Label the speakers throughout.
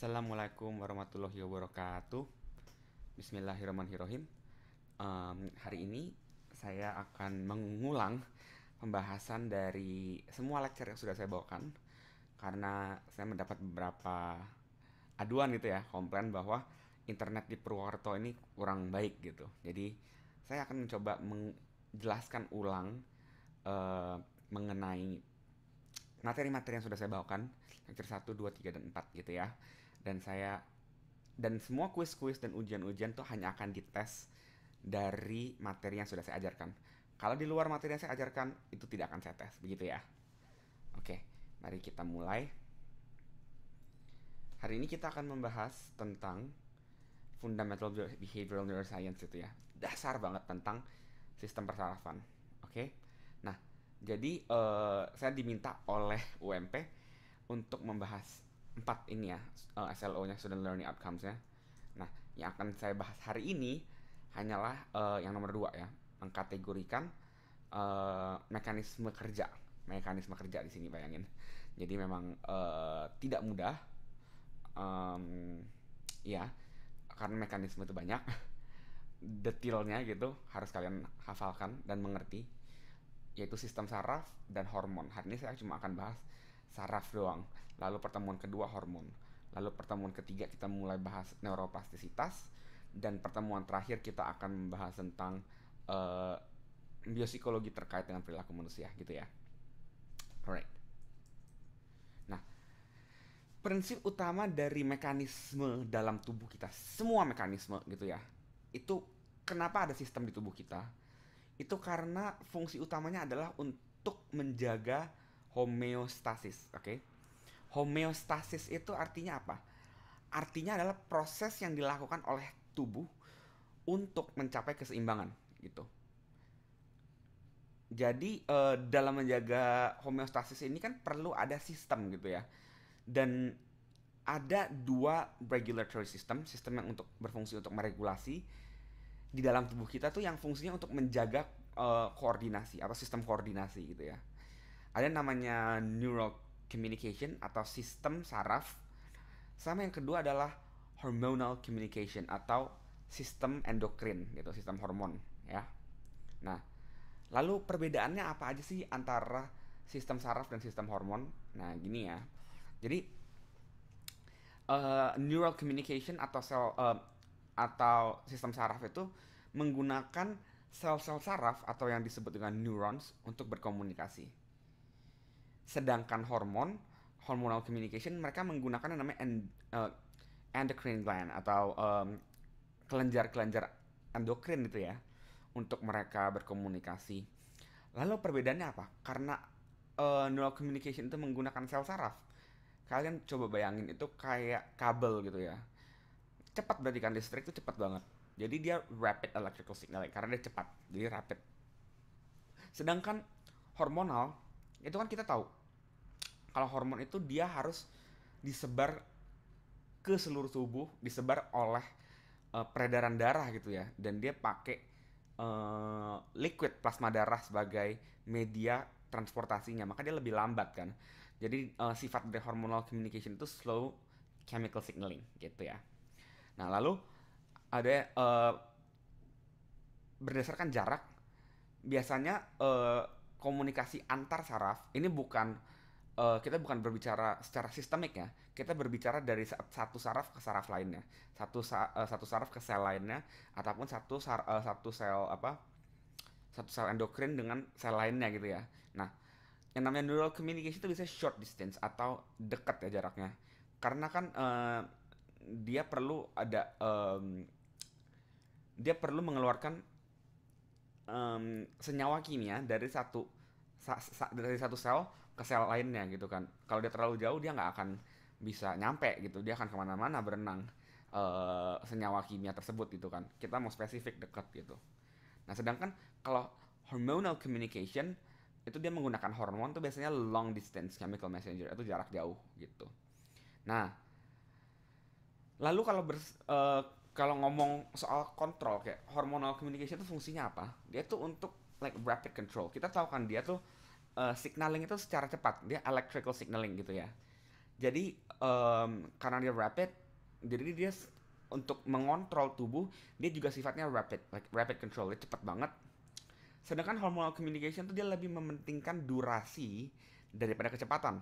Speaker 1: Assalamualaikum warahmatullahi wabarakatuh. Bismillahirrahmanirrahim. Um, hari ini saya akan mengulang pembahasan dari semua lecture yang sudah saya bawakan karena saya mendapat beberapa aduan gitu ya, komplain bahwa internet di Purwokerto ini kurang baik gitu. Jadi saya akan mencoba menjelaskan ulang uh, mengenai materi-materi yang sudah saya bawakan, lecture 1, 2, 3, dan 4 gitu ya dan saya dan semua kuis-kuis dan ujian-ujian tuh hanya akan dites dari materi yang sudah saya ajarkan. Kalau di luar materi yang saya ajarkan itu tidak akan saya tes, begitu ya. Oke, mari kita mulai. Hari ini kita akan membahas tentang fundamental behavioral neuroscience itu ya. Dasar banget tentang sistem persarafan. Oke. Nah, jadi uh, saya diminta oleh UMP untuk membahas empat ini ya uh, eh, SLO-nya student learning outcomes-nya. Nah, yang akan saya bahas hari ini hanyalah uh, yang nomor dua ya, mengkategorikan uh, mekanisme kerja, mekanisme kerja di sini bayangin. Jadi memang uh, tidak mudah, um, ya karena mekanisme itu banyak, detailnya gitu harus kalian hafalkan dan mengerti, yaitu sistem saraf dan hormon. Hari ini saya cuma akan bahas saraf doang lalu pertemuan kedua hormon, lalu pertemuan ketiga kita mulai bahas neuroplastisitas, dan pertemuan terakhir kita akan membahas tentang uh, biopsikologi terkait dengan perilaku manusia gitu ya. Alright. Nah, prinsip utama dari mekanisme dalam tubuh kita, semua mekanisme gitu ya, itu kenapa ada sistem di tubuh kita? Itu karena fungsi utamanya adalah untuk menjaga homeostasis, oke? Okay? Homeostasis itu artinya apa? Artinya adalah proses yang dilakukan oleh tubuh untuk mencapai keseimbangan gitu. Jadi eh, dalam menjaga homeostasis ini kan perlu ada sistem gitu ya. Dan ada dua regulatory system, sistem yang untuk berfungsi untuk meregulasi di dalam tubuh kita tuh yang fungsinya untuk menjaga uh, koordinasi atau sistem koordinasi gitu ya. Ada namanya neuro communication atau sistem saraf. Sama yang kedua adalah hormonal communication atau sistem endokrin gitu, sistem hormon ya. Nah, lalu perbedaannya apa aja sih antara sistem saraf dan sistem hormon? Nah, gini ya. Jadi uh, neural communication atau sel uh, atau sistem saraf itu menggunakan sel-sel saraf atau yang disebut dengan neurons untuk berkomunikasi sedangkan hormon hormonal communication mereka menggunakan yang namanya end, uh, eh, endocrine gland atau um, kelenjar-kelenjar endokrin gitu ya untuk mereka berkomunikasi. Lalu perbedaannya apa? Karena uh, neural communication itu menggunakan sel saraf. Kalian coba bayangin itu kayak kabel gitu ya. Cepat berarti kan listrik itu cepat banget. Jadi dia rapid electrical signal karena dia cepat. Jadi rapid. Sedangkan hormonal itu kan kita tahu kalau hormon itu dia harus disebar ke seluruh tubuh, disebar oleh uh, peredaran darah gitu ya. Dan dia pakai uh, liquid plasma darah sebagai media transportasinya, maka dia lebih lambat kan. Jadi uh, sifat dari hormonal communication itu slow chemical signaling gitu ya. Nah, lalu ada uh, berdasarkan jarak biasanya uh, komunikasi antar saraf ini bukan uh, kita bukan berbicara secara sistemik ya, kita berbicara dari satu saraf ke saraf lainnya, satu uh, satu saraf ke sel lainnya, ataupun satu sar uh, satu sel apa, satu sel endokrin dengan sel lainnya gitu ya. Nah, yang namanya neural communication itu bisa short distance atau dekat ya jaraknya, karena kan uh, dia perlu ada um, dia perlu mengeluarkan um, senyawa kimia dari satu sa, sa, dari satu sel ke sel lainnya gitu kan kalau dia terlalu jauh dia nggak akan bisa nyampe gitu dia akan kemana-mana berenang uh, senyawa kimia tersebut gitu kan kita mau spesifik dekat gitu nah sedangkan kalau hormonal communication itu dia menggunakan hormon tuh biasanya long distance chemical messenger itu jarak jauh gitu nah lalu kalau ber, uh, eh, kalau ngomong soal kontrol kayak hormonal communication itu fungsinya apa dia tuh untuk like rapid control kita tahu kan dia tuh uh, signaling itu secara cepat dia electrical signaling gitu ya jadi um, karena dia rapid jadi dia untuk mengontrol tubuh dia juga sifatnya rapid like rapid control dia cepat banget sedangkan hormonal communication itu dia lebih mementingkan durasi daripada kecepatan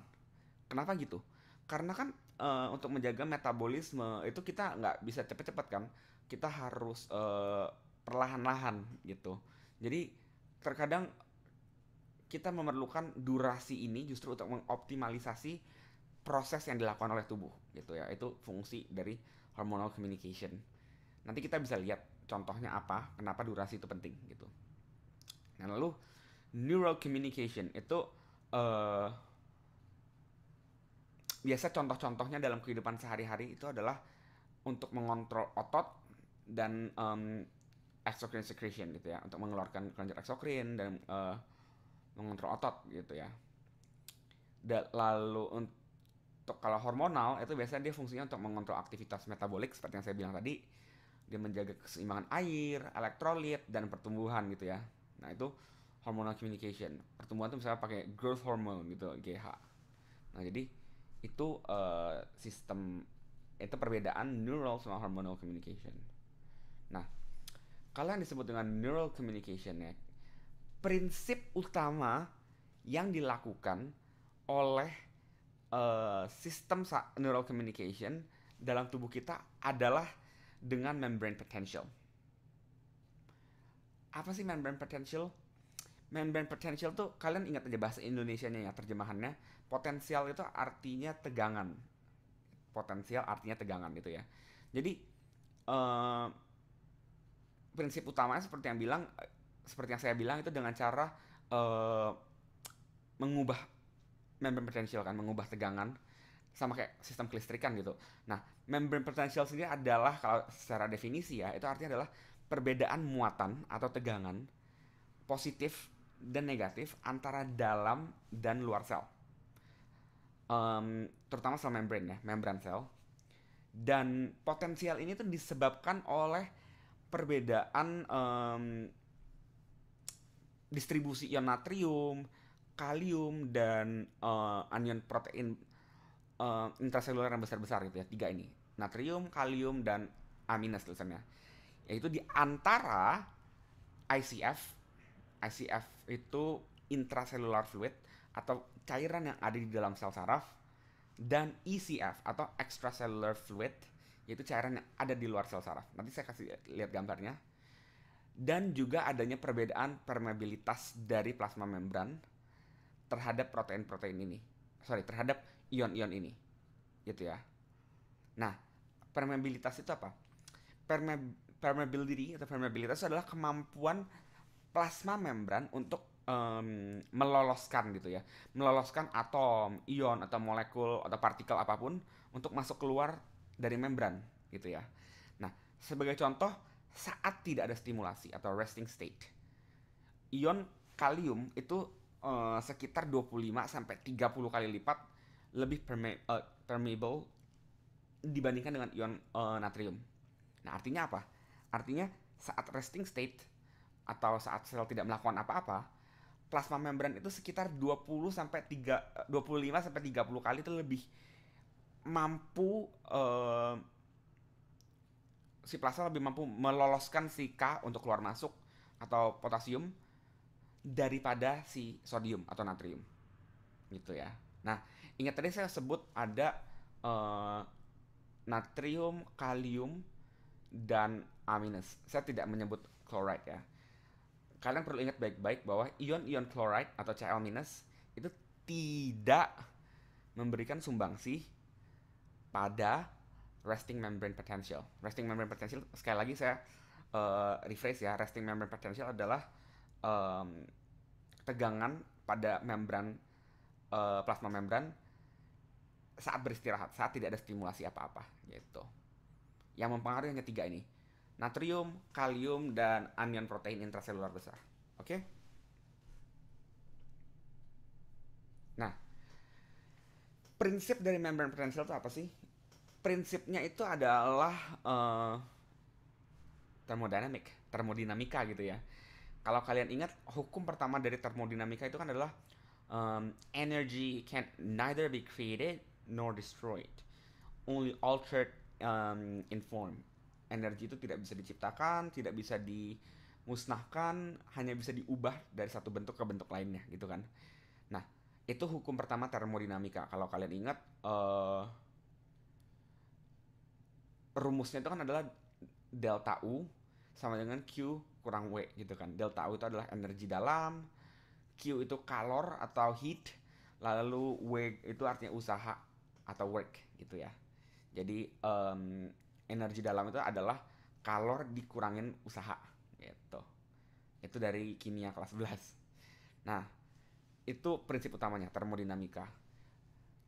Speaker 1: kenapa gitu karena kan uh, untuk menjaga metabolisme itu kita nggak bisa cepet-cepet kan kita harus uh, perlahan-lahan gitu jadi terkadang kita memerlukan durasi ini justru untuk mengoptimalisasi proses yang dilakukan oleh tubuh gitu ya itu fungsi dari hormonal communication nanti kita bisa lihat contohnya apa kenapa durasi itu penting gitu nah lalu neural communication itu uh, biasa contoh-contohnya dalam kehidupan sehari-hari itu adalah untuk mengontrol otot dan um, exocrine secretion gitu ya untuk mengeluarkan kelenjar exocrine dan uh, mengontrol otot gitu ya dan lalu untuk kalau hormonal itu biasanya dia fungsinya untuk mengontrol aktivitas metabolik seperti yang saya bilang tadi dia menjaga keseimbangan air elektrolit dan pertumbuhan gitu ya nah itu hormonal communication pertumbuhan itu misalnya pakai growth hormone gitu GH nah jadi itu uh, sistem itu perbedaan neural sama hormonal communication nah kalau yang disebut dengan neural communication ya prinsip utama yang dilakukan oleh uh, sistem neural communication dalam tubuh kita adalah dengan membrane potential. Apa sih membrane potential? Membrane potential tuh kalian ingat aja bahasa Indonesianya ya terjemahannya. Potensial itu artinya tegangan. Potensial artinya tegangan gitu ya. Jadi uh, prinsip utamanya seperti yang bilang seperti yang saya bilang itu dengan cara uh, mengubah membrane potential kan, mengubah tegangan sama kayak sistem kelistrikan gitu. Nah, membrane potential sendiri adalah kalau secara definisi ya, itu artinya adalah perbedaan muatan atau tegangan positif dan negatif antara dalam dan luar sel. Um, terutama sel membran ya, membran sel. Dan potensial ini tuh disebabkan oleh perbedaan um, distribusi ion natrium, kalium dan uh, anion protein uh, eh, intraseluler yang besar-besar gitu ya, tiga ini. Natrium, kalium dan aminas tulisannya. Yaitu di antara ICF ICF itu intracellular fluid atau cairan yang ada di dalam sel saraf dan ECF atau extracellular fluid yaitu cairan yang ada di luar sel saraf. Nanti saya kasih lihat gambarnya dan juga adanya perbedaan permeabilitas dari plasma membran terhadap protein-protein ini. Sorry, terhadap ion-ion ini. Gitu ya. Nah, permeabilitas itu apa? Perme permeability atau permeabilitas adalah kemampuan plasma membran untuk um, meloloskan gitu ya. Meloloskan atom, ion atau molekul atau partikel apapun untuk masuk keluar dari membran gitu ya. Nah, sebagai contoh saat tidak ada stimulasi atau resting state. Ion kalium itu uh, sekitar 25 sampai 30 kali lipat lebih perme uh, permeable dibandingkan dengan ion uh, natrium. Nah, artinya apa? Artinya saat resting state atau saat sel tidak melakukan apa-apa, plasma membran itu sekitar 20 sampai 3 25 sampai 30 kali itu lebih mampu uh, si plasma lebih mampu meloloskan si K untuk keluar masuk atau potasium daripada si sodium atau natrium gitu ya nah ingat tadi saya sebut ada uh, natrium kalium dan amines saya tidak menyebut chloride ya kalian perlu ingat baik-baik bahwa ion-ion chloride atau Cl- itu tidak memberikan sumbangsih pada resting membrane potential. Resting membrane potential sekali lagi saya uh, rephrase ya, resting membrane potential adalah um, tegangan pada membran uh, plasma membran saat beristirahat, saat tidak ada stimulasi apa-apa gitu. Yang mempengaruhi hanya tiga ini. Natrium, kalium, dan anion protein intraseluler besar. Oke? Okay? Nah, prinsip dari membrane potential itu apa sih? prinsipnya itu adalah uh, termodinamik, termodinamika gitu ya. Kalau kalian ingat hukum pertama dari termodinamika itu kan adalah um, energy can neither be created nor destroyed, only altered um, in form. Energi itu tidak bisa diciptakan, tidak bisa dimusnahkan, hanya bisa diubah dari satu bentuk ke bentuk lainnya gitu kan. Nah, itu hukum pertama termodinamika. Kalau kalian ingat uh, rumusnya itu kan adalah delta U sama dengan Q kurang W gitu kan. Delta U itu adalah energi dalam, Q itu kalor atau heat, lalu W itu artinya usaha atau work gitu ya. Jadi um, energi dalam itu adalah kalor dikurangin usaha gitu. Itu dari kimia kelas 11. Nah, itu prinsip utamanya termodinamika.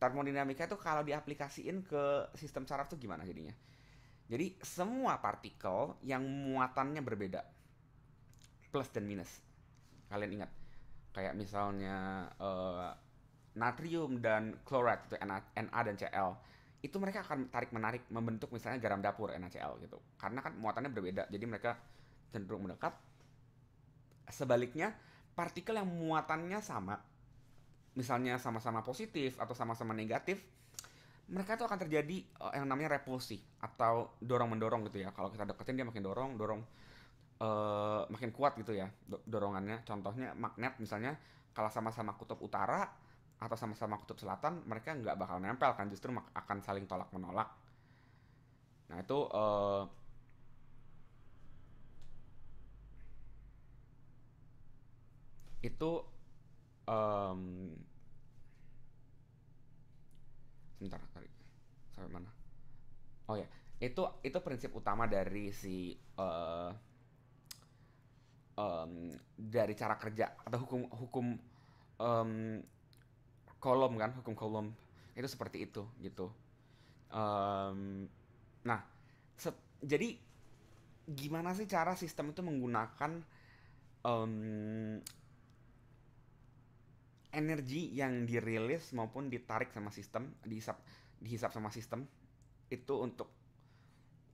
Speaker 1: Termodinamika itu kalau diaplikasiin ke sistem saraf tuh gimana jadinya? Jadi semua partikel yang muatannya berbeda. Plus dan minus. Kalian ingat. Kayak misalnya uh, natrium dan klorat itu Na, Na dan Cl. Itu mereka akan tarik menarik membentuk misalnya garam dapur NaCl gitu. Karena kan muatannya berbeda. Jadi mereka cenderung mendekat. Sebaliknya partikel yang muatannya sama misalnya sama-sama positif atau sama-sama negatif mereka tuh akan terjadi uh, yang namanya repulsi atau dorong mendorong gitu ya kalau kita deketin dia makin dorong dorong uh, makin kuat gitu ya dorongannya contohnya magnet misalnya kalau sama-sama kutub utara atau sama-sama kutub selatan mereka nggak bakal nempel kan justru akan saling tolak menolak nah itu uh, itu um, bentar tarik sampai mana oh ya itu itu prinsip utama dari si uh, um, dari cara kerja atau hukum hukum um, kolom kan hukum kolom itu seperti itu gitu um, nah jadi gimana sih cara sistem itu menggunakan um, energi yang dirilis maupun ditarik sama sistem dihisap dihisap sama sistem itu untuk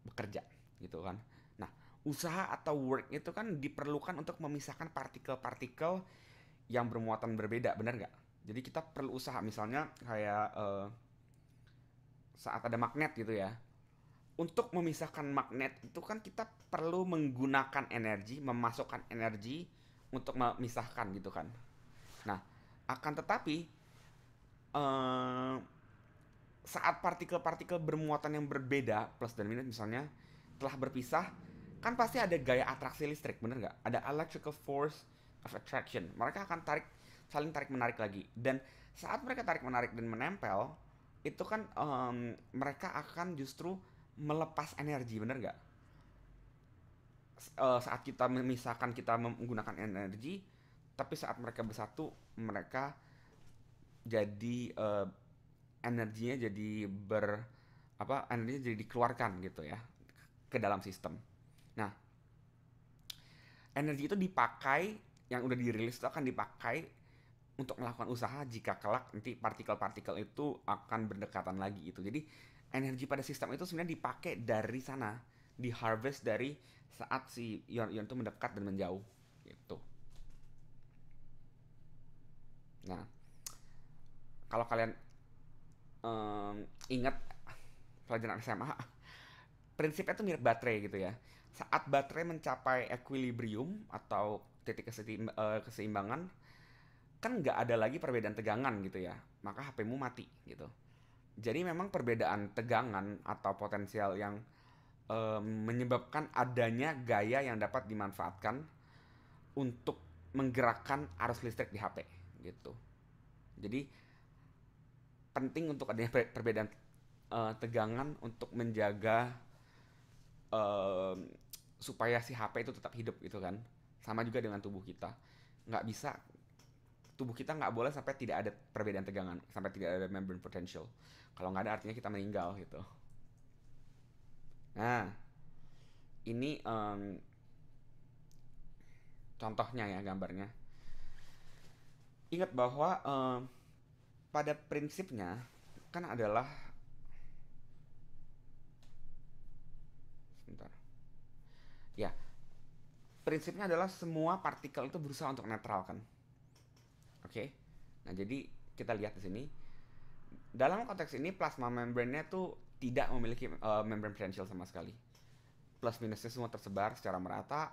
Speaker 1: bekerja gitu kan nah usaha atau work itu kan diperlukan untuk memisahkan partikel-partikel yang bermuatan berbeda benar nggak jadi kita perlu usaha misalnya kayak uh, saat ada magnet gitu ya untuk memisahkan magnet itu kan kita perlu menggunakan energi memasukkan energi untuk memisahkan gitu kan nah akan tetapi uh, saat partikel-partikel bermuatan yang berbeda plus dan minus misalnya telah berpisah, kan pasti ada gaya atraksi listrik, bener nggak? Ada electrical force of attraction. Mereka akan tarik saling tarik menarik lagi dan saat mereka tarik menarik dan menempel itu kan um, mereka akan justru melepas energi bener nggak uh, saat kita memisahkan kita menggunakan energi tapi saat mereka bersatu mereka jadi uh, energinya jadi ber apa energinya jadi dikeluarkan gitu ya ke dalam sistem. Nah, energi itu dipakai yang udah dirilis itu akan dipakai untuk melakukan usaha jika kelak nanti partikel-partikel itu akan berdekatan lagi itu. Jadi energi pada sistem itu sebenarnya dipakai dari sana, di harvest dari saat si ion-ion itu mendekat dan menjauh. Nah, kalau kalian um, ingat pelajaran SMA, prinsipnya itu mirip baterai gitu ya. Saat baterai mencapai equilibrium atau titik eh, keseimbangan, kan nggak ada lagi perbedaan tegangan gitu ya. Maka HP-mu mati gitu. Jadi memang perbedaan tegangan atau potensial yang e, menyebabkan adanya gaya yang dapat dimanfaatkan untuk menggerakkan arus listrik di HP gitu jadi penting untuk adanya perbedaan uh, tegangan untuk menjaga uh, supaya si HP itu tetap hidup gitu kan sama juga dengan tubuh kita nggak bisa tubuh kita nggak boleh sampai tidak ada perbedaan tegangan sampai tidak ada membrane potential kalau nggak ada artinya kita meninggal gitu nah ini um, contohnya ya gambarnya ingat bahwa uh, pada prinsipnya kan adalah sebentar ya prinsipnya adalah semua partikel itu berusaha untuk netral kan oke okay? nah jadi kita lihat di sini dalam konteks ini plasma membrannya tuh tidak memiliki uh, eh, membran potential sama sekali plus minusnya semua tersebar secara merata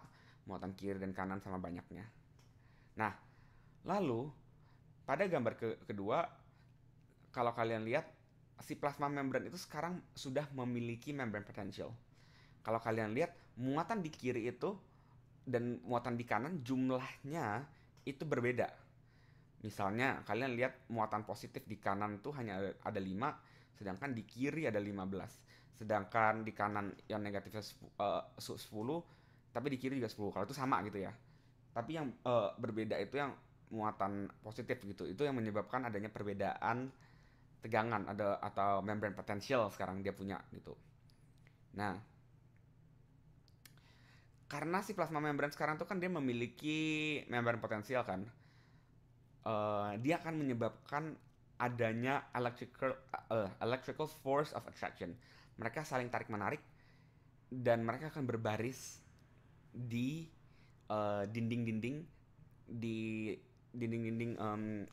Speaker 1: muatan kiri dan kanan sama banyaknya nah lalu pada gambar ke kedua kalau kalian lihat si plasma membran itu sekarang sudah memiliki membran potential kalau kalian lihat muatan di kiri itu dan muatan di kanan jumlahnya itu berbeda misalnya kalian lihat muatan positif di kanan tuh hanya ada, ada 5 sedangkan di kiri ada 15 sedangkan di kanan yang negatifnya 10, uh, 10 tapi di kiri juga 10 kalau itu sama gitu ya tapi yang uh, berbeda itu yang muatan positif gitu itu yang menyebabkan adanya perbedaan tegangan ada atau membran potensial sekarang dia punya gitu nah karena si plasma membran sekarang tuh kan dia memiliki membran potensial kan uh, dia akan menyebabkan adanya electrical uh, electrical force of attraction mereka saling tarik menarik dan mereka akan berbaris di eh, dinding-dinding uh, di dinding-dinding um,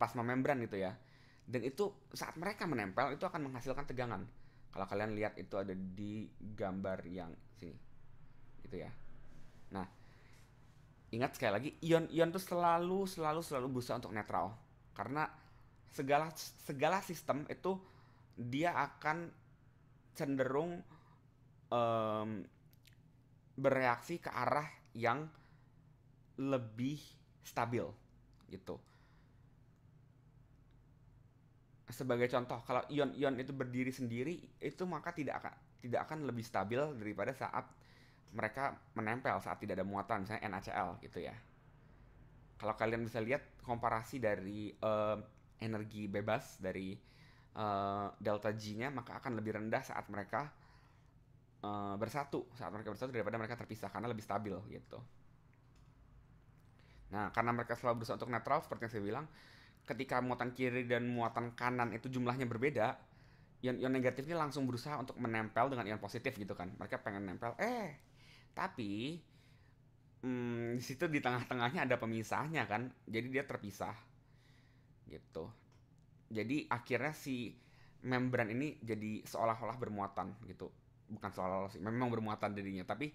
Speaker 1: plasma membran gitu ya. Dan itu saat mereka menempel itu akan menghasilkan tegangan. Kalau kalian lihat itu ada di gambar yang sini. Gitu ya. Nah, ingat sekali lagi ion-ion itu selalu selalu selalu berusaha untuk netral karena segala segala sistem itu dia akan cenderung um, bereaksi ke arah yang lebih stabil gitu. Sebagai contoh, kalau ion-ion itu berdiri sendiri, itu maka tidak akan tidak akan lebih stabil daripada saat mereka menempel saat tidak ada muatan, misalnya NaCl gitu ya. Kalau kalian bisa lihat komparasi dari uh, energi bebas dari uh, delta G-nya, maka akan lebih rendah saat mereka eh, bersatu saat mereka bersatu daripada mereka terpisah karena lebih stabil gitu. Nah, karena mereka selalu berusaha untuk netral seperti yang saya bilang, ketika muatan kiri dan muatan kanan itu jumlahnya berbeda, ion ion negatif ini langsung berusaha untuk menempel dengan ion positif gitu kan. Mereka pengen nempel, eh tapi hmm, di situ di tengah-tengahnya ada pemisahnya kan, jadi dia terpisah gitu. Jadi akhirnya si membran ini jadi seolah-olah bermuatan gitu, bukan seolah-olah sih, memang bermuatan dirinya, tapi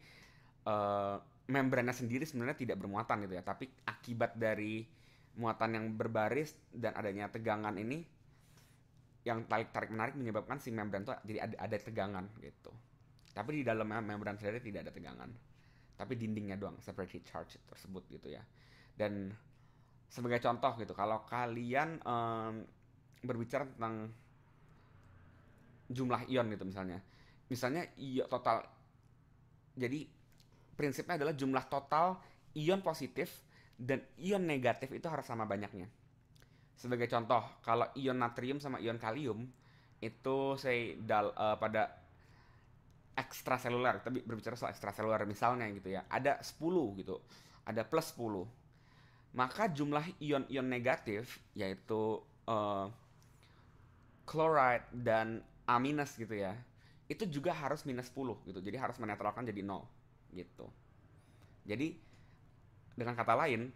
Speaker 1: uh, Membrana sendiri sebenarnya tidak bermuatan gitu ya tapi akibat dari muatan yang berbaris dan adanya tegangan ini yang tarik tarik menarik menyebabkan si membran itu jadi ada, ada tegangan gitu tapi di dalamnya membran sendiri tidak ada tegangan tapi dindingnya doang seperti charge tersebut gitu ya dan sebagai contoh gitu kalau kalian um, berbicara tentang jumlah ion gitu misalnya misalnya total jadi prinsipnya adalah jumlah total ion positif dan ion negatif itu harus sama banyaknya. Sebagai contoh, kalau ion natrium sama ion kalium itu saya dal uh, pada ekstraseluler, tapi berbicara soal ekstraseluler misalnya gitu ya, ada 10 gitu, ada plus 10. Maka jumlah ion-ion negatif yaitu uh, chloride dan A- gitu ya, itu juga harus minus 10 gitu. Jadi harus menetralkan jadi nol gitu. Jadi dengan kata lain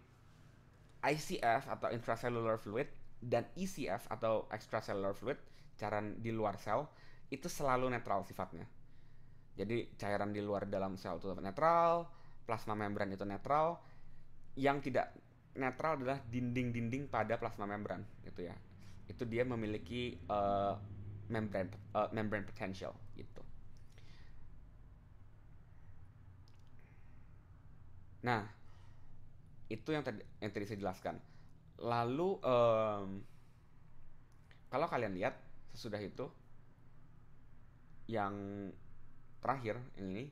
Speaker 1: ICF atau intracellular fluid dan ECF atau extracellular fluid cairan di luar sel itu selalu netral sifatnya. Jadi cairan di luar dalam sel itu netral, plasma membran itu netral. Yang tidak netral adalah dinding-dinding pada plasma membran gitu ya. Itu dia memiliki uh, membran uh, membran potential gitu. Nah, itu yang tadi yang tadi saya jelaskan. Lalu um, kalau kalian lihat sesudah itu yang terakhir yang ini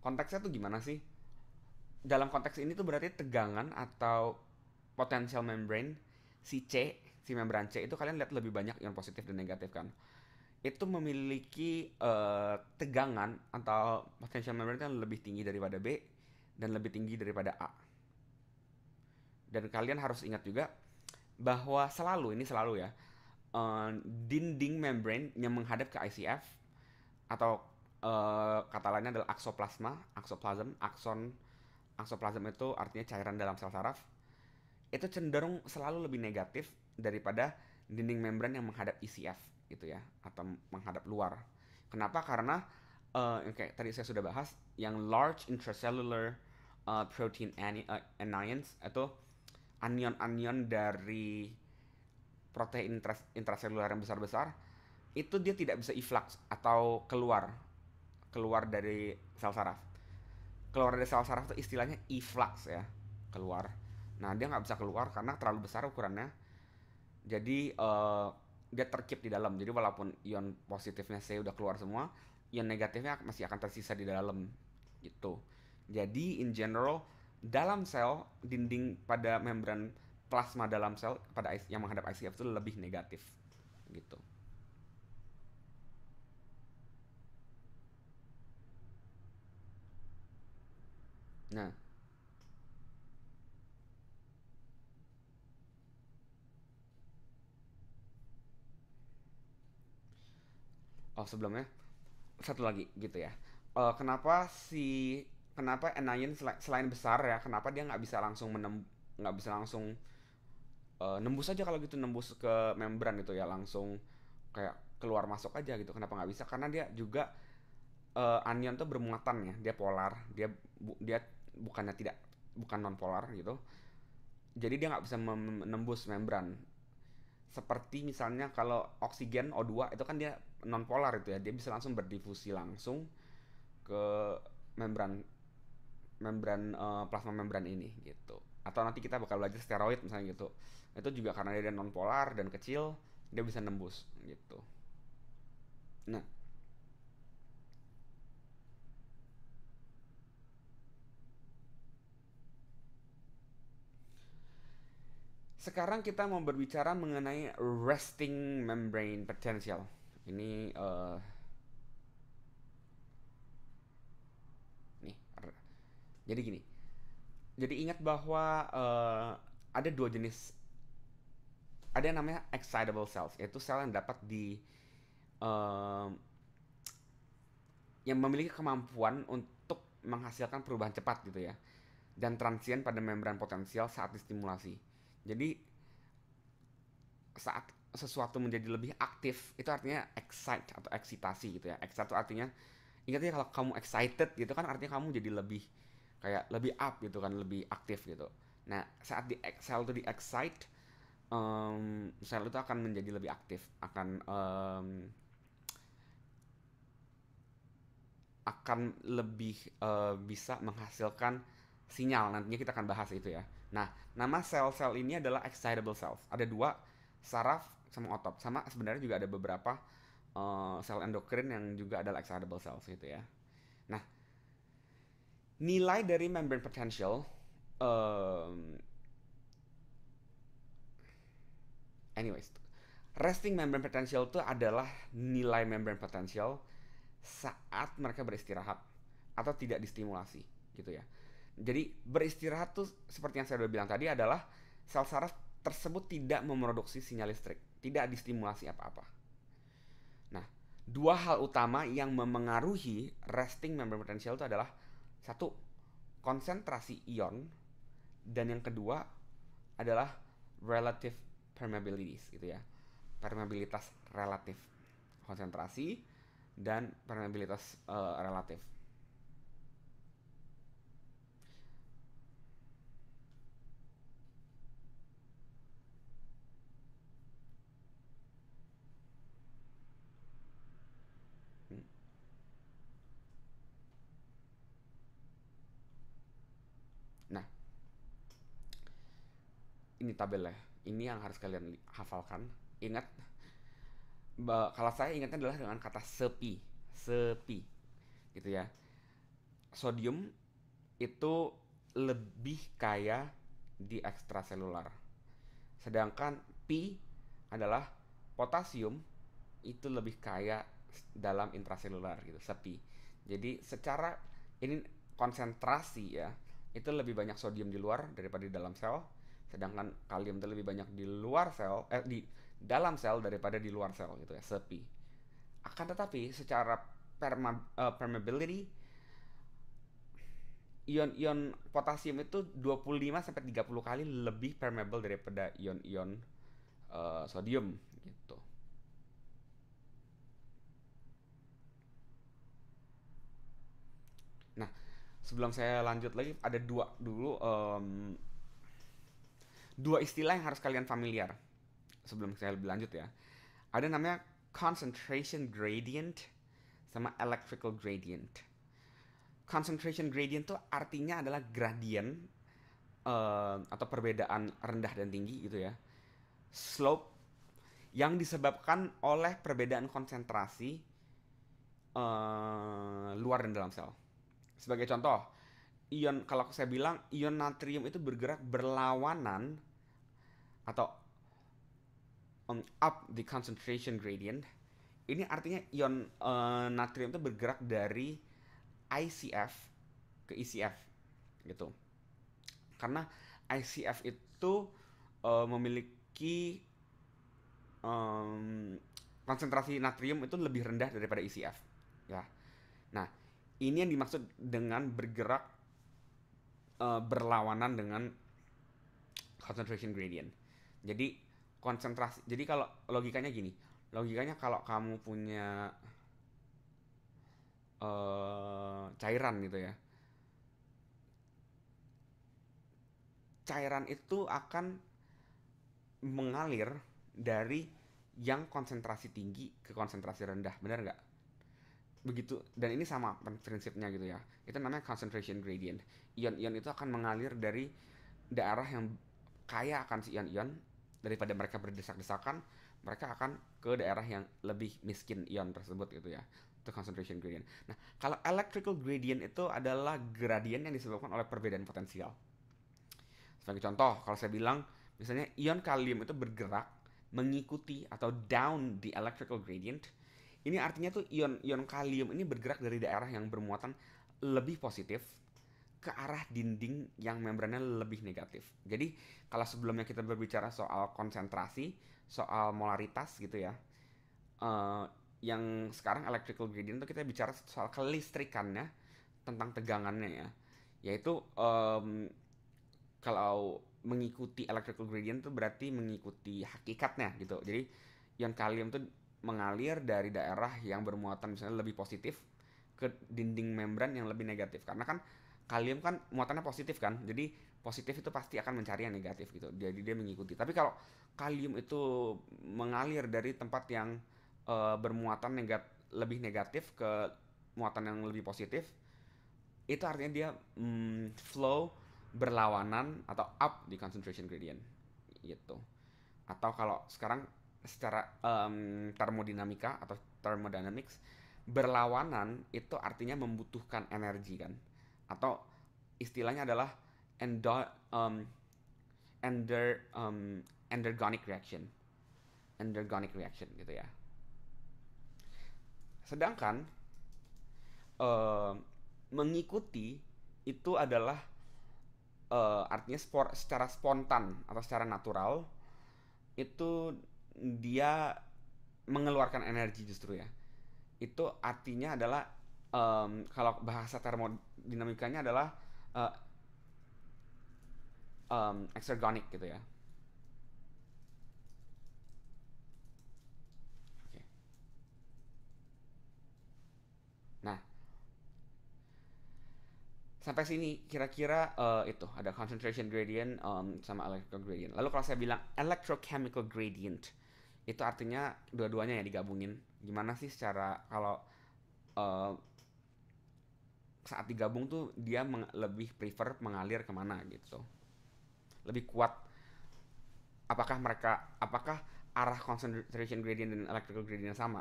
Speaker 1: konteksnya tuh gimana sih? Dalam konteks ini tuh berarti tegangan atau potensial membrane si C, si membran C itu kalian lihat lebih banyak yang positif dan negatif kan. Itu memiliki uh, tegangan atau potensial membrane yang lebih tinggi daripada B dan lebih tinggi daripada A. Dan kalian harus ingat juga bahwa selalu ini selalu ya uh, dinding membran yang menghadap ke ICF atau uh, kata lainnya adalah aksoplasma, aksoplasm, akson, aksoplasm itu artinya cairan dalam sel saraf itu cenderung selalu lebih negatif daripada dinding membran yang menghadap ICF e gitu ya atau menghadap luar. Kenapa? Karena uh, eh, okay, tadi saya sudah bahas yang large intracellular uh, protein ani uh, anions atau anion-anion dari protein intras intraselular yang besar-besar itu dia tidak bisa efflux atau keluar keluar dari sel saraf keluar dari sel saraf itu istilahnya efflux ya keluar nah dia nggak bisa keluar karena terlalu besar ukurannya jadi uh, dia terkip di dalam jadi walaupun ion positifnya saya udah keluar semua yang negatifnya masih akan tersisa di dalam gitu. Jadi in general dalam sel dinding pada membran plasma dalam sel pada yang menghadap ICF itu lebih negatif gitu. Nah. Oh, sebelumnya satu lagi gitu ya uh, kenapa si kenapa Anayan selain besar ya kenapa dia nggak bisa langsung menem nggak bisa langsung uh, nembus aja kalau gitu nembus ke membran gitu ya langsung kayak keluar masuk aja gitu kenapa nggak bisa karena dia juga uh, anion tuh bermuatan ya dia polar dia bu, dia bukannya tidak bukan non polar gitu jadi dia nggak bisa menembus membran seperti misalnya kalau oksigen O2 itu kan dia non polar itu ya dia bisa langsung berdifusi langsung ke membran membran uh, plasma membran ini gitu atau nanti kita bakal belajar steroid misalnya gitu itu juga karena dia non polar dan kecil dia bisa nembus gitu nah sekarang kita mau berbicara mengenai resting membrane potential ini uh, nih jadi gini jadi ingat bahwa uh, ada dua jenis ada yang namanya excitable cells yaitu sel yang dapat di uh, yang memiliki kemampuan untuk menghasilkan perubahan cepat gitu ya dan transient pada membran potensial saat distimulasi jadi saat sesuatu menjadi lebih aktif itu artinya excite atau eksitasi gitu ya excite itu artinya ingatnya kalau kamu excited gitu kan artinya kamu jadi lebih kayak lebih up gitu kan lebih aktif gitu nah saat di excel itu di excite um, sel itu akan menjadi lebih aktif akan um, akan lebih uh, bisa menghasilkan sinyal nantinya kita akan bahas itu ya nah nama sel-sel ini adalah excitable cells ada dua saraf sama otot sama sebenarnya juga ada beberapa uh, sel endokrin yang juga adalah excitable cells gitu ya nah nilai dari membrane potential um, anyways resting membrane potential itu adalah nilai membrane potential saat mereka beristirahat atau tidak distimulasi gitu ya jadi beristirahat tuh seperti yang saya udah bilang tadi adalah sel saraf tersebut tidak memproduksi sinyal listrik tidak distimulasi apa-apa. Nah, dua hal utama yang memengaruhi resting membrane potential itu adalah satu konsentrasi ion dan yang kedua adalah relative permeabilities gitu ya. Permeabilitas relatif konsentrasi dan permeabilitas uh, relatif ini tabelnya ini yang harus kalian hafalkan ingat kalau saya ingatnya adalah dengan kata sepi sepi gitu ya sodium itu lebih kaya di ekstraselular sedangkan pi adalah potasium itu lebih kaya dalam intraselular gitu sepi jadi secara ini konsentrasi ya itu lebih banyak sodium di luar daripada di dalam sel sedangkan kalium itu lebih banyak di luar sel eh di dalam sel daripada di luar sel gitu ya sepi akan tetapi secara perma, uh, permeability ion-ion potasium itu 25 sampai 30 kali lebih permeable daripada ion-ion uh, eh, sodium gitu. Nah, sebelum saya lanjut lagi ada dua dulu um, dua istilah yang harus kalian familiar sebelum saya lebih lanjut ya ada namanya concentration gradient sama electrical gradient concentration gradient tuh artinya adalah gradient uh, eh, atau perbedaan rendah dan tinggi gitu ya slope yang disebabkan oleh perbedaan konsentrasi uh, luar dan dalam sel sebagai contoh ion kalau saya bilang ion natrium itu bergerak berlawanan atau on up the concentration gradient ini artinya ion uh, natrium itu bergerak dari ICF ke ICF e gitu karena ICF itu uh, memiliki um, konsentrasi natrium itu lebih rendah daripada ICF e ya nah ini yang dimaksud dengan bergerak uh, berlawanan dengan concentration gradient jadi konsentrasi. Jadi kalau logikanya gini, logikanya kalau kamu punya uh, cairan gitu ya. Cairan itu akan mengalir dari yang konsentrasi tinggi ke konsentrasi rendah, benar nggak? Begitu, dan ini sama prinsipnya gitu ya. Itu namanya concentration gradient. Ion-ion itu akan mengalir dari daerah yang kaya akan si ion-ion daripada mereka berdesak-desakan mereka akan ke daerah yang lebih miskin ion tersebut itu ya itu concentration gradient. Nah, kalau electrical gradient itu adalah gradien yang disebabkan oleh perbedaan potensial. Sebagai contoh, kalau saya bilang misalnya ion kalium itu bergerak mengikuti atau down the electrical gradient, ini artinya tuh ion ion kalium ini bergerak dari daerah yang bermuatan lebih positif ke arah dinding yang membrannya lebih negatif. Jadi kalau sebelumnya kita berbicara soal konsentrasi, soal molaritas gitu ya, uh, yang sekarang electrical gradient itu kita bicara soal kelistrikannya, tentang tegangannya ya, yaitu um, kalau mengikuti electrical gradient itu berarti mengikuti hakikatnya gitu. Jadi ion kalium itu mengalir dari daerah yang bermuatan misalnya lebih positif ke dinding membran yang lebih negatif karena kan kalium kan muatannya positif kan jadi positif itu pasti akan mencari yang negatif gitu jadi dia mengikuti tapi kalau kalium itu mengalir dari tempat yang uh, bermuatan negat lebih negatif ke muatan yang lebih positif itu artinya dia mm, flow berlawanan atau up di concentration gradient gitu atau kalau sekarang secara um, termodinamika atau thermodynamics berlawanan itu artinya membutuhkan energi kan atau istilahnya adalah endo, um, ender um, endergonic reaction endergonic reaction gitu ya sedangkan uh, mengikuti itu adalah uh, artinya spor, secara spontan atau secara natural itu dia mengeluarkan energi justru ya itu artinya adalah um, kalau bahasa termo dinamikanya adalah uh, um, exergonic gitu ya. Nah, sampai sini kira-kira uh, itu ada concentration gradient um, sama electrical gradient. Lalu kalau saya bilang electrochemical gradient itu artinya dua-duanya ya digabungin. Gimana sih secara kalau uh, saat digabung tuh dia meng, lebih prefer mengalir kemana gitu lebih kuat apakah mereka apakah arah concentration gradient dan electrical gradient sama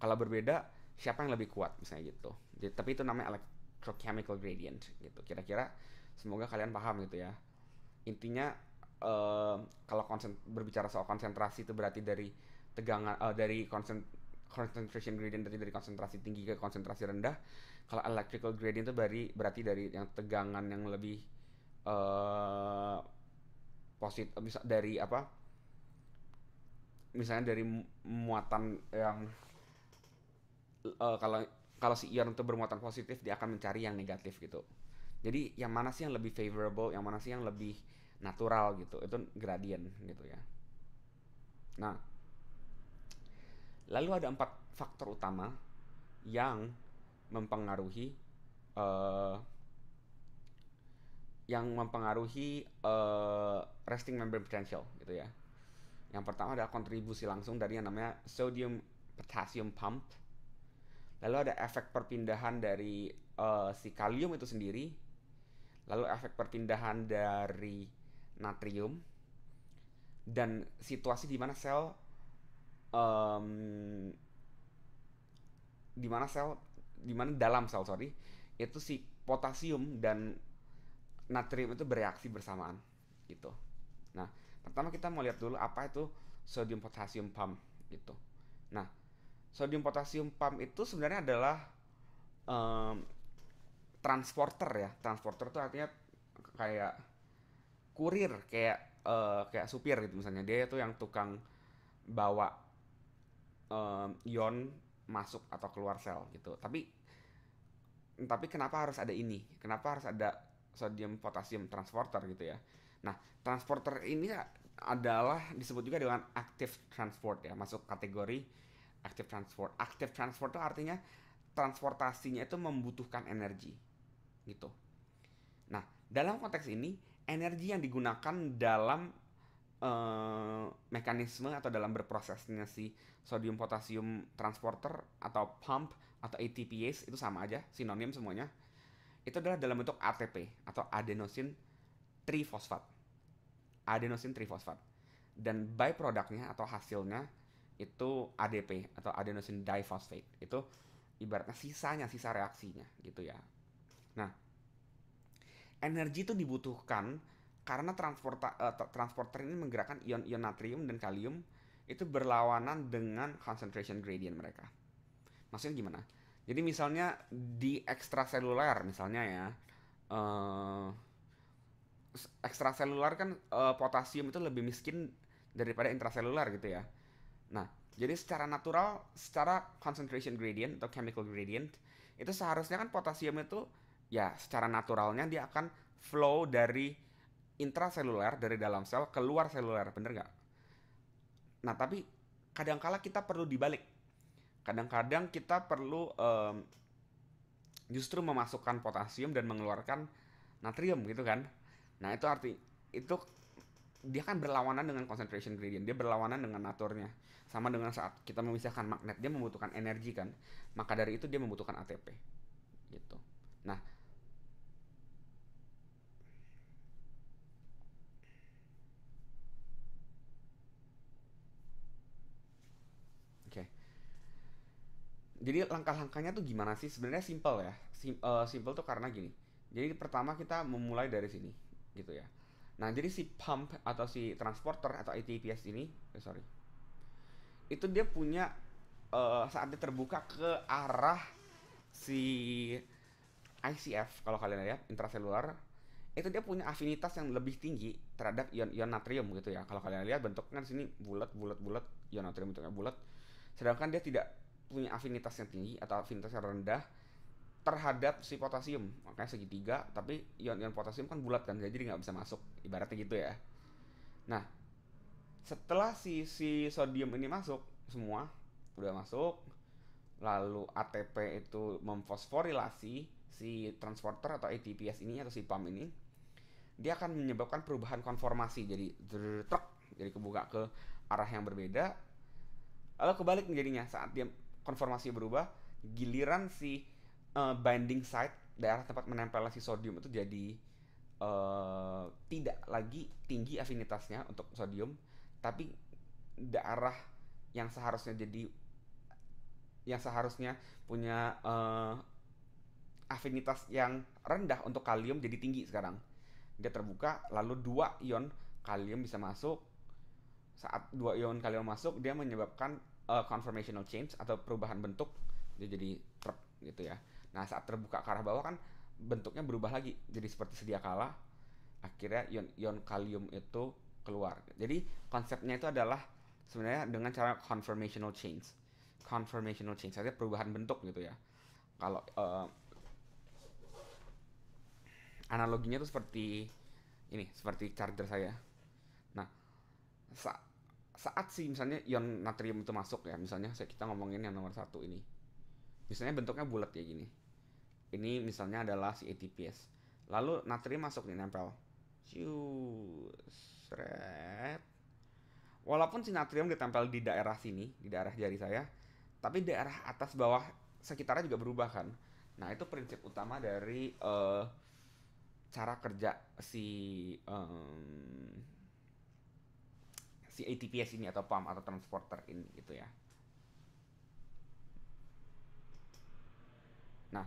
Speaker 1: kalau berbeda siapa yang lebih kuat misalnya gitu Jadi, tapi itu namanya electrochemical gradient gitu kira-kira semoga kalian paham gitu ya intinya uh, kalau berbicara soal konsentrasi itu berarti dari tegangan uh, dari concentration gradient dari dari konsentrasi tinggi ke konsentrasi rendah kalau electrical gradient itu dari berarti dari yang tegangan yang lebih uh, eh, positif misal dari apa? Misalnya dari muatan yang uh, kalau kalau si ion itu bermuatan positif dia akan mencari yang negatif gitu. Jadi yang mana sih yang lebih favorable, yang mana sih yang lebih natural gitu. Itu gradient gitu ya. Nah, lalu ada empat faktor utama yang mempengaruhi uh, yang mempengaruhi uh, resting membrane potential gitu ya. Yang pertama adalah kontribusi langsung dari yang namanya sodium potassium pump. Lalu ada efek perpindahan dari uh, si kalium itu sendiri. Lalu efek perpindahan dari natrium dan situasi di mana sel um, di mana sel di mana dalam sel sorry itu si potasium dan natrium itu bereaksi bersamaan gitu. Nah, pertama kita mau lihat dulu apa itu sodium potasium pump gitu. Nah, sodium potasium pump itu sebenarnya adalah um, transporter ya. Transporter itu artinya kayak kurir, kayak uh, kayak supir gitu misalnya. Dia itu yang tukang bawa um, ion masuk atau keluar sel gitu. Tapi tapi kenapa harus ada ini? Kenapa harus ada sodium potasium transporter gitu ya? Nah, transporter ini adalah disebut juga dengan active transport ya, masuk kategori active transport. Active transport itu artinya transportasinya itu membutuhkan energi gitu. Nah, dalam konteks ini energi yang digunakan dalam Eh, mekanisme atau dalam berprosesnya si sodium potasium transporter atau pump atau ATPase itu sama aja sinonim semuanya itu adalah dalam bentuk ATP atau adenosin trifosfat adenosin trifosfat dan byproductnya atau hasilnya itu ADP atau adenosin diphosphate itu ibaratnya sisanya sisa reaksinya gitu ya nah energi itu dibutuhkan karena transporta, uh, transporter ini menggerakkan ion-ion natrium dan kalium itu berlawanan dengan concentration gradient mereka. Maksudnya gimana? Jadi misalnya di ekstraseluler misalnya ya, uh, ekstraseluler kan uh, potasium itu lebih miskin daripada intraseluler gitu ya. Nah, jadi secara natural, secara concentration gradient atau chemical gradient itu seharusnya kan potasium itu ya secara naturalnya dia akan flow dari intraseluler dari dalam sel keluar seluler, bener nggak? Nah tapi kadangkala kita perlu dibalik. Kadang-kadang kita perlu um, justru memasukkan potasium dan mengeluarkan natrium gitu kan? Nah itu arti itu dia kan berlawanan dengan concentration gradient, dia berlawanan dengan naturnya. Sama dengan saat kita memisahkan magnet, dia membutuhkan energi kan. Maka dari itu dia membutuhkan ATP. Gitu. Nah, jadi langkah-langkahnya tuh gimana sih sebenarnya simple ya Sim, uh, eh, simple tuh karena gini jadi pertama kita memulai dari sini gitu ya nah jadi si pump atau si transporter atau ATPS ini eh, sorry itu dia punya uh, eh, saat dia terbuka ke arah si ICF kalau kalian lihat intraseluler, itu dia punya afinitas yang lebih tinggi terhadap ion-ion natrium gitu ya kalau kalian lihat bentuknya kan sini bulat bulat bulat ion natrium bentuknya bulat sedangkan dia tidak punya afinitas yang tinggi atau afinitas yang rendah terhadap si potasium makanya segitiga tapi ion-ion potasium kan bulat kan jadi nggak bisa masuk ibaratnya gitu ya nah setelah si si sodium ini masuk semua udah masuk lalu ATP itu memfosforilasi si transporter atau ATPS ini atau si pump ini dia akan menyebabkan perubahan konformasi jadi truk jadi kebuka ke arah yang berbeda lalu kebalik jadinya saat dia konformasi berubah giliran si uh, binding site daerah tempat menempelnya si sodium itu jadi uh, tidak lagi tinggi afinitasnya untuk sodium tapi daerah yang seharusnya jadi yang seharusnya punya uh, afinitas yang rendah untuk kalium jadi tinggi sekarang dia terbuka lalu dua ion kalium bisa masuk saat dua ion kalium masuk dia menyebabkan uh, eh, conformational change atau perubahan bentuk dia jadi truk gitu ya. Nah saat terbuka ke arah bawah kan bentuknya berubah lagi jadi seperti sedia kala akhirnya ion ion kalium itu keluar. Jadi konsepnya itu adalah sebenarnya dengan cara conformational change. Conformational change artinya perubahan bentuk gitu ya. Kalau uh, analoginya itu seperti ini seperti charger saya. Nah, saat saat si misalnya ion natrium itu masuk ya misalnya kita ngomongin yang nomor satu ini misalnya bentuknya bulat ya gini ini misalnya adalah si ATPS lalu natrium masuk nih nempel red walaupun si natrium ditempel di daerah sini di daerah jari saya tapi daerah atas bawah sekitarnya juga berubah kan nah itu prinsip utama dari uh, cara kerja si um, si ATPS ini atau pump atau transporter ini gitu ya. Nah,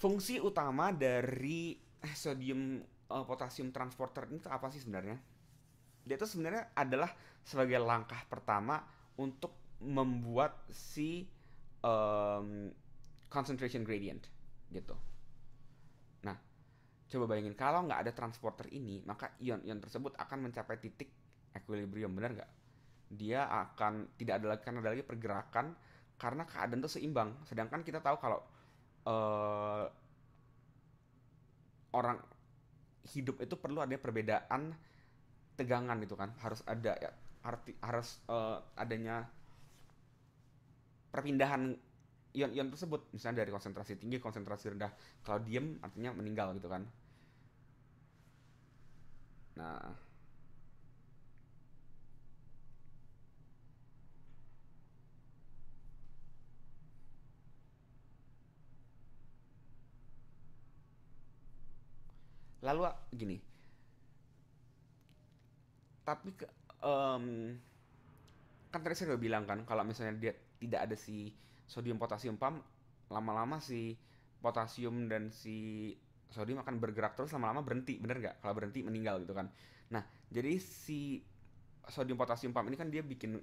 Speaker 1: fungsi utama dari eh, sodium uh, potasium transporter ini apa sih sebenarnya? Dia itu sebenarnya adalah sebagai langkah pertama untuk membuat si um, concentration gradient gitu. Nah, coba bayangin kalau nggak ada transporter ini, maka ion-ion tersebut akan mencapai titik equilibrium benar nggak dia akan tidak ada lagi karena ada lagi pergerakan karena keadaan itu seimbang sedangkan kita tahu kalau uh, orang hidup itu perlu ada perbedaan tegangan gitu kan harus ada ya, arti harus uh, adanya perpindahan ion-ion tersebut misalnya dari konsentrasi tinggi konsentrasi rendah kalau diem artinya meninggal gitu kan nah lalu ah, gini tapi um, kan tadi saya udah bilang kan kalau misalnya dia tidak ada si sodium potasium pump lama-lama si potasium dan si sodium akan bergerak terus lama-lama berhenti bener nggak kalau berhenti meninggal gitu kan nah jadi si sodium potasium pump ini kan dia bikin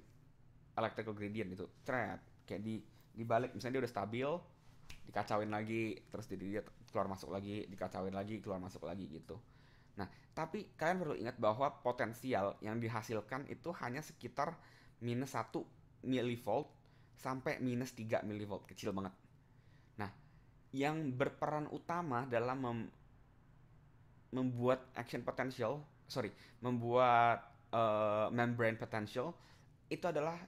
Speaker 1: electrical gradient itu thread kayak di dibalik misalnya dia udah stabil dikacauin lagi terus jadi dia keluar masuk lagi dikacauin lagi keluar masuk lagi gitu nah tapi kalian perlu ingat bahwa potensial yang dihasilkan itu hanya sekitar minus 1 milivolt sampai minus 3 milivolt kecil banget nah yang berperan utama dalam mem membuat action potential sorry membuat uh, membrane potential itu adalah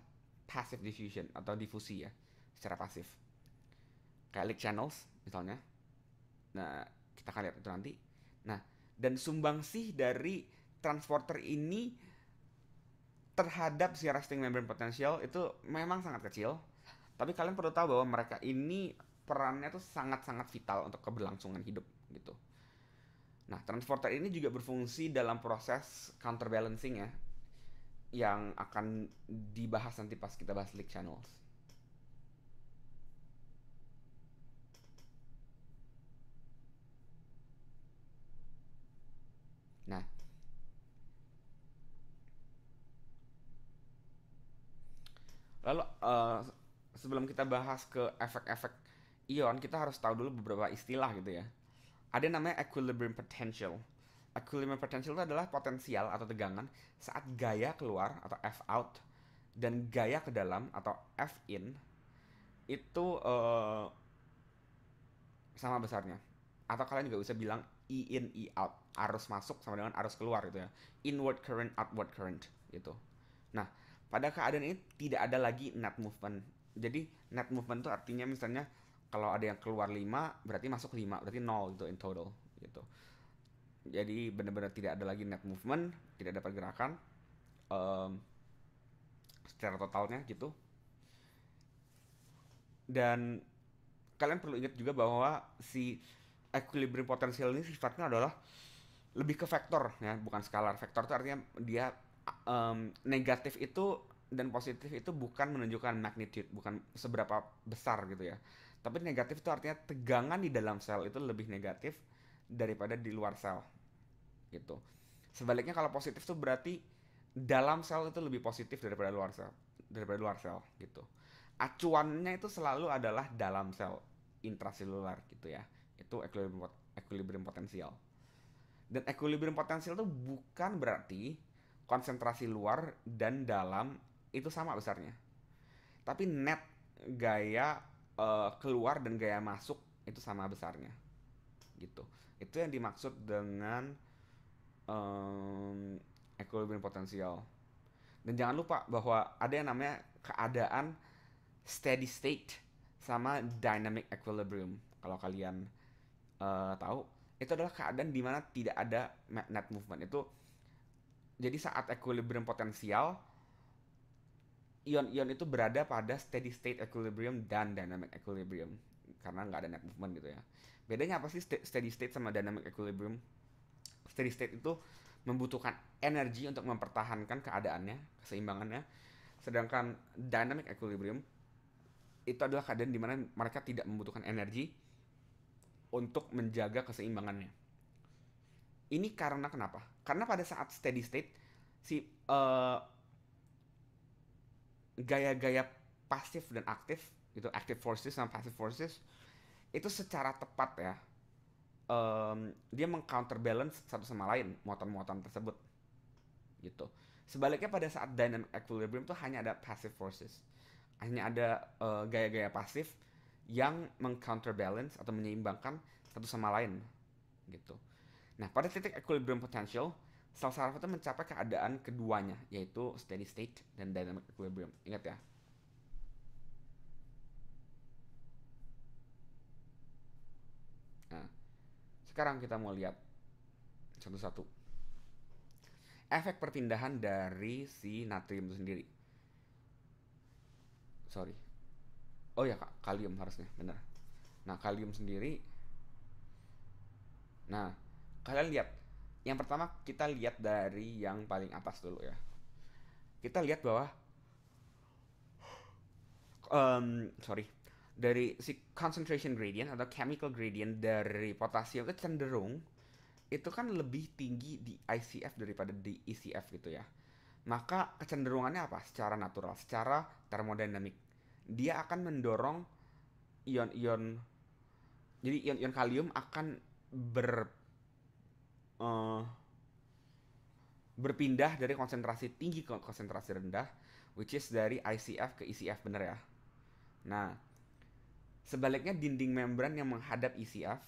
Speaker 1: passive diffusion atau difusi ya secara pasif kayak leak channels misalnya. Nah, kita akan lihat itu nanti. Nah, dan sumbangsih dari transporter ini terhadap si resting membrane potential itu memang sangat kecil. Tapi kalian perlu tahu bahwa mereka ini perannya itu sangat-sangat vital untuk keberlangsungan hidup gitu. Nah, transporter ini juga berfungsi dalam proses counterbalancing ya yang akan dibahas nanti pas kita bahas leak channels. Lalu uh, sebelum kita bahas ke efek-efek ion, kita harus tahu dulu beberapa istilah gitu ya. Ada namanya equilibrium potential. Equilibrium potential itu adalah potensial atau tegangan saat gaya keluar atau F out dan gaya ke dalam atau F in itu uh, sama besarnya. Atau kalian juga bisa bilang E in E out, arus masuk sama dengan arus keluar gitu ya. Inward current, outward current gitu. Nah, pada keadaan ini tidak ada lagi net movement jadi net movement itu artinya misalnya kalau ada yang keluar 5 berarti masuk 5 berarti 0 gitu in total gitu jadi benar-benar tidak ada lagi net movement tidak ada pergerakan um, secara totalnya gitu dan kalian perlu ingat juga bahwa si equilibrium potensial ini sifatnya adalah lebih ke vektor ya bukan skalar vektor itu artinya dia um, negatif itu dan positif itu bukan menunjukkan magnitude, bukan seberapa besar gitu ya. Tapi negatif itu artinya tegangan di dalam sel itu lebih negatif daripada di luar sel. Gitu. Sebaliknya kalau positif itu berarti dalam sel itu lebih positif daripada luar sel, daripada luar sel gitu. Acuannya itu selalu adalah dalam sel intraselular gitu ya. Itu equilibrium equilibrium potensial. Dan equilibrium potensial itu bukan berarti konsentrasi luar dan dalam itu sama besarnya. Tapi net gaya uh, keluar dan gaya masuk itu sama besarnya. Gitu. Itu yang dimaksud dengan um, equilibrium potensial. Dan jangan lupa bahwa ada yang namanya keadaan steady state sama dynamic equilibrium. Kalau kalian uh, tahu, itu adalah keadaan di mana tidak ada net movement. Itu jadi saat equilibrium potensial ion-ion itu berada pada steady state equilibrium dan dynamic equilibrium karena nggak ada net movement gitu ya bedanya apa sih steady state sama dynamic equilibrium steady state itu membutuhkan energi untuk mempertahankan keadaannya keseimbangannya sedangkan dynamic equilibrium itu adalah keadaan di mana mereka tidak membutuhkan energi untuk menjaga keseimbangannya ini karena kenapa? Karena pada saat steady state si gaya eh, gaya-gaya pasif dan aktif itu active forces sama passive forces itu secara tepat ya um, dia mengcounterbalance satu sama lain muatan-muatan tersebut gitu. Sebaliknya pada saat dynamic equilibrium itu hanya ada passive forces, hanya ada gaya eh, gaya-gaya pasif yang mengcounterbalance atau menyeimbangkan satu sama lain gitu. Nah, pada titik equilibrium potential, sel saraf itu mencapai keadaan keduanya, yaitu steady state dan dynamic equilibrium. Ingat ya. Nah, sekarang kita mau lihat satu-satu. Efek perpindahan dari si natrium itu sendiri. Sorry. Oh ya, kalium harusnya, benar. Nah, kalium sendiri Nah, kalian lihat yang pertama kita lihat dari yang paling atas dulu ya kita lihat bahwa um, sorry dari si concentration gradient atau chemical gradient dari potasium itu cenderung itu kan lebih tinggi di ICF daripada di ECF gitu ya. Maka kecenderungannya apa? Secara natural, secara termodinamik. Dia akan mendorong ion-ion jadi ion-ion kalium akan ber uh, berpindah dari konsentrasi tinggi ke konsentrasi rendah, which is dari ICF ke ECF bener ya. Nah, sebaliknya dinding membran yang menghadap ECF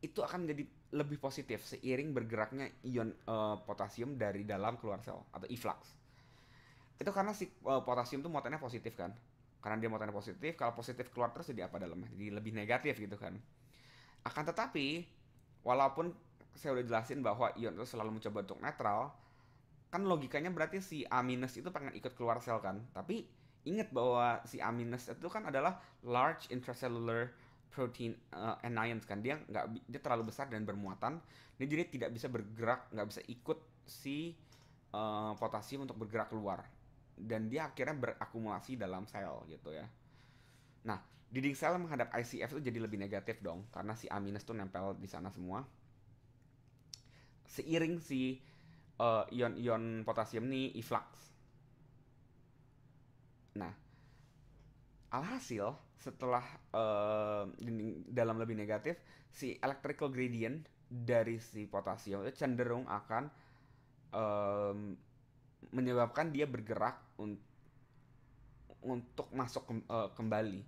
Speaker 1: itu akan jadi lebih positif seiring bergeraknya ion uh, potasium dari dalam keluar sel atau influx. Itu karena si uh, potasium tuh muatannya positif kan. Karena dia muatannya positif, kalau positif keluar terus jadi apa dalamnya? Jadi lebih negatif gitu kan. Akan tetapi walaupun saya udah jelasin bahwa ion itu selalu mencoba untuk netral, kan logikanya berarti si A- minus itu pengen ikut keluar sel kan. Tapi ingat bahwa si A- minus itu kan adalah large intracellular protein uh, anions kan. Dia nggak dia terlalu besar dan bermuatan. Dia jadi tidak bisa bergerak, nggak bisa ikut si uh, potasium untuk bergerak keluar. Dan dia akhirnya berakumulasi dalam sel gitu ya. Nah, dinding Sel menghadap ICF itu jadi lebih negatif dong karena si minus tuh nempel di sana semua. Seiring si eh, ion ion-ion potasium ini influx. Nah, alhasil setelah uh, dalam lebih negatif si electrical gradient dari si potasium itu cenderung akan um, menyebabkan dia bergerak un untuk masuk ke, uh, eh, kembali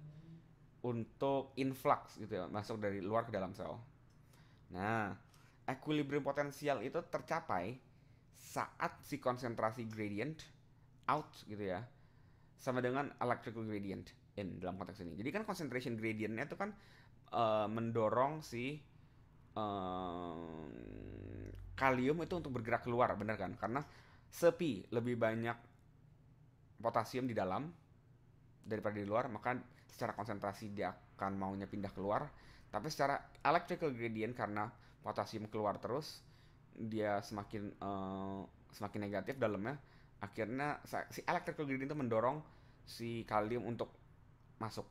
Speaker 1: untuk influx gitu ya, masuk dari luar ke dalam sel. Nah, equilibrium potensial itu tercapai saat si konsentrasi gradient out gitu ya sama dengan electrical gradient in dalam konteks ini. Jadi kan concentration gradientnya itu kan uh, mendorong si uh, kalium itu untuk bergerak keluar, benar kan? Karena sepi lebih banyak potasium di dalam daripada di luar, maka secara konsentrasi dia akan maunya pindah keluar tapi secara electrical gradient karena potasium keluar terus dia semakin uh, semakin negatif dalamnya akhirnya si electrical gradient itu mendorong si kalium untuk masuk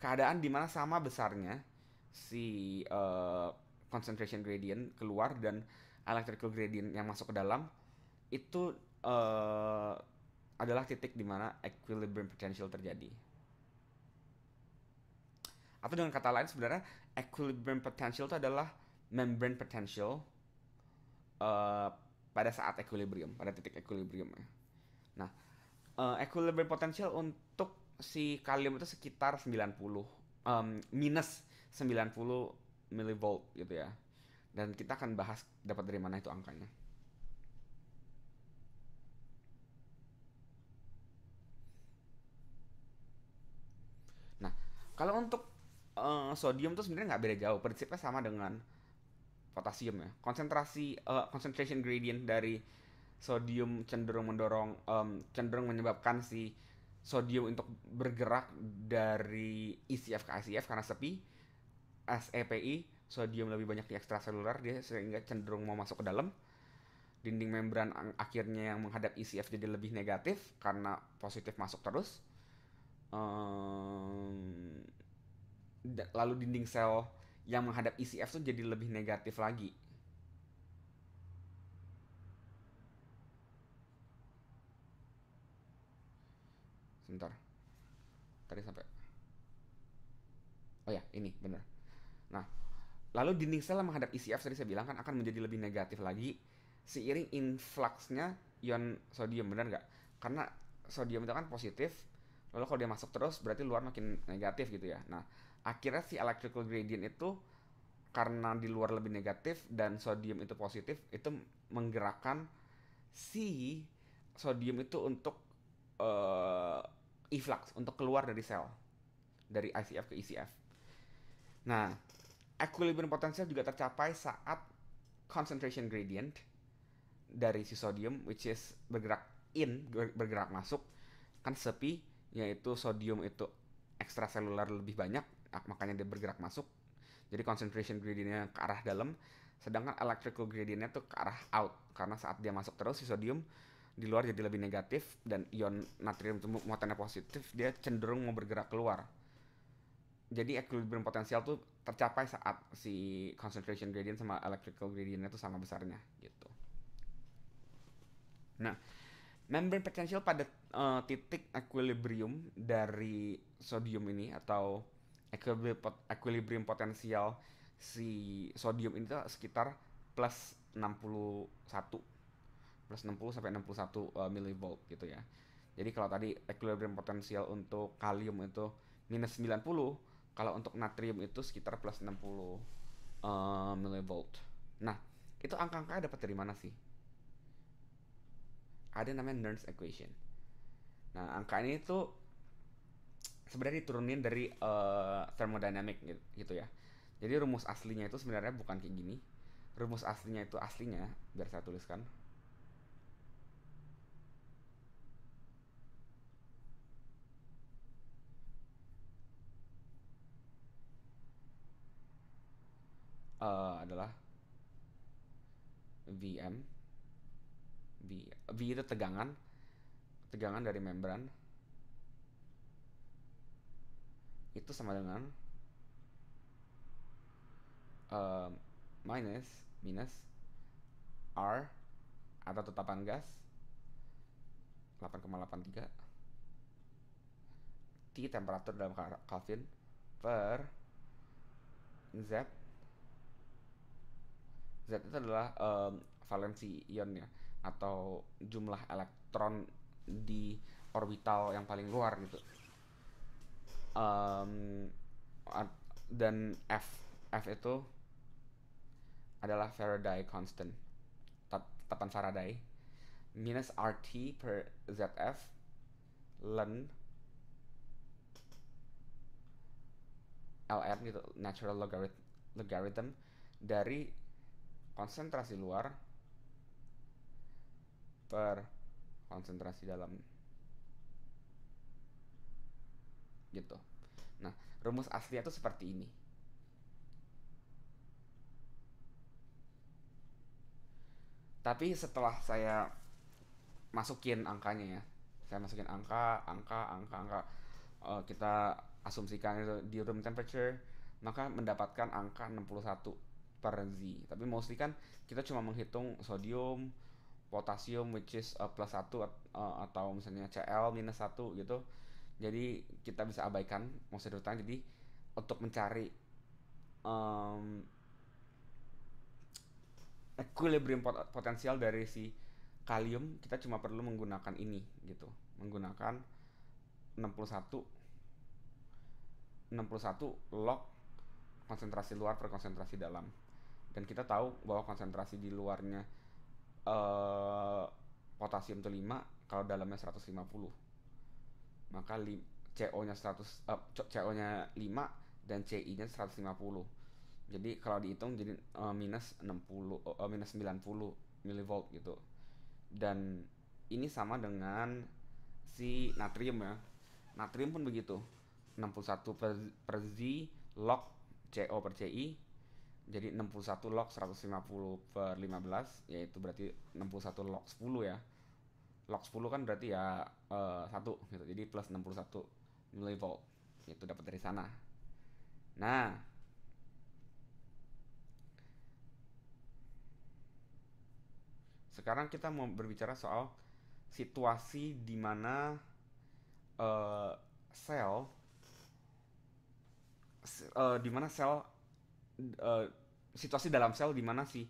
Speaker 1: keadaan dimana sama besarnya si uh, concentration gradient keluar dan electrical gradient yang masuk ke dalam itu uh, adalah titik dimana equilibrium potential terjadi. Atau dengan kata lain sebenarnya equilibrium potential itu adalah membrane potential uh, pada saat equilibrium, pada titik equilibrium. Ya. Nah, uh, equilibrium potential untuk si kalium itu sekitar 90 um, minus 90 millivolt gitu ya. Dan kita akan bahas dapat dari mana itu angkanya. Nah, kalau untuk uh, sodium tuh sebenarnya nggak beda jauh prinsipnya sama dengan potasium ya konsentrasi uh, concentration gradient dari sodium cenderung mendorong um, cenderung menyebabkan si sodium untuk bergerak dari ICF e ke ICF karena sepi SEPI sodium lebih banyak di ekstraseluler dia sehingga cenderung mau masuk ke dalam dinding membran akhirnya yang menghadap ICF e jadi lebih negatif karena positif masuk terus um, lalu dinding sel yang menghadap ICF e itu jadi lebih negatif lagi. Sebentar. Tadi sampai. Oh ya, ini benar. Nah, lalu dinding sel yang menghadap ICF e tadi saya bilang kan akan menjadi lebih negatif lagi seiring influxnya ion sodium, benar nggak? Karena sodium itu kan positif, lalu kalau dia masuk terus berarti luar makin negatif gitu ya. Nah, akhirnya si electrical gradient itu karena di luar lebih negatif dan sodium itu positif itu menggerakkan si sodium itu untuk uh, eh, efflux untuk keluar dari sel dari ICF ke ECF. Nah, equilibrium potensial juga tercapai saat concentration gradient dari si sodium which is bergerak in bergerak masuk kan sepi yaitu sodium itu ekstraseluler lebih banyak makanya dia bergerak masuk jadi concentration gradientnya ke arah dalam sedangkan electrical gradientnya tuh ke arah out karena saat dia masuk terus si sodium di luar jadi lebih negatif dan ion natrium itu muatannya positif dia cenderung mau bergerak keluar jadi equilibrium potensial tuh tercapai saat si concentration gradient sama electrical gradientnya tuh sama besarnya gitu. Nah, membrane potential pada uh, titik equilibrium dari sodium ini atau equilibrium, potensial si sodium ini tuh sekitar plus 61 plus 60 sampai 61 uh, eh, millivolt gitu ya. Jadi kalau tadi equilibrium potensial untuk kalium itu minus 90, kalau untuk natrium itu sekitar plus 60 uh, eh, millivolt. Nah, itu angka-angka dapat dari mana sih? Ada namanya Nernst equation. Nah, angka ini tuh sebenarnya diturunin dari uh, thermodynamic gitu, ya. Jadi rumus aslinya itu sebenarnya bukan kayak gini. Rumus aslinya itu aslinya biar saya tuliskan. Uh, adalah VM V, v itu tegangan tegangan dari membran itu sama dengan uh, minus minus R atau tetapan gas 8,83 T temperatur dalam Kelvin per Z Z itu adalah um, valensi ionnya atau jumlah elektron di orbital yang paling luar gitu um, dan F F itu adalah Faraday constant tetapan Faraday minus RT per ZF ln ln gitu natural logarithm, logarithm dari konsentrasi luar per konsentrasi dalam gitu. Nah, rumus asli itu seperti ini. Tapi setelah saya masukin angkanya ya, saya masukin angka, angka, angka, angka, uh, kita asumsikan itu di room temperature, maka mendapatkan angka 61 per Z. Tapi mostly kan kita cuma menghitung sodium, potasium which is uh, plus 1 uh, eh, atau misalnya Cl minus 1 gitu jadi kita bisa abaikan mau sudut jadi untuk mencari um, equilibrium pot potensial dari si kalium kita cuma perlu menggunakan ini gitu menggunakan 61 61 log konsentrasi luar per konsentrasi dalam dan kita tahu bahwa konsentrasi di luarnya eh, potasium itu 5 kalau dalamnya 150 maka CO-nya 100 uh, eh, CO-nya 5 dan CI-nya 150. Jadi kalau dihitung jadi uh, minus 60 uh, eh, minus 90 milivolt gitu. Dan ini sama dengan si natrium ya. Natrium pun begitu. 61 per, per Z log CO per CI jadi 61 log 150 per 15 yaitu berarti 61 log 10 ya log 10 kan berarti ya eh, satu uh, gitu jadi plus 61 millivolt itu dapat dari sana nah sekarang kita mau berbicara soal situasi di mana uh, sel uh, di mana sel uh, situasi dalam sel di mana si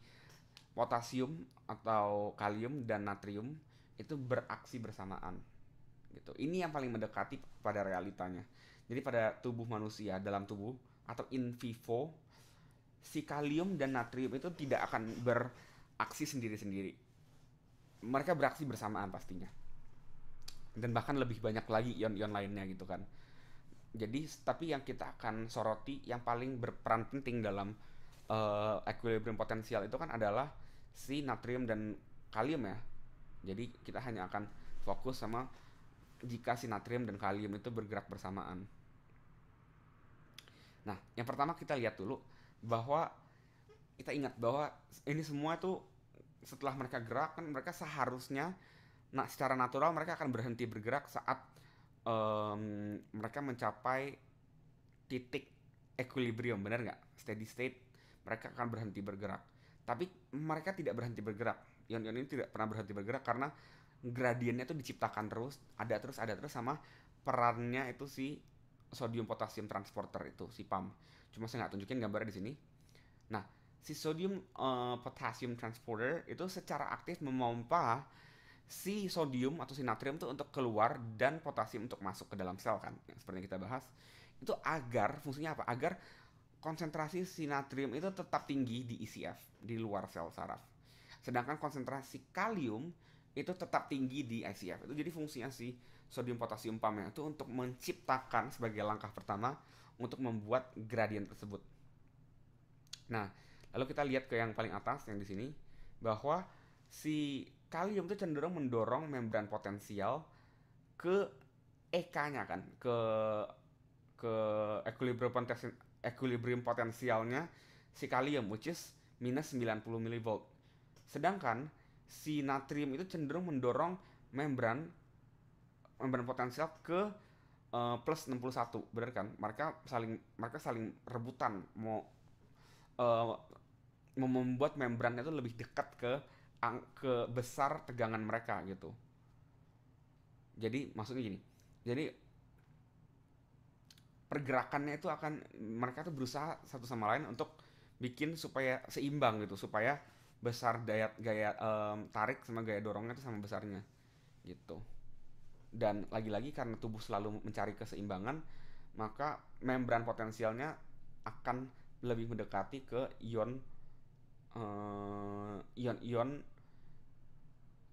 Speaker 1: potasium atau kalium dan natrium itu beraksi bersamaan gitu. Ini yang paling mendekati pada realitanya. Jadi pada tubuh manusia dalam tubuh atau in vivo si kalium dan natrium itu tidak akan beraksi sendiri-sendiri. Mereka beraksi bersamaan pastinya. Dan bahkan lebih banyak lagi ion-ion lainnya gitu kan. Jadi tapi yang kita akan soroti yang paling berperan penting dalam uh, equilibrium potensial itu kan adalah si natrium dan kalium ya jadi kita hanya akan fokus sama jika si natrium dan kalium itu bergerak bersamaan. Nah, yang pertama kita lihat dulu bahwa kita ingat bahwa ini semua itu setelah mereka gerak kan mereka seharusnya nah secara natural mereka akan berhenti bergerak saat um, mereka mencapai titik equilibrium benar nggak steady state mereka akan berhenti bergerak tapi mereka tidak berhenti bergerak ion ion ini tidak pernah berhenti bergerak karena gradiennya itu diciptakan terus ada terus ada terus sama perannya itu si sodium potasium transporter itu si PAM cuma saya nggak tunjukin gambarnya di sini nah si sodium uh, potassium transporter itu secara aktif memompa si sodium atau si natrium itu untuk keluar dan potasium untuk masuk ke dalam sel kan seperti yang kita bahas itu agar fungsinya apa agar konsentrasi sinatrium itu tetap tinggi di ICF e di luar sel saraf Sedangkan konsentrasi kalium itu tetap tinggi di ICF. Itu jadi fungsinya si sodium potasium pump itu untuk menciptakan sebagai langkah pertama untuk membuat gradien tersebut. Nah, lalu kita lihat ke yang paling atas yang di sini bahwa si kalium itu cenderung mendorong membran potensial ke EK-nya kan, ke ke equilibrium potensi equilibrium potensialnya si kalium which is minus 90 millivolt Sedangkan si natrium itu cenderung mendorong membran membran potensial ke uh, plus 61, benar kan? Mereka saling mereka saling rebutan mau uh, membuat membrannya itu lebih dekat ke ke besar tegangan mereka gitu. Jadi maksudnya gini. Jadi pergerakannya itu akan mereka tuh berusaha satu sama lain untuk bikin supaya seimbang gitu, supaya besar daya gaya um, tarik sama gaya dorongnya itu sama besarnya gitu dan lagi-lagi karena tubuh selalu mencari keseimbangan maka membran potensialnya akan lebih mendekati ke ion uh, eh, ion-ion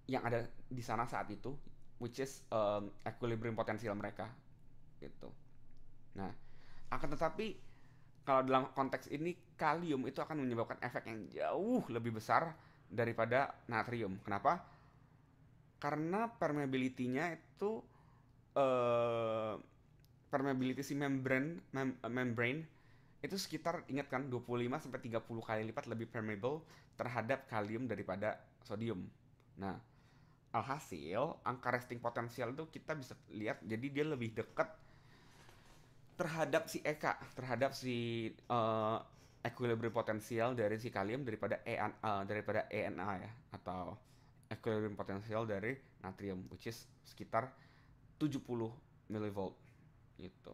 Speaker 1: yang ada di sana saat itu which is um, equilibrium potensial mereka gitu. Nah, akan tetapi kalau dalam konteks ini kalium itu akan menyebabkan efek yang jauh lebih besar daripada natrium. Kenapa? Karena permeability itu uh, permeability si membran mem membrane itu sekitar ingat kan 25 sampai 30 kali lipat lebih permeable terhadap kalium daripada sodium. Nah, alhasil angka resting potensial itu kita bisa lihat jadi dia lebih dekat terhadap si Eka, terhadap si uh, equilibrium potensial dari si kalium daripada EN, uh, eh, daripada ENA ya atau equilibrium potensial dari natrium which is sekitar 70 mV gitu.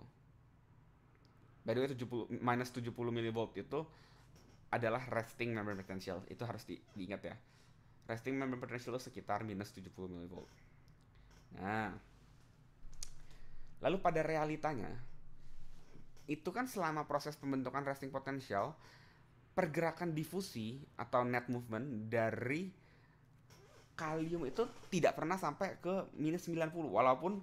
Speaker 1: By the way 70 minus 70 mV itu adalah resting membrane potential. Itu harus di, diingat ya. Resting membrane potential itu sekitar minus 70 mV. Nah, lalu pada realitanya itu kan selama proses pembentukan resting potential pergerakan difusi atau net movement dari kalium itu tidak pernah sampai ke minus 90 walaupun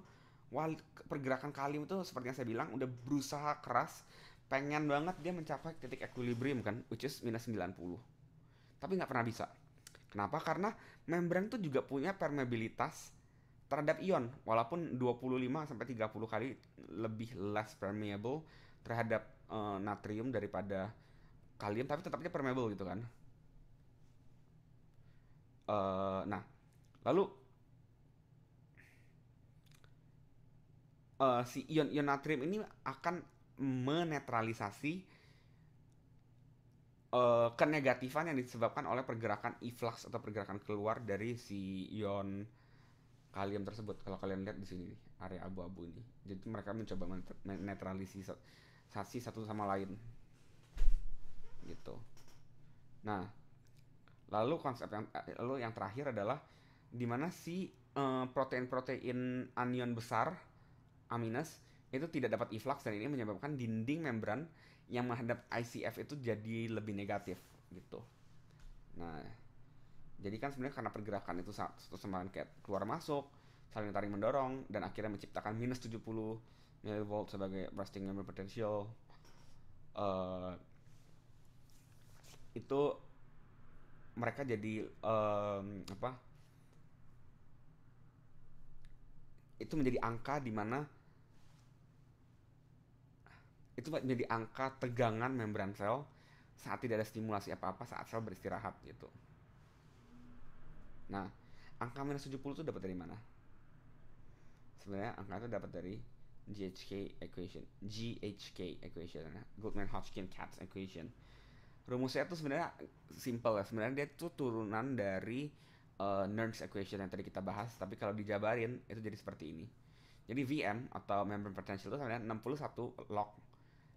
Speaker 1: wal pergerakan kalium itu seperti yang saya bilang udah berusaha keras pengen banget dia mencapai titik equilibrium kan which is minus 90 tapi nggak pernah bisa kenapa karena membran itu juga punya permeabilitas terhadap ion walaupun 25 sampai 30 kali lebih less permeable terhadap uh, natrium daripada kalium tapi tetapnya permeable gitu kan uh, nah lalu uh, si ion-ion natrium ini akan menetralisasi uh, kenegatifan yang disebabkan oleh pergerakan influx atau pergerakan keluar dari si ion kalium tersebut. Kalau kalian lihat di sini area abu-abu ini, jadi mereka mencoba menetralisasi saksi satu sama lain gitu nah lalu konsep yang eh, lalu yang terakhir adalah di mana si eh, protein-protein uh, anion besar amines itu tidak dapat influx dan ini menyebabkan dinding membran yang menghadap ICF itu jadi lebih negatif gitu. Nah, jadi kan sebenarnya karena pergerakan itu satu sama kayak keluar masuk, saling tarik mendorong dan akhirnya menciptakan minus 70 nilai volt sebagai resting member potential uh, itu mereka jadi um, apa itu menjadi angka di mana itu menjadi angka tegangan membran sel saat tidak ada stimulasi apa-apa saat sel beristirahat gitu. Nah, angka minus 70 itu dapat dari mana? Sebenarnya angka itu dapat dari GHK equation GHK equation ya. Nah, Goldman-Hodgkin-Katz equation rumusnya itu sebenarnya simple ya sebenarnya dia tuh turunan dari uh, Nernst equation yang tadi kita bahas tapi kalau dijabarin itu jadi seperti ini jadi VM atau membrane potential itu sebenarnya 61 log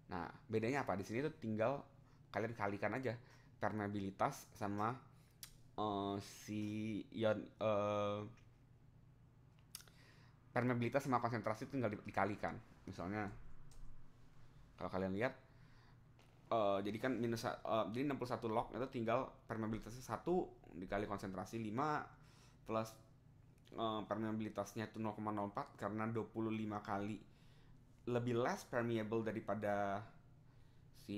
Speaker 1: nah bedanya apa di sini itu tinggal kalian kalikan aja permeabilitas sama uh, si ion uh, permeabilitas sama konsentrasi tinggal di, dikalikan misalnya kalau kalian lihat uh, jadi kan minus uh, jadi 61 log itu tinggal permeabilitasnya satu dikali konsentrasi 5 plus uh, permeabilitasnya itu 0,04 karena 25 kali lebih less permeable daripada si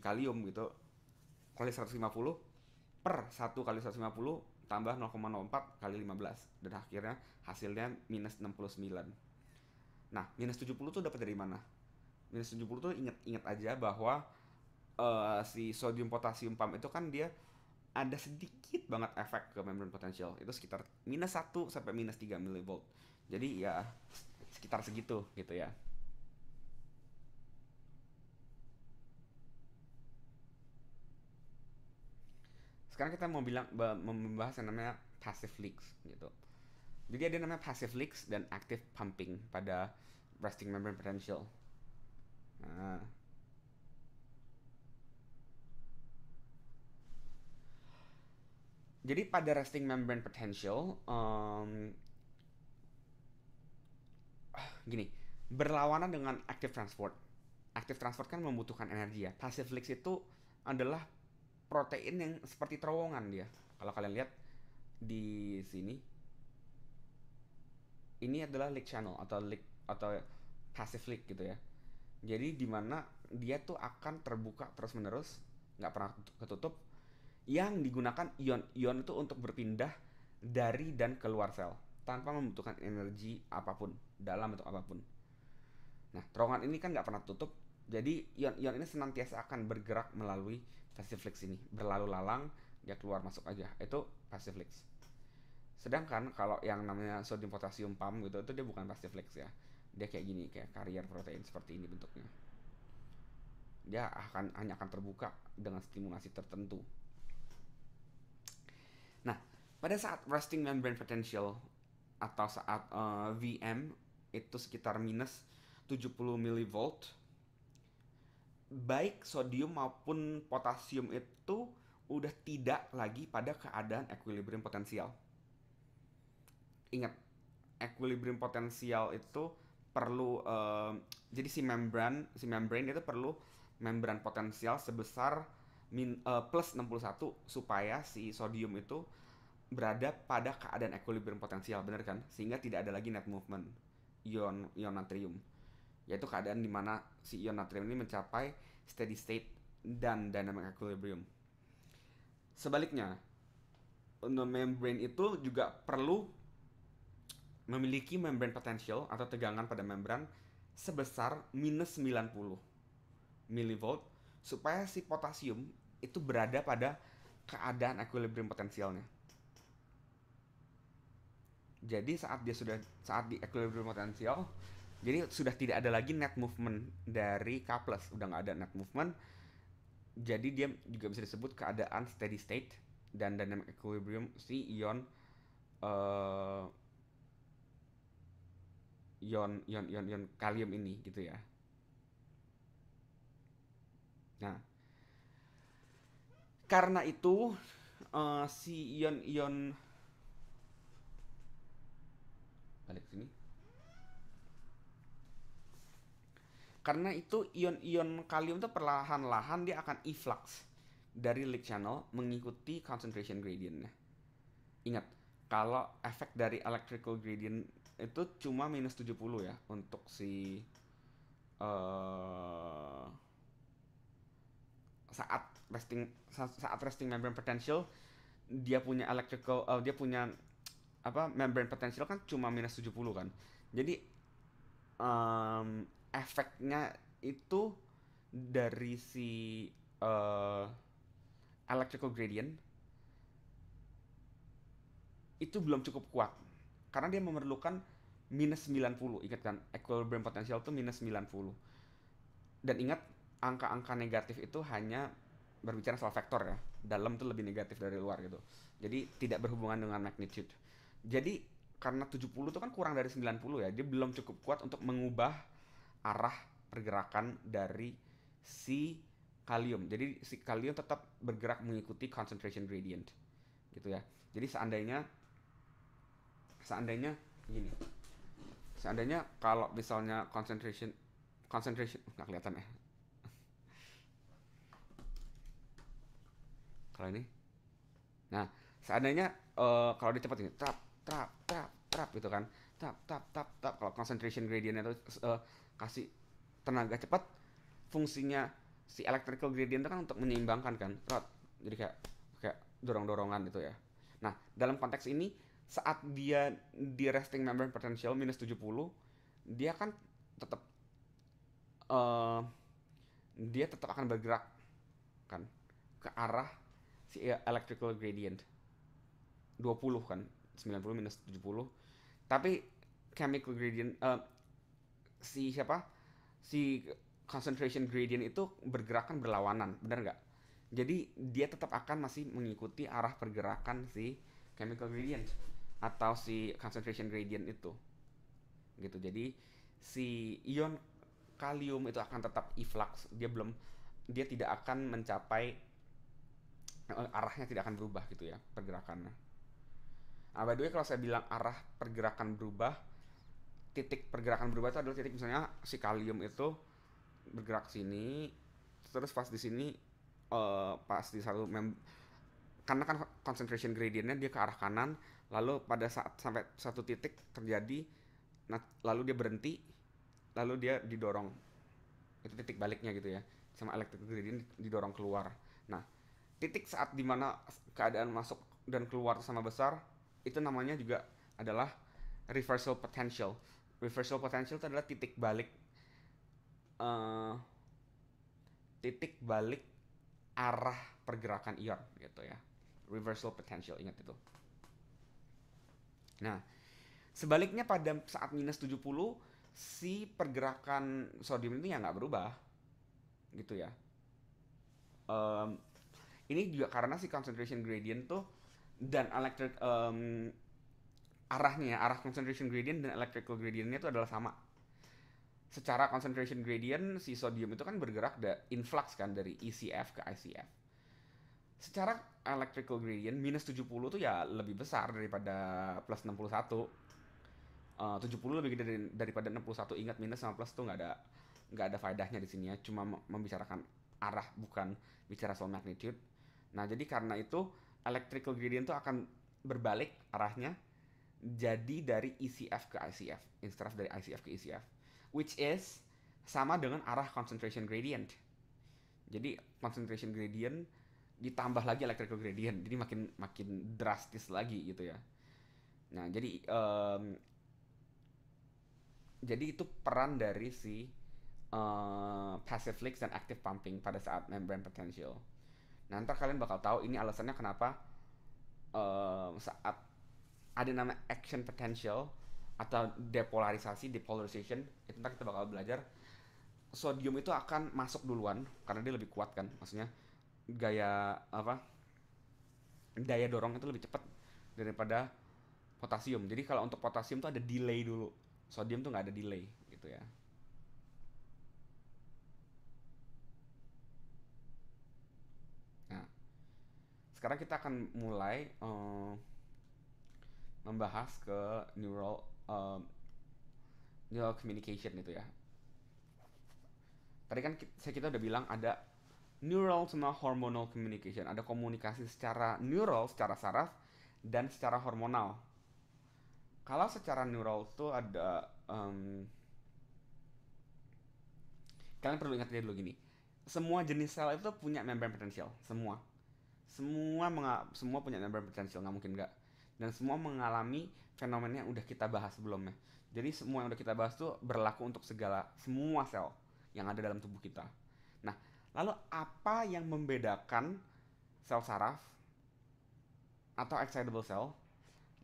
Speaker 1: kalium gitu kali 150 per 1 kali 150 tambah 0,04 kali 15 dan akhirnya hasilnya minus 69. Nah, minus 70 tuh dapat dari mana? Minus 70 tuh inget-inget aja bahwa uh, si sodium potasium pump itu kan dia ada sedikit banget efek ke membran potensial itu sekitar minus 1 sampai minus 3 milivolt jadi ya sekitar segitu gitu ya sekarang kita mau bilang membahas yang namanya passive leaks gitu jadi ada namanya passive leaks dan active pumping pada resting membrane potential nah. jadi pada resting membrane potential um, gini berlawanan dengan active transport active transport kan membutuhkan energi ya passive leaks itu adalah protein yang seperti terowongan dia. Kalau kalian lihat di sini ini adalah leak channel atau leak atau passive leak gitu ya. Jadi dimana dia tuh akan terbuka terus menerus, nggak pernah ketutup. Yang digunakan ion-ion itu untuk berpindah dari dan keluar sel tanpa membutuhkan energi apapun dalam bentuk apapun. Nah, terowongan ini kan nggak pernah tutup, jadi ion-ion ini senantiasa akan bergerak melalui passive flex ini berlalu lalang dia keluar masuk aja itu passive flex sedangkan kalau yang namanya sodium potassium pump gitu itu dia bukan passive flex ya dia kayak gini kayak karier protein seperti ini bentuknya dia akan hanya akan terbuka dengan stimulasi tertentu nah pada saat resting membrane potential atau saat uh, eh, VM itu sekitar minus 70 milivolt baik sodium maupun potasium itu udah tidak lagi pada keadaan equilibrium potensial. Ingat, equilibrium potensial itu perlu uh, jadi si membran si membran itu perlu membran potensial sebesar min, uh, plus 61 supaya si sodium itu berada pada keadaan equilibrium potensial, benar kan? Sehingga tidak ada lagi net movement ion ion natrium yaitu keadaan di mana si ion natrium ini mencapai steady state dan dynamic equilibrium. Sebaliknya, membran itu juga perlu memiliki membran potential atau tegangan pada membran sebesar minus 90 milivolt supaya si potasium itu berada pada keadaan equilibrium potensialnya. Jadi saat dia sudah saat di equilibrium potensial, jadi sudah tidak ada lagi net movement dari K+, plus, udah nggak ada net movement. Jadi dia juga bisa disebut keadaan steady state dan dynamic equilibrium si ion uh, ion ion ion ion kalium ini gitu ya. Nah, karena itu uh, si ion ion balik sini Karena itu ion-ion kalium itu perlahan-lahan dia akan influx dari leak channel mengikuti concentration gradientnya. Ingat, kalau efek dari electrical gradient itu cuma minus 70 ya untuk si uh, saat resting saat resting membrane potential dia punya electrical uh, dia punya apa membrane potential kan cuma minus 70 kan jadi um, efeknya itu dari si uh, electrical gradient itu belum cukup kuat karena dia memerlukan minus 90 ingat kan equilibrium potential itu minus 90 dan ingat angka-angka negatif itu hanya berbicara soal vektor ya dalam itu lebih negatif dari luar gitu jadi tidak berhubungan dengan magnitude jadi karena 70 itu kan kurang dari 90 ya dia belum cukup kuat untuk mengubah arah pergerakan dari si kalium. Jadi si kalium tetap bergerak mengikuti concentration gradient. Gitu ya. Jadi seandainya seandainya gini. Seandainya kalau misalnya concentration concentration nggak kelihatan ya. kalau ini. Nah, seandainya uh, kalau di tempat ini trap trap trap trap gitu kan. Tap tap tap tap kalau concentration gradient itu uh, eh, kasih tenaga cepat fungsinya si electrical gradient itu kan untuk menyeimbangkan kan rot jadi kayak kayak dorong-dorongan gitu ya nah dalam konteks ini saat dia di resting membrane potential minus 70 dia kan tetap uh, eh, dia tetap akan bergerak kan ke arah si electrical gradient 20 kan 90 minus 70 tapi chemical gradient uh, si siapa si concentration gradient itu bergerakan berlawanan benar nggak jadi dia tetap akan masih mengikuti arah pergerakan si chemical gradient atau si concentration gradient itu gitu jadi si ion kalium itu akan tetap influx dia belum dia tidak akan mencapai eh, arahnya tidak akan berubah gitu ya pergerakannya nah, by the way kalau saya bilang arah pergerakan berubah titik pergerakan berubah itu adalah titik misalnya si kalium itu bergerak sini terus pas di sini uh, pas di satu mem karena kan concentration gradientnya dia ke arah kanan lalu pada saat sampai satu titik terjadi nah, lalu dia berhenti lalu dia didorong itu titik baliknya gitu ya sama electric gradient didorong keluar nah titik saat dimana keadaan masuk dan keluar sama besar itu namanya juga adalah reversal potential reversal potential itu adalah titik balik uh, titik balik arah pergerakan ion gitu ya reversal potential ingat itu nah sebaliknya pada saat minus 70 si pergerakan sodium itu ya nggak berubah gitu ya um, ini juga karena si concentration gradient tuh dan electric um, arahnya arah concentration gradient dan electrical gradientnya itu adalah sama. Secara concentration gradient, si sodium itu kan bergerak ada influx kan dari ECF ke ICF. Secara electrical gradient, minus 70 tuh ya lebih besar daripada plus 61. Uh, 70 lebih gede daripada 61. Ingat minus sama plus tuh nggak ada nggak ada faedahnya di sini ya, cuma membicarakan arah bukan bicara soal magnitude. Nah, jadi karena itu electrical gradient itu akan berbalik arahnya jadi dari ECF ke ICF instead dari ICF ke ECF which is sama dengan arah concentration gradient jadi concentration gradient ditambah lagi electrical gradient jadi makin makin drastis lagi gitu ya nah jadi um, jadi itu peran dari si uh, passive leaks dan active pumping pada saat membrane potential nanti kalian bakal tahu ini alasannya kenapa uh, saat ada nama action potential atau depolarisasi, depolarization itu nanti kita bakal belajar. Sodium itu akan masuk duluan karena dia lebih kuat kan, maksudnya gaya apa daya dorong itu lebih cepat daripada potasium. Jadi kalau untuk potasium itu ada delay dulu, sodium tuh nggak ada delay gitu ya. Nah, sekarang kita akan mulai. Uh, membahas ke neural um, neural communication itu ya. Tadi kan saya kita udah bilang ada neural sama hormonal communication, ada komunikasi secara neural, secara saraf dan secara hormonal. Kalau secara neural tuh ada um, kalian perlu ingat dulu gini, semua jenis sel itu punya membran potensial, semua, semua semua punya membran potensial nggak mungkin nggak dan semua mengalami fenomena yang udah kita bahas sebelumnya. Jadi semua yang udah kita bahas tuh berlaku untuk segala semua sel yang ada dalam tubuh kita. Nah, lalu apa yang membedakan sel saraf atau excitable cell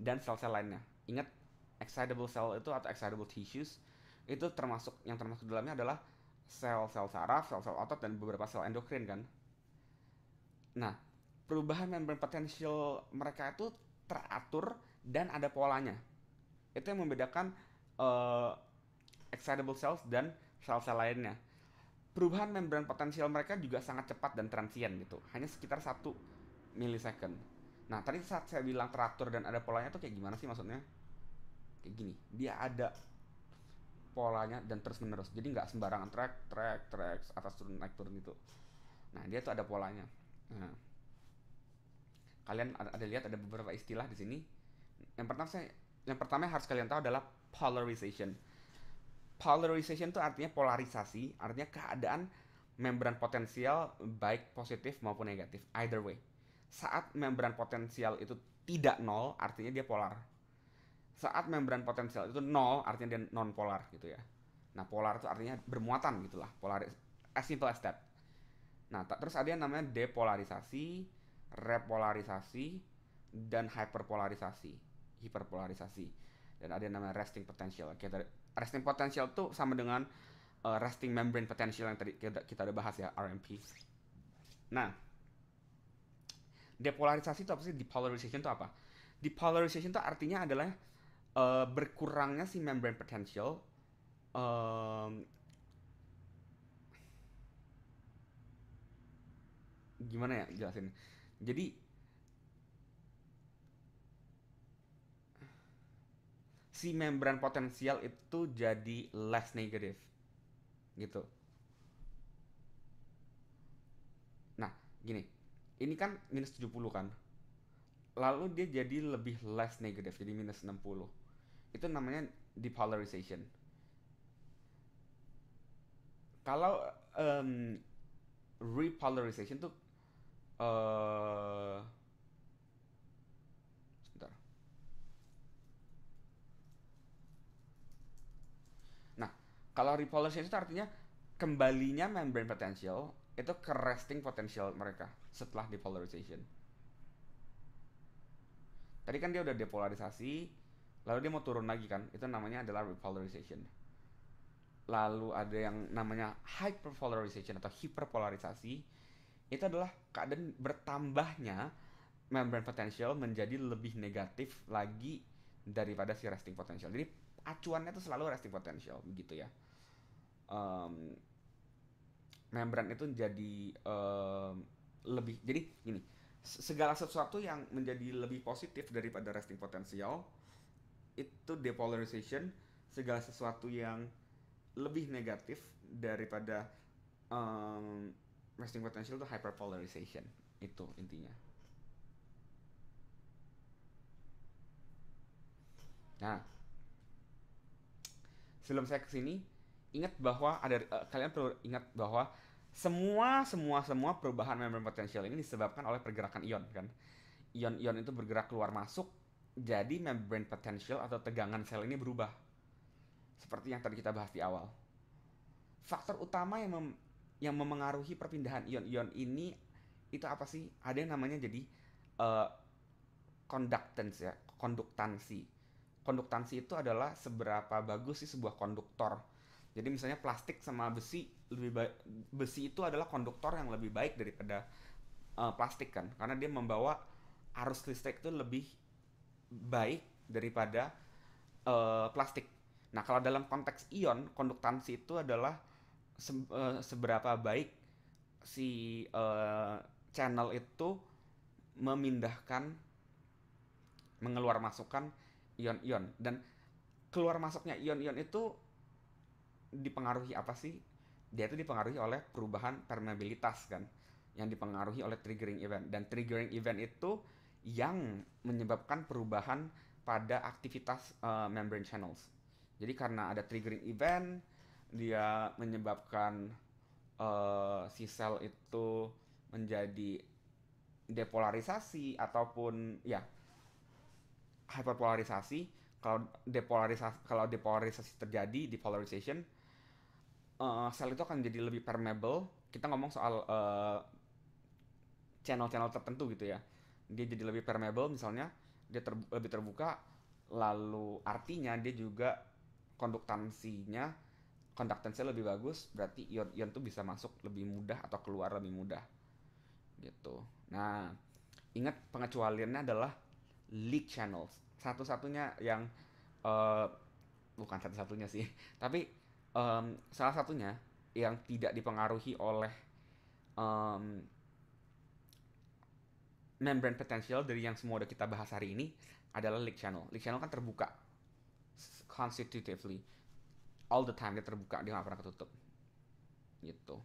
Speaker 1: dan sel-sel lainnya? Ingat, excitable cell itu atau excitable tissues itu termasuk yang termasuk dalamnya adalah sel-sel saraf, sel-sel otot dan beberapa sel endokrin kan. Nah, perubahan membrane potensial mereka itu teratur dan ada polanya. Itu yang membedakan uh, excitable cells dan sel-sel lainnya. Perubahan membran potensial mereka juga sangat cepat dan transient gitu, hanya sekitar satu milisecond. Nah tadi saat saya bilang teratur dan ada polanya itu kayak gimana sih maksudnya? Kayak gini, dia ada polanya dan terus menerus jadi nggak sembarangan track track track atas turun naik turun itu nah dia tuh ada polanya nah, kalian ada, ada lihat ada beberapa istilah di sini. Yang pertama saya yang pertama yang harus kalian tahu adalah polarization. Polarization itu artinya polarisasi, artinya keadaan membran potensial baik positif maupun negatif, either way. Saat membran potensial itu tidak nol, artinya dia polar. Saat membran potensial itu nol, artinya dia non polar gitu ya. Nah, polar itu artinya bermuatan gitulah, polar as simple as that. Nah, terus ada yang namanya depolarisasi, repolarisasi dan hyperpolarisasi hiperpolarisasi dan ada yang namanya resting potential Oke, resting potential tuh sama dengan uh, resting membrane potential yang tadi kita, kita udah bahas ya RMP nah depolarisasi itu apa sih Depolarisasi itu apa Depolarisasi itu artinya adalah uh, berkurangnya si membrane potential um, gimana ya jelasin jadi si membran potensial itu jadi less negative, gitu nah gini ini kan minus 70 kan lalu dia jadi lebih less negative, jadi minus 60 itu namanya depolarization kalau um, repolarization tuh Eh, sebentar. Nah, kalau repolation itu artinya kembalinya membrane potential itu ke resting potential mereka setelah depolarization. Tadi kan dia udah depolarisasi, lalu dia mau turun lagi kan, itu namanya adalah repolarization. Lalu ada yang namanya hyperpolarization atau hiperpolarisasi, itu adalah keadaan bertambahnya membran potential menjadi lebih negatif lagi daripada si resting potential. Jadi acuannya itu selalu resting potential begitu ya. Um, membran itu jadi um, lebih jadi gini segala sesuatu yang menjadi lebih positif daripada resting potential itu depolarization segala sesuatu yang lebih negatif daripada um, resting potential tuh hyperpolarization itu intinya nah sebelum saya kesini ingat bahwa ada uh, kalian perlu ingat bahwa semua semua semua perubahan membrane potential ini disebabkan oleh pergerakan ion kan ion-ion itu bergerak keluar masuk jadi membrane potential atau tegangan sel ini berubah seperti yang tadi kita bahas di awal faktor utama yang yang memengaruhi perpindahan ion-ion ini itu apa sih? Ada yang namanya jadi uh, conductance ya, konduktansi. Konduktansi itu adalah seberapa bagus sih sebuah konduktor. Jadi misalnya plastik sama besi lebih baik, besi itu adalah konduktor yang lebih baik daripada uh, plastik kan, karena dia membawa arus listrik itu lebih baik daripada uh, plastik. Nah kalau dalam konteks ion, konduktansi itu adalah se uh, eh, seberapa baik si uh, channel itu memindahkan mengeluar masukan ion-ion dan keluar masuknya ion-ion itu dipengaruhi apa sih? Dia itu dipengaruhi oleh perubahan permeabilitas kan yang dipengaruhi oleh triggering event dan triggering event itu yang menyebabkan perubahan pada aktivitas uh, membrane channels. Jadi karena ada triggering event dia menyebabkan uh, si sel itu menjadi depolarisasi ataupun ya hyperpolarisasi kalau depolarisasi kalau depolarisasi terjadi depolarization uh, sel itu akan jadi lebih permeable kita ngomong soal channel eh, channel-channel tertentu gitu ya dia jadi lebih permeable misalnya dia ter lebih terbuka lalu artinya dia juga konduktansinya kontaktensinya lebih bagus berarti ion ion tuh bisa masuk lebih mudah atau keluar lebih mudah gitu nah ingat pengecualiannya adalah leak channels satu-satunya yang uh, bukan satu-satunya sih tapi um, salah satunya yang tidak dipengaruhi oleh um, membrane potential dari yang semua udah kita bahas hari ini adalah leak channel leak channel kan terbuka constitutively all the time dia terbuka dia nggak pernah ketutup gitu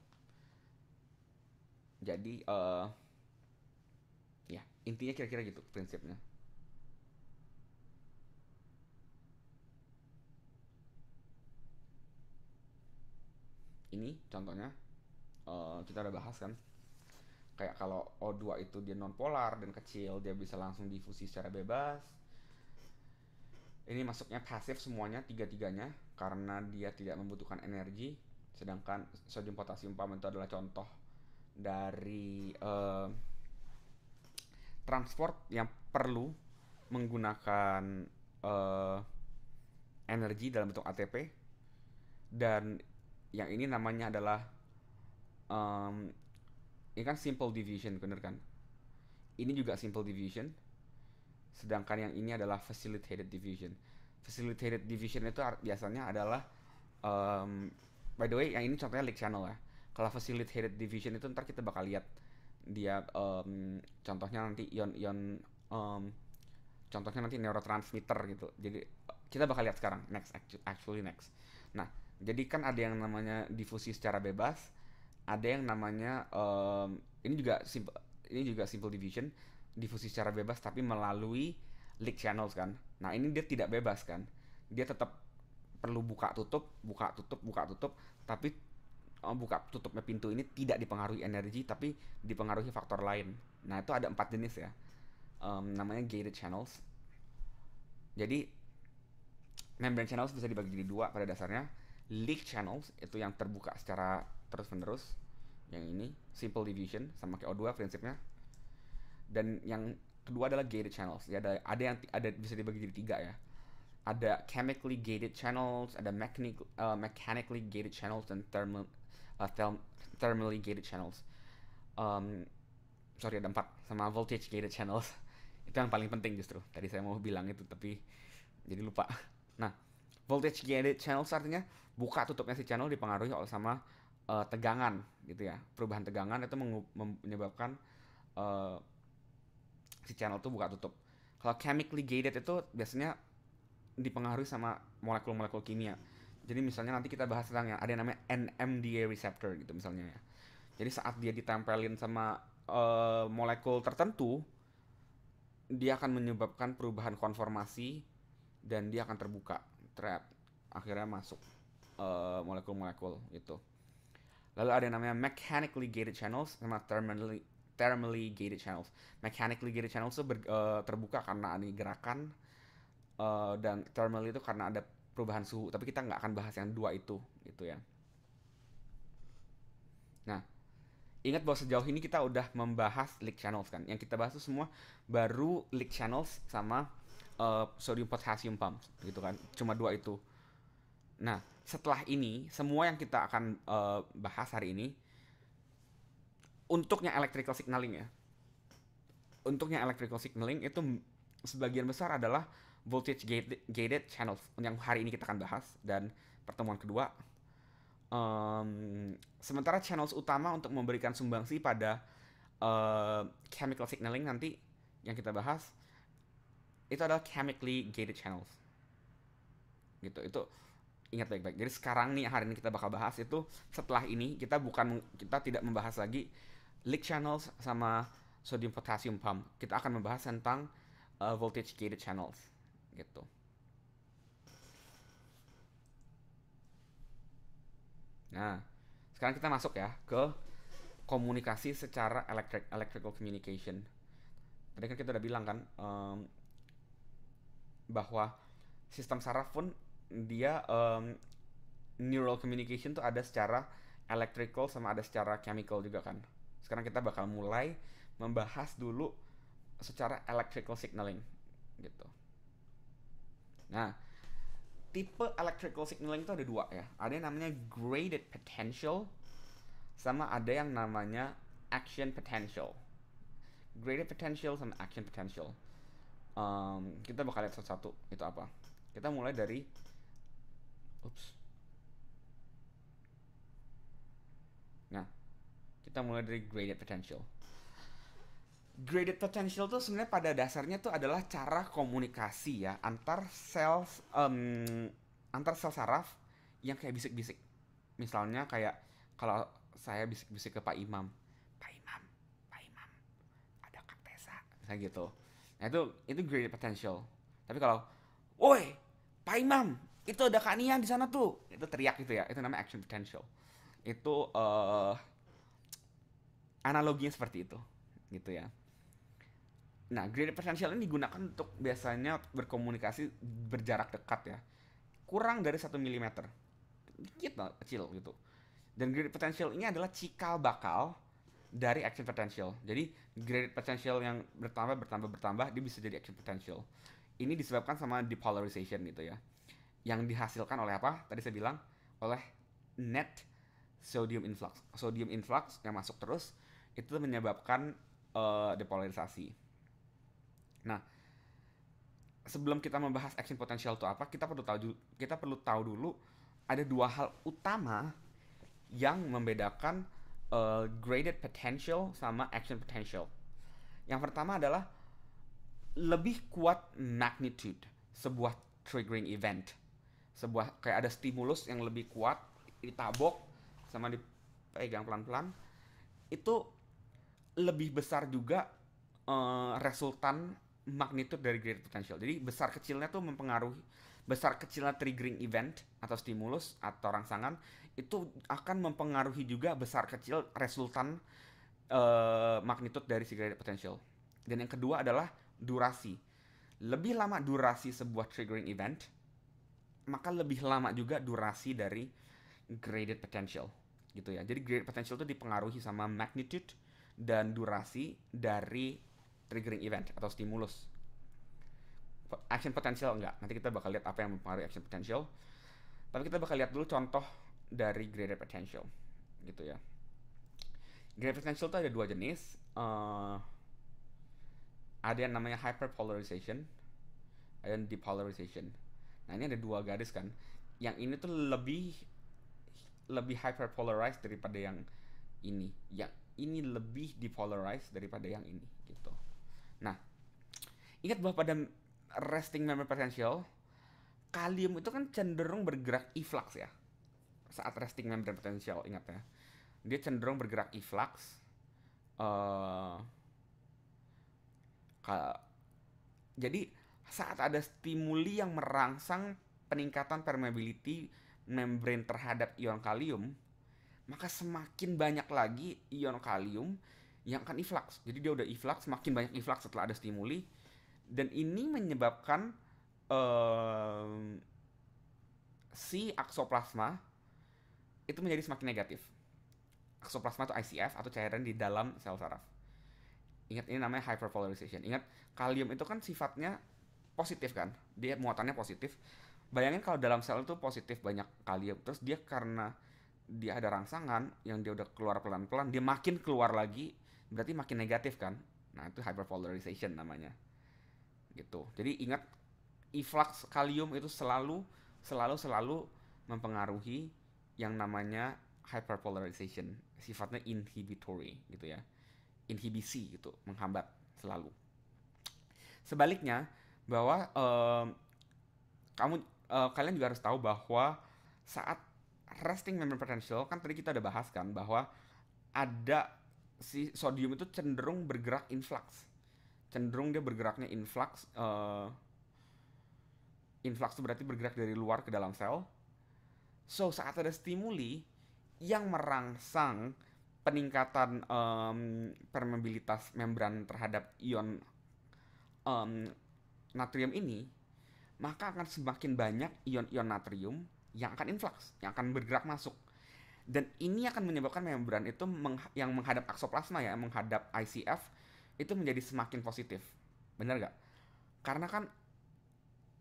Speaker 1: jadi uh, ya intinya kira-kira gitu prinsipnya ini contohnya uh, kita udah bahas kan kayak kalau O2 itu dia nonpolar dan kecil dia bisa langsung difusi secara bebas ini masuknya pasif semuanya tiga-tiganya karena dia tidak membutuhkan energi sedangkan sodium potasium pump itu adalah contoh dari uh, transport yang perlu menggunakan uh, energi dalam bentuk ATP dan yang ini namanya adalah um, ini kan simple division benar kan ini juga simple division sedangkan yang ini adalah facilitated division facilitated division itu biasanya adalah um, by the way yang ini contohnya leak channel ya kalau facilitated division itu ntar kita bakal lihat dia um, contohnya nanti ion ion um, contohnya nanti neurotransmitter gitu jadi kita bakal lihat sekarang next actually next nah jadi kan ada yang namanya difusi secara bebas ada yang namanya um, ini juga simple ini juga simple division difusi secara bebas tapi melalui leak channels kan. Nah, ini dia tidak bebas kan. Dia tetap perlu buka tutup, buka tutup, buka tutup, tapi oh, buka tutupnya pintu ini tidak dipengaruhi energi tapi dipengaruhi faktor lain. Nah, itu ada empat jenis ya. Um, namanya gated channels. Jadi membrane channels bisa dibagi jadi dua pada dasarnya. Leak channels itu yang terbuka secara terus-menerus. Yang ini simple diffusion sama kayak O2 prinsipnya. Dan yang kedua adalah gated channels. Ya, ada ada yang ada bisa dibagi jadi tiga ya. Ada chemically gated channels, ada mechanic, uh, mechanically gated channels dan thermal uh, therm, thermally gated channels. Um, sorry ada empat sama voltage gated channels. itu yang paling penting justru. Tadi saya mau bilang itu tapi jadi lupa. Nah, voltage gated channels artinya buka tutupnya si channel dipengaruhi oleh sama uh, tegangan gitu ya. Perubahan tegangan itu menyebabkan uh, si channel tuh buka tutup. Kalau chemically gated itu biasanya dipengaruhi sama molekul-molekul kimia. Jadi misalnya nanti kita bahas tentang yang ada yang namanya NMDA receptor gitu misalnya ya. Jadi saat dia ditempelin sama uh, molekul tertentu, dia akan menyebabkan perubahan konformasi dan dia akan terbuka, trap, akhirnya masuk eh, molekul-molekul uh, itu. Lalu ada yang namanya mechanically gated channels sama terminally thermally gated channels. Mechanically gated channels itu ber, uh, terbuka karena ada gerakan uh, dan thermally itu karena ada perubahan suhu. Tapi kita nggak akan bahas yang dua itu, gitu ya. Nah, ingat bahwa sejauh ini kita udah membahas leak channels kan. Yang kita bahas itu semua baru leak channels sama uh, sodium potassium pump, gitu kan. Cuma dua itu. Nah, setelah ini semua yang kita akan uh, bahas hari ini untuknya electrical signaling ya. Untuknya electrical signaling itu sebagian besar adalah voltage gated, gated channels yang hari ini kita akan bahas dan pertemuan kedua. Um, sementara channels utama untuk memberikan sumbangsi pada uh, chemical signaling nanti yang kita bahas itu adalah chemically gated channels. Gitu itu ingat baik-baik. Jadi sekarang nih hari ini kita bakal bahas itu setelah ini kita bukan kita tidak membahas lagi leak channels sama sodium potassium pump. Kita akan membahas tentang uh, voltage gated channels gitu. Nah, sekarang kita masuk ya ke komunikasi secara electric electrical communication. Tadi kan kita udah bilang kan um, bahwa sistem saraf pun dia um, neural communication tuh ada secara electrical sama ada secara chemical juga kan. Sekarang kita bakal mulai membahas dulu secara electrical signaling gitu. Nah, tipe electrical signaling itu ada dua ya. Ada yang namanya graded potential sama ada yang namanya action potential. Graded potential sama action potential. Um, kita bakal lihat satu-satu itu apa. Kita mulai dari ups. Nah, kita mulai dari graded potential. Graded potential tuh sebenarnya pada dasarnya tuh adalah cara komunikasi ya antar sel um, antar sel saraf yang kayak bisik-bisik. Misalnya kayak kalau saya bisik-bisik ke Pak Imam, Pak Imam, Pak Imam, ada Kak misalnya gitu. Nah itu itu graded potential. Tapi kalau, woi, Pak Imam, itu ada Kak di sana tuh, itu teriak gitu ya, itu namanya action potential. Itu uh, analoginya seperti itu gitu ya nah graded preferential ini digunakan untuk biasanya berkomunikasi berjarak dekat ya kurang dari satu mm dikit lah, kecil gitu dan graded potential ini adalah cikal bakal dari action potential jadi graded potential yang bertambah bertambah bertambah dia bisa jadi action potential ini disebabkan sama depolarization gitu ya yang dihasilkan oleh apa tadi saya bilang oleh net sodium influx sodium influx yang masuk terus itu menyebabkan uh, depolarisasi. Nah, sebelum kita membahas action potential itu apa, kita perlu tahu kita perlu tahu dulu ada dua hal utama yang membedakan uh, graded potential sama action potential. Yang pertama adalah lebih kuat magnitude sebuah triggering event. Sebuah kayak ada stimulus yang lebih kuat ditabok sama dipegang pelan-pelan itu lebih besar juga uh, resultan magnitude dari great potential. Jadi besar kecilnya tuh mempengaruhi besar kecilnya triggering event atau stimulus atau rangsangan itu akan mempengaruhi juga besar kecil resultan uh, magnitude dari si great potential. Dan yang kedua adalah durasi. Lebih lama durasi sebuah triggering event, maka lebih lama juga durasi dari graded potential gitu ya. Jadi graded potential itu dipengaruhi sama magnitude dan durasi dari triggering event atau stimulus. Action potential enggak, nanti kita bakal lihat apa yang mempengaruhi action potential. Tapi kita bakal lihat dulu contoh dari greater potential gitu ya. Greater potential itu ada dua jenis. Uh, ada yang namanya hyperpolarization, ada yang depolarization. Nah ini ada dua garis kan. Yang ini tuh lebih lebih hyperpolarized daripada yang ini. Yang ini lebih dipolarize daripada yang ini gitu. Nah, ingat bahwa pada resting memory potential kalium itu kan cenderung bergerak influx ya saat resting membrane potential ingat ya dia cenderung bergerak influx uh, eh, jadi saat ada stimuli yang merangsang peningkatan permeability membrane terhadap ion kalium maka semakin banyak lagi ion kalium yang akan iflux, Jadi dia udah iflux semakin banyak iflux setelah ada stimuli dan ini menyebabkan um, si aksoplasma itu menjadi semakin negatif. Aksoplasma itu ICF atau cairan di dalam sel saraf. Ingat ini namanya hyperpolarization. Ingat kalium itu kan sifatnya positif kan? Dia muatannya positif. Bayangin kalau dalam sel itu positif banyak kalium terus dia karena dia ada rangsangan yang dia udah keluar pelan-pelan dia makin keluar lagi berarti makin negatif kan nah itu hyperpolarization namanya gitu jadi ingat influx kalium itu selalu selalu selalu mempengaruhi yang namanya hyperpolarization sifatnya inhibitory gitu ya inhibisi gitu menghambat selalu sebaliknya bahwa uh, kamu uh, kalian juga harus tahu bahwa saat resting member potential kan tadi kita udah bahas kan bahwa ada si sodium itu cenderung bergerak influx. Cenderung dia bergeraknya influx uh, influx itu berarti bergerak dari luar ke dalam sel. So saat ada stimuli yang merangsang peningkatan um, permeabilitas membran terhadap ion um, natrium ini, maka akan semakin banyak ion-ion natrium yang akan influx, yang akan bergerak masuk. Dan ini akan menyebabkan membran itu meng yang menghadap aksoplasma ya, menghadap ICF itu menjadi semakin positif. Benar nggak? Karena kan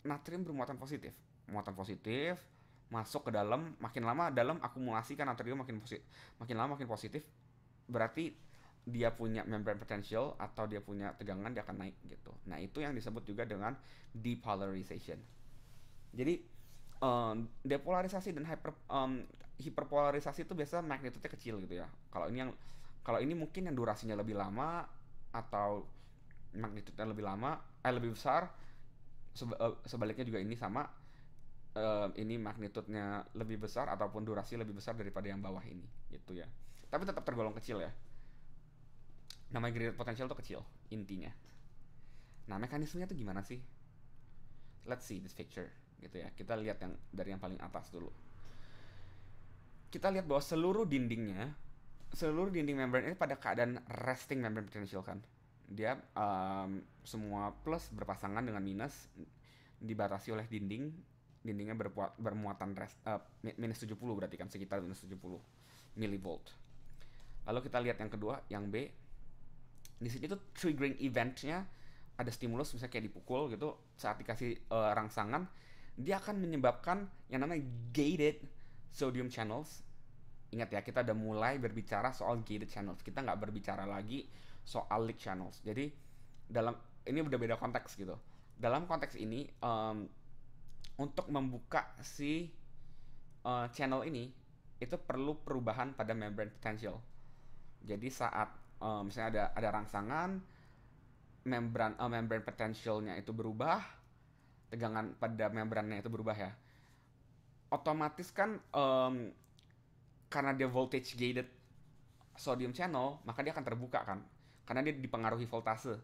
Speaker 1: natrium bermuatan positif. Muatan positif masuk ke dalam makin lama dalam akumulasi kan natrium makin positif, makin lama makin positif berarti dia punya membran potential atau dia punya tegangan dia akan naik gitu. Nah, itu yang disebut juga dengan depolarization. Jadi um, depolarisasi dan hyper um, hiperpolarisasi itu biasa magnitudenya kecil gitu ya. Kalau ini yang kalau ini mungkin yang durasinya lebih lama atau magnitudenya lebih lama, eh lebih besar. Seba, uh, eh, sebaliknya juga ini sama. Uh, ini magnitudenya lebih besar ataupun durasi lebih besar daripada yang bawah ini gitu ya. Tapi tetap tergolong kecil ya. Namanya gradient potential itu kecil intinya. Nah, mekanismenya itu gimana sih? Let's see this picture gitu ya. Kita lihat yang dari yang paling atas dulu. Kita lihat bahwa seluruh dindingnya, seluruh dinding membran ini pada keadaan resting membran potential kan. Dia um, semua plus berpasangan dengan minus dibatasi oleh dinding. Dindingnya berpuat, bermuatan rest, uh, eh, minus 70 berarti kan sekitar minus 70 milivolt. Lalu kita lihat yang kedua, yang B. Di sini tuh triggering eventnya ada stimulus misalnya kayak dipukul gitu saat dikasih uh, rangsangan dia akan menyebabkan yang namanya gated sodium channels. Ingat ya, kita udah mulai berbicara soal gated channels. Kita nggak berbicara lagi soal leak channels. Jadi dalam ini udah beda konteks gitu. Dalam konteks ini um, untuk membuka si uh, channel ini itu perlu perubahan pada membrane potential. Jadi saat um, misalnya ada ada rangsangan membran uh, membrane potentialnya itu berubah tegangan pada membrannya itu berubah ya otomatis kan um, karena dia voltage gated sodium channel maka dia akan terbuka kan karena dia dipengaruhi voltase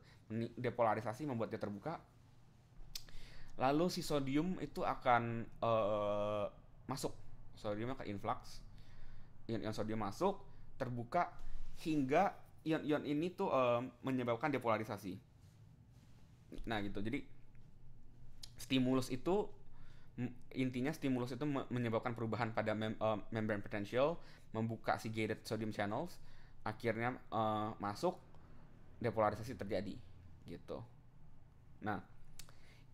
Speaker 1: depolarisasi membuat dia terbuka lalu si sodium itu akan uh, masuk sodium akan influx ion-ion sodium masuk terbuka hingga ion-ion ini tuh uh, menyebabkan depolarisasi nah gitu jadi stimulus itu intinya stimulus itu menyebabkan perubahan pada mem uh, eh, membran potential, membuka si gated sodium channels, akhirnya uh, masuk depolarisasi terjadi gitu. Nah,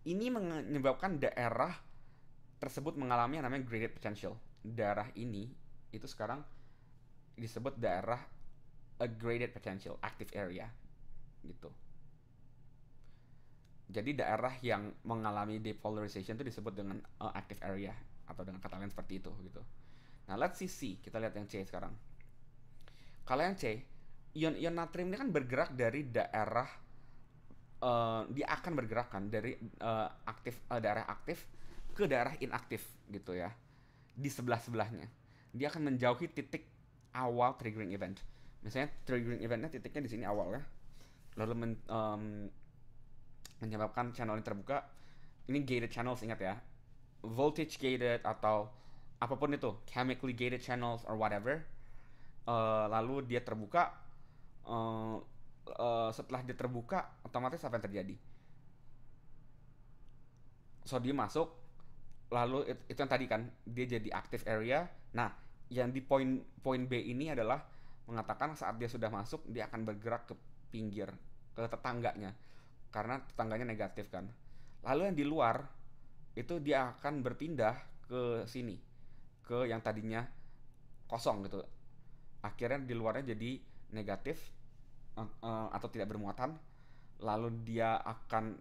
Speaker 1: ini menyebabkan daerah tersebut mengalami yang namanya graded potential. Daerah ini itu sekarang disebut daerah a graded potential active area gitu. Jadi daerah yang mengalami depolarization itu disebut dengan uh, active area atau dengan kata lain seperti itu gitu. Nah, let's see, C. Kita lihat yang C sekarang. Kalau yang C, ion-ion natrium ini kan bergerak dari daerah uh, dia akan bergerakan dari uh, aktif uh, daerah aktif ke daerah inaktif gitu ya. Di sebelah-sebelahnya. Dia akan menjauhi titik awal triggering event. Misalnya triggering eventnya titiknya di sini awal ya. Lalu men, um, menyebabkan channel ini terbuka ini gated channels ingat ya voltage gated atau apapun itu chemically gated channels or whatever uh, lalu dia terbuka uh, uh, setelah dia terbuka otomatis apa yang terjadi sodium masuk lalu itu, itu yang tadi kan dia jadi active area nah yang di point point B ini adalah mengatakan saat dia sudah masuk dia akan bergerak ke pinggir ke tetangganya karena tetangganya negatif kan. Lalu yang di luar itu dia akan berpindah ke sini, ke yang tadinya kosong gitu. Akhirnya di luarnya jadi negatif eh, eh, atau tidak bermuatan, lalu dia akan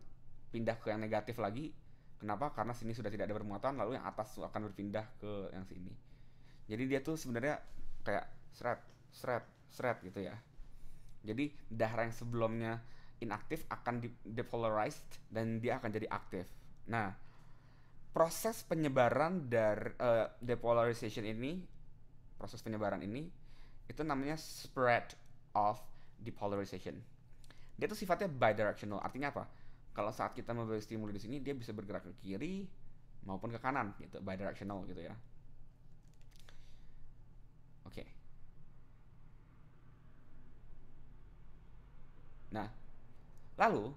Speaker 1: pindah ke yang negatif lagi. Kenapa? Karena sini sudah tidak ada bermuatan, lalu yang atas akan berpindah ke yang sini. Jadi dia tuh sebenarnya kayak seret, seret, seret gitu ya. Jadi daerah yang sebelumnya inaktif akan depolarized dan dia akan jadi aktif. Nah, proses penyebaran dari uh, eh, depolarization ini, proses penyebaran ini itu namanya spread of depolarization. Dia itu sifatnya bidirectional, artinya apa? Kalau saat kita memberi stimulus di sini dia bisa bergerak ke kiri maupun ke kanan gitu, bidirectional gitu ya. Oke. Okay. Nah, Lalu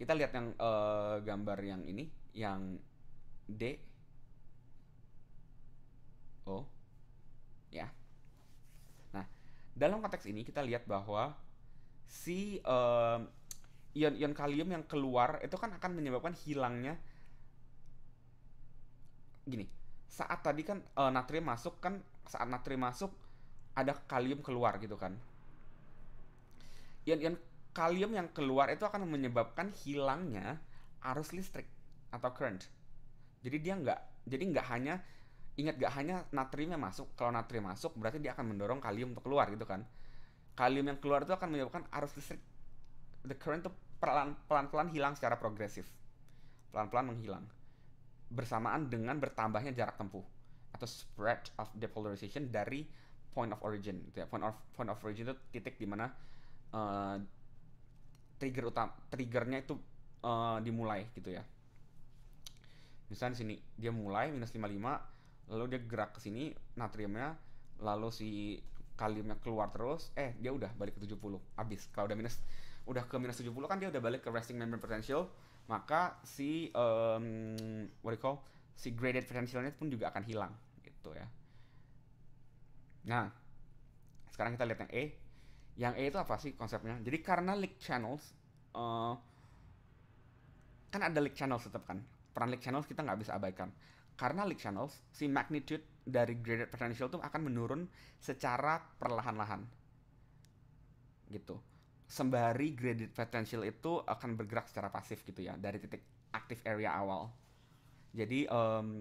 Speaker 1: kita lihat yang uh, gambar yang ini yang D O ya. Nah, dalam konteks ini kita lihat bahwa si ion-ion eh, kalium yang keluar itu kan akan menyebabkan hilangnya gini. Saat tadi kan uh, natrium masuk kan saat natrium masuk ada kalium keluar gitu kan. Ion-ion kalium yang keluar itu akan menyebabkan hilangnya arus listrik atau current. Jadi dia nggak, jadi nggak hanya ingat nggak hanya natriumnya masuk. Kalau natrium masuk berarti dia akan mendorong kalium untuk keluar gitu kan. Kalium yang keluar itu akan menyebabkan arus listrik the current itu pelan pelan hilang secara progresif, pelan pelan menghilang bersamaan dengan bertambahnya jarak tempuh atau spread of depolarization dari point of origin gitu ya. Point of point of origin itu titik di mana uh, trigger utama triggernya itu uh, dimulai gitu ya misalnya di sini dia mulai minus 55 lalu dia gerak ke sini natriumnya lalu si kaliumnya keluar terus eh dia udah balik ke 70 habis kalau udah minus udah ke minus 70 kan dia udah balik ke resting membrane potential maka si um, what do you call si graded potentialnya pun juga akan hilang gitu ya nah sekarang kita lihat yang E yang E itu apa sih konsepnya? Jadi karena leak channels, uh, kan ada leak channels tetap kan. Peran leak channels kita nggak bisa abaikan. Karena leak channels, si magnitude dari graded potential itu akan menurun secara perlahan-lahan. Gitu. Sembari graded potential itu akan bergerak secara pasif gitu ya, dari titik active area awal. Jadi um,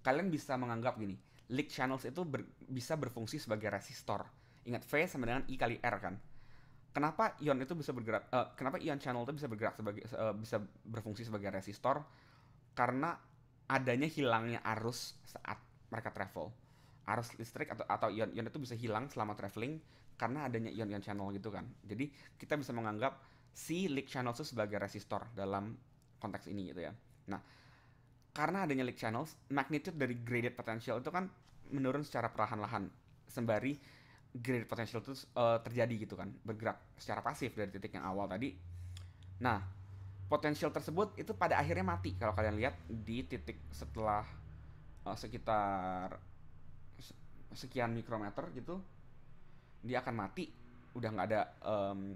Speaker 1: kalian bisa menganggap gini, leak channels itu ber, bisa berfungsi sebagai resistor. Ingat V sama dengan I kali R kan. Kenapa ion itu bisa bergerak? Uh, kenapa ion channel itu bisa bergerak sebagai uh, bisa berfungsi sebagai resistor? Karena adanya hilangnya arus saat mereka travel. Arus listrik atau atau ion-ion itu bisa hilang selama traveling karena adanya ion-ion channel gitu kan. Jadi kita bisa menganggap si leak channel itu sebagai resistor dalam konteks ini gitu ya. Nah, karena adanya leak channels, magnitude dari graded potential itu kan menurun secara perlahan-lahan sembari graded potential itu uh, terjadi gitu kan, bergerak secara pasif dari titik yang awal tadi. Nah, potensial tersebut itu pada akhirnya mati kalau kalian lihat di titik setelah uh, sekitar sekian mikrometer gitu, dia akan mati, udah nggak ada um,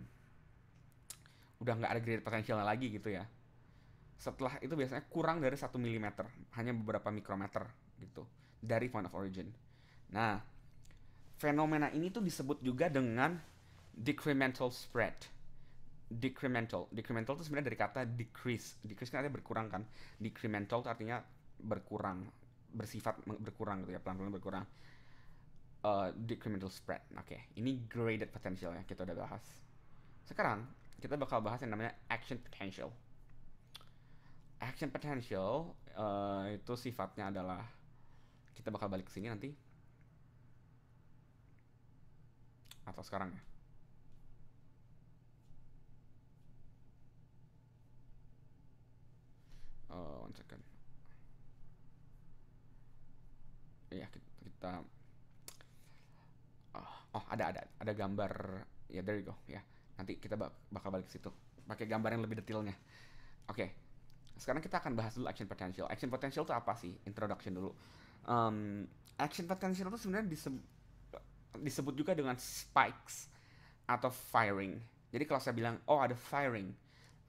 Speaker 1: udah nggak ada graded potentialnya lagi gitu ya setelah itu biasanya kurang dari 1 mm, hanya beberapa mikrometer gitu dari point of origin. Nah, fenomena ini tuh disebut juga dengan decremental spread. Decremental, decremental itu sebenarnya dari kata decrease. Decrease kan artinya berkurang kan. Decremental itu artinya berkurang, bersifat berkurang gitu ya, pelan-pelan berkurang. Uh, decremental spread. Oke, okay. ini graded potential ya kita udah bahas. Sekarang kita bakal bahas yang namanya action potential action potential uh, itu sifatnya adalah kita bakal balik ke sini nanti atau sekarang ya oh one second ya kita, oh, oh ada ada ada gambar ya yeah, there you go ya yeah. nanti kita bakal balik ke situ pakai gambar yang lebih detailnya oke okay sekarang kita akan bahas dulu action potential. Action potential itu apa sih? Introduction dulu. Um, action potential itu sebenarnya disebut, disebut juga dengan spikes atau firing. Jadi kalau saya bilang, oh ada firing,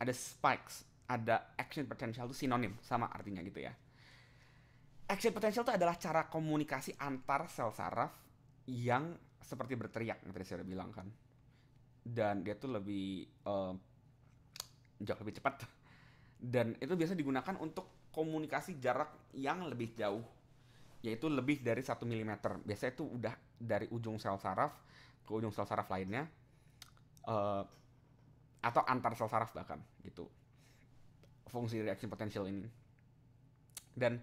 Speaker 1: ada spikes, ada action potential itu sinonim, sama artinya gitu ya. Action potential itu adalah cara komunikasi antar sel saraf yang seperti berteriak, yang tadi saya udah bilang kan. Dan dia tuh lebih uh, jauh lebih cepat dan itu biasa digunakan untuk komunikasi jarak yang lebih jauh yaitu lebih dari 1 mm. Biasanya itu udah dari ujung sel saraf ke ujung sel saraf lainnya uh, atau antar sel saraf bahkan gitu. Fungsi dari action potential ini. Dan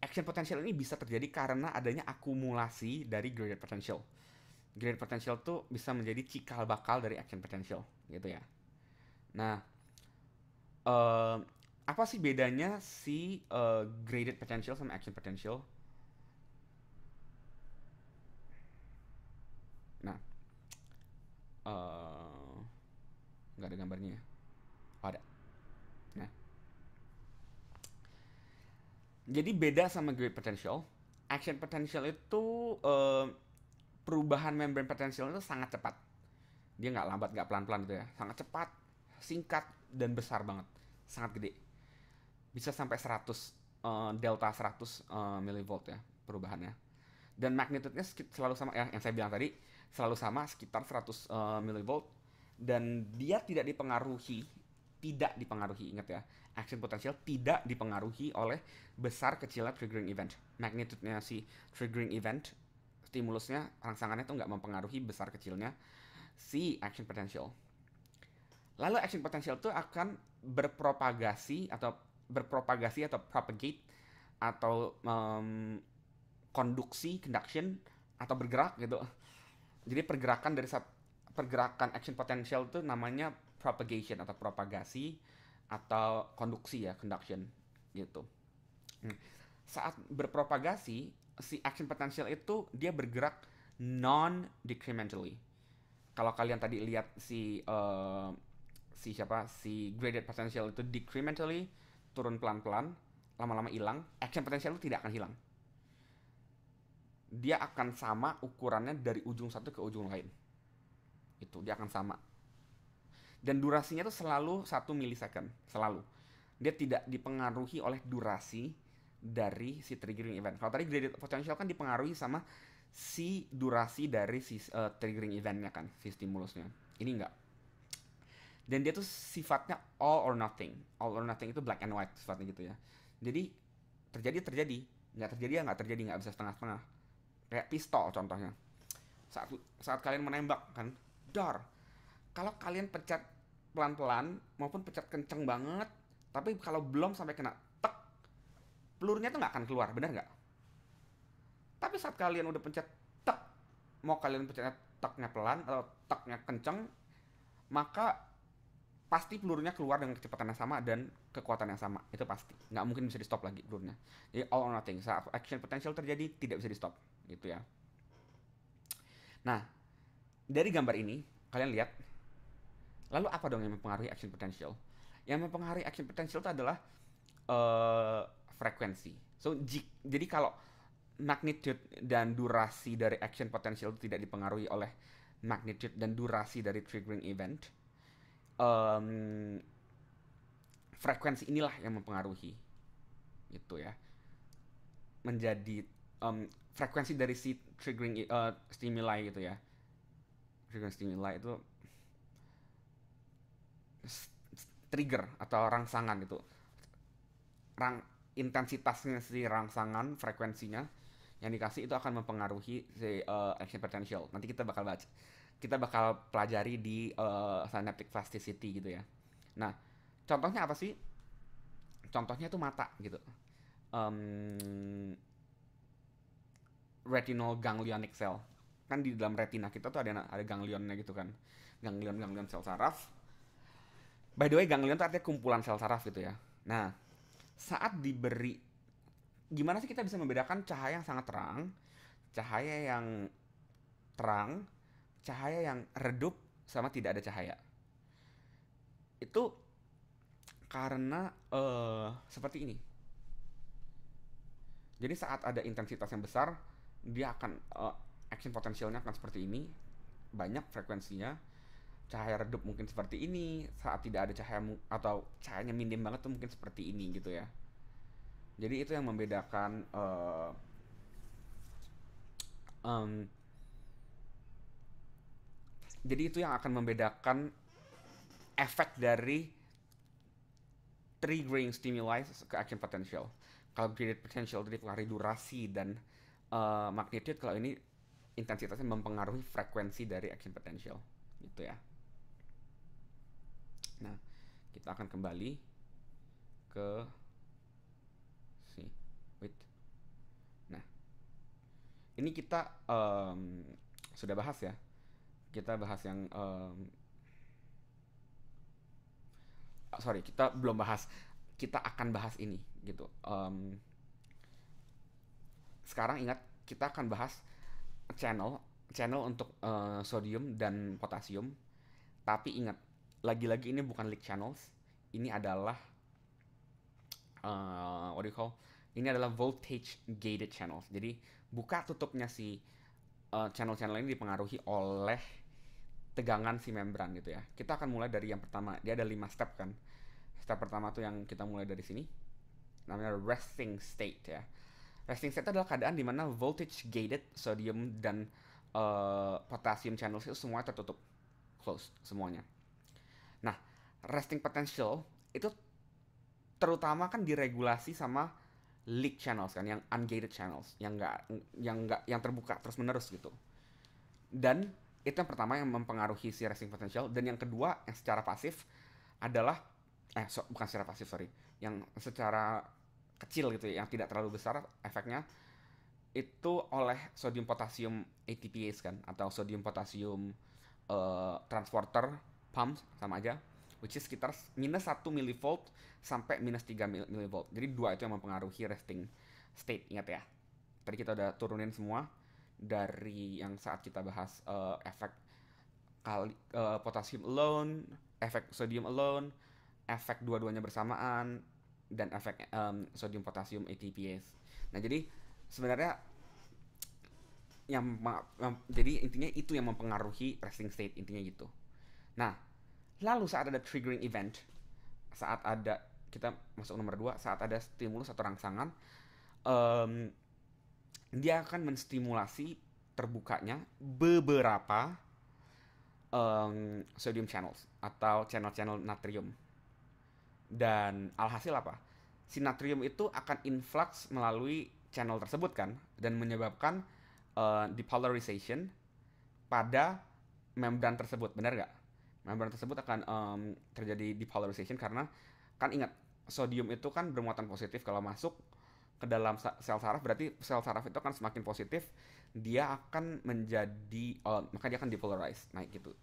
Speaker 1: action potential ini bisa terjadi karena adanya akumulasi dari graded potential. Graded potential tuh bisa menjadi cikal bakal dari action potential gitu ya. Nah, apa sih bedanya si uh, graded potential sama action potential? Nah, nggak uh, ada gambarnya. Ya? Oh, ada. Nah, jadi beda sama graded potential. Action potential itu uh, perubahan membran potential itu sangat cepat. Dia nggak lambat, nggak pelan-pelan gitu ya. Sangat cepat, singkat, dan besar banget sangat gede. Bisa sampai 100 uh, eh, delta 100 uh, eh, milivolt ya perubahannya. Dan magnitude selalu sama ya yang saya bilang tadi, selalu sama sekitar 100 uh, eh, milivolt dan dia tidak dipengaruhi tidak dipengaruhi ingat ya action potential tidak dipengaruhi oleh besar kecilnya triggering event magnitude si triggering event stimulusnya rangsangannya itu nggak mempengaruhi besar kecilnya si action potential Lalu action potential itu akan berpropagasi atau berpropagasi atau propagate atau um, konduksi conduction atau bergerak gitu. Jadi pergerakan dari pergerakan action potential itu namanya propagation atau propagasi atau konduksi ya conduction gitu. Hmm. Saat berpropagasi si action potential itu dia bergerak non decrementally. Kalau kalian tadi lihat si uh, si siapa si graded potential itu decrementally turun pelan-pelan, lama-lama hilang, action potential itu tidak akan hilang. Dia akan sama ukurannya dari ujung satu ke ujung lain. Itu dia akan sama. Dan durasinya itu selalu satu milisecond, selalu. Dia tidak dipengaruhi oleh durasi dari si triggering event. Kalau tadi graded potential kan dipengaruhi sama si durasi dari si uh, triggering eventnya kan, si stimulusnya. Ini enggak dan dia tuh sifatnya all or nothing all or nothing itu black and white sifatnya gitu ya jadi terjadi terjadi nggak terjadi ya nggak terjadi nggak bisa setengah-setengah kayak pistol contohnya saat saat kalian menembak kan dor kalau kalian pecat pelan-pelan maupun pecat kenceng banget tapi kalau belum sampai kena tek pelurunya tuh nggak akan keluar benar nggak tapi saat kalian udah pencet tek mau kalian pencetnya teknya pelan atau teknya kenceng maka pasti pelurunya keluar dengan kecepatan yang sama dan kekuatan yang sama itu pasti nggak mungkin bisa di stop lagi pelurunya jadi all or nothing saat action potential terjadi tidak bisa di stop gitu ya nah dari gambar ini kalian lihat lalu apa dong yang mempengaruhi action potential yang mempengaruhi action potential itu adalah uh, frekuensi so jadi kalau magnitude dan durasi dari action potential itu tidak dipengaruhi oleh magnitude dan durasi dari triggering event um, frekuensi inilah yang mempengaruhi gitu ya menjadi um, frekuensi dari si triggering uh, stimuli gitu ya triggering stimuli itu trigger atau rangsangan itu rang intensitasnya si rangsangan frekuensinya yang dikasih itu akan mempengaruhi si uh, action potential nanti kita bakal baca kita bakal pelajari di uh, synaptic plasticity gitu ya. Nah, contohnya apa sih? Contohnya itu mata gitu. Um, retinal ganglionic cell. Kan di dalam retina kita tuh ada ada ganglionnya gitu kan. Ganglion-ganglion sel saraf. By the way, ganglion itu artinya kumpulan sel saraf gitu ya. Nah, saat diberi gimana sih kita bisa membedakan cahaya yang sangat terang, cahaya yang terang cahaya yang redup sama tidak ada cahaya. Itu karena uh, seperti ini. Jadi saat ada intensitas yang besar, dia akan uh, action potensialnya akan seperti ini, banyak frekuensinya. Cahaya redup mungkin seperti ini, saat tidak ada cahaya atau cahayanya minim banget tuh mungkin seperti ini gitu ya. Jadi itu yang membedakan uh, um, jadi itu yang akan membedakan efek dari triggering stimuli ke action potential. Kalau graded potential itu dipengaruhi durasi dan uh, magnitude, kalau ini intensitasnya mempengaruhi frekuensi dari action potential, gitu ya. Nah, kita akan kembali ke si wait. Nah, ini kita um, sudah bahas ya kita bahas yang um, sorry kita belum bahas kita akan bahas ini gitu um, sekarang ingat kita akan bahas channel channel untuk uh, sodium dan potasium tapi ingat lagi-lagi ini bukan leak channels ini adalah uh, what do you call ini adalah voltage gated channels jadi buka tutupnya si channel eh, channel-channel ini dipengaruhi oleh tegangan si membran gitu ya. Kita akan mulai dari yang pertama. Dia ada lima step kan. Step pertama tuh yang kita mulai dari sini. Namanya resting state ya. Resting state adalah keadaan di mana voltage gated sodium dan uh, potassium channels itu semua tertutup, close semuanya. Nah, resting potential itu terutama kan diregulasi sama leak channels kan, yang ungated channels, yang enggak yang enggak yang terbuka terus-menerus gitu. Dan itu yang pertama yang mempengaruhi si racing potential dan yang kedua yang secara pasif adalah eh so, bukan secara pasif sorry yang secara kecil gitu ya yang tidak terlalu besar efeknya itu oleh sodium potasium ATPase kan atau sodium potasium uh, transporter pump sama aja which is sekitar minus 1 millivolt sampai minus 3 millivolt. Jadi dua itu yang mempengaruhi resting state, ingat ya. Tadi kita udah turunin semua dari yang saat kita bahas uh, efek kali uh, eh, potassium alone, efek sodium alone, efek dua-duanya bersamaan dan efek um, sodium potassium ATPase. Nah, jadi sebenarnya yang, yang jadi intinya itu yang mempengaruhi resting state intinya gitu. Nah, Lalu saat ada triggering event, saat ada kita masuk nomor dua, saat ada stimulus atau rangsangan, um, dia akan menstimulasi terbukanya beberapa um, sodium channels atau channel-channel natrium. Dan alhasil apa? Si natrium itu akan influx melalui channel tersebut kan dan menyebabkan uh, depolarization pada membran tersebut, benar nggak? Membran tersebut akan um, terjadi depolarization karena kan ingat sodium itu kan bermuatan positif kalau masuk ke dalam sel saraf berarti sel saraf itu akan semakin positif dia akan menjadi uh, maka dia akan depolarize naik gitu.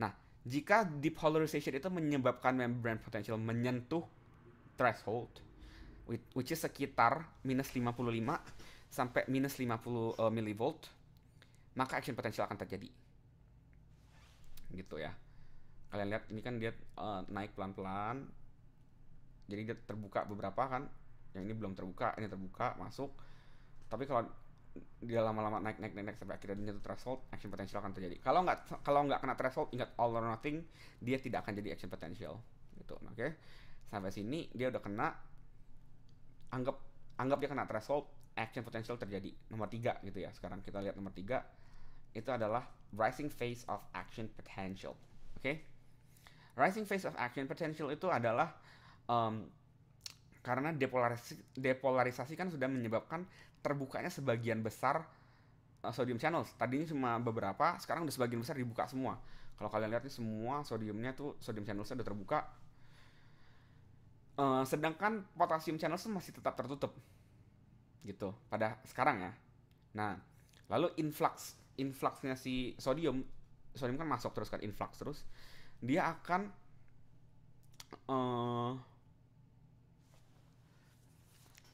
Speaker 1: Nah, jika depolarization itu menyebabkan membran potential menyentuh threshold which is sekitar minus 55 sampai minus 50 uh, eh, milivolt maka action potential akan terjadi gitu ya kalian lihat ini kan dia uh, naik pelan-pelan jadi dia terbuka beberapa kan yang ini belum terbuka ini terbuka masuk tapi kalau dia lama-lama naik naik naik naik sampai akhirnya dia threshold action potential akan terjadi kalau nggak kalau nggak kena threshold ingat all or nothing dia tidak akan jadi action potential gitu oke okay? sampai sini dia udah kena anggap anggap dia kena threshold action potential terjadi nomor tiga gitu ya sekarang kita lihat nomor tiga itu adalah rising phase of action potential oke okay? rising phase of action potential itu adalah um, karena depolarisasi, depolarisasi kan sudah menyebabkan terbukanya sebagian besar uh, sodium channels. Tadinya cuma beberapa, sekarang udah sebagian besar dibuka semua. Kalau kalian lihat nih semua sodiumnya tuh sodium channelsnya udah terbuka. Uh, sedangkan potasium channels masih tetap tertutup gitu pada sekarang ya. Nah, lalu influx influxnya si sodium sodium kan masuk terus kan influx terus dia akan uh,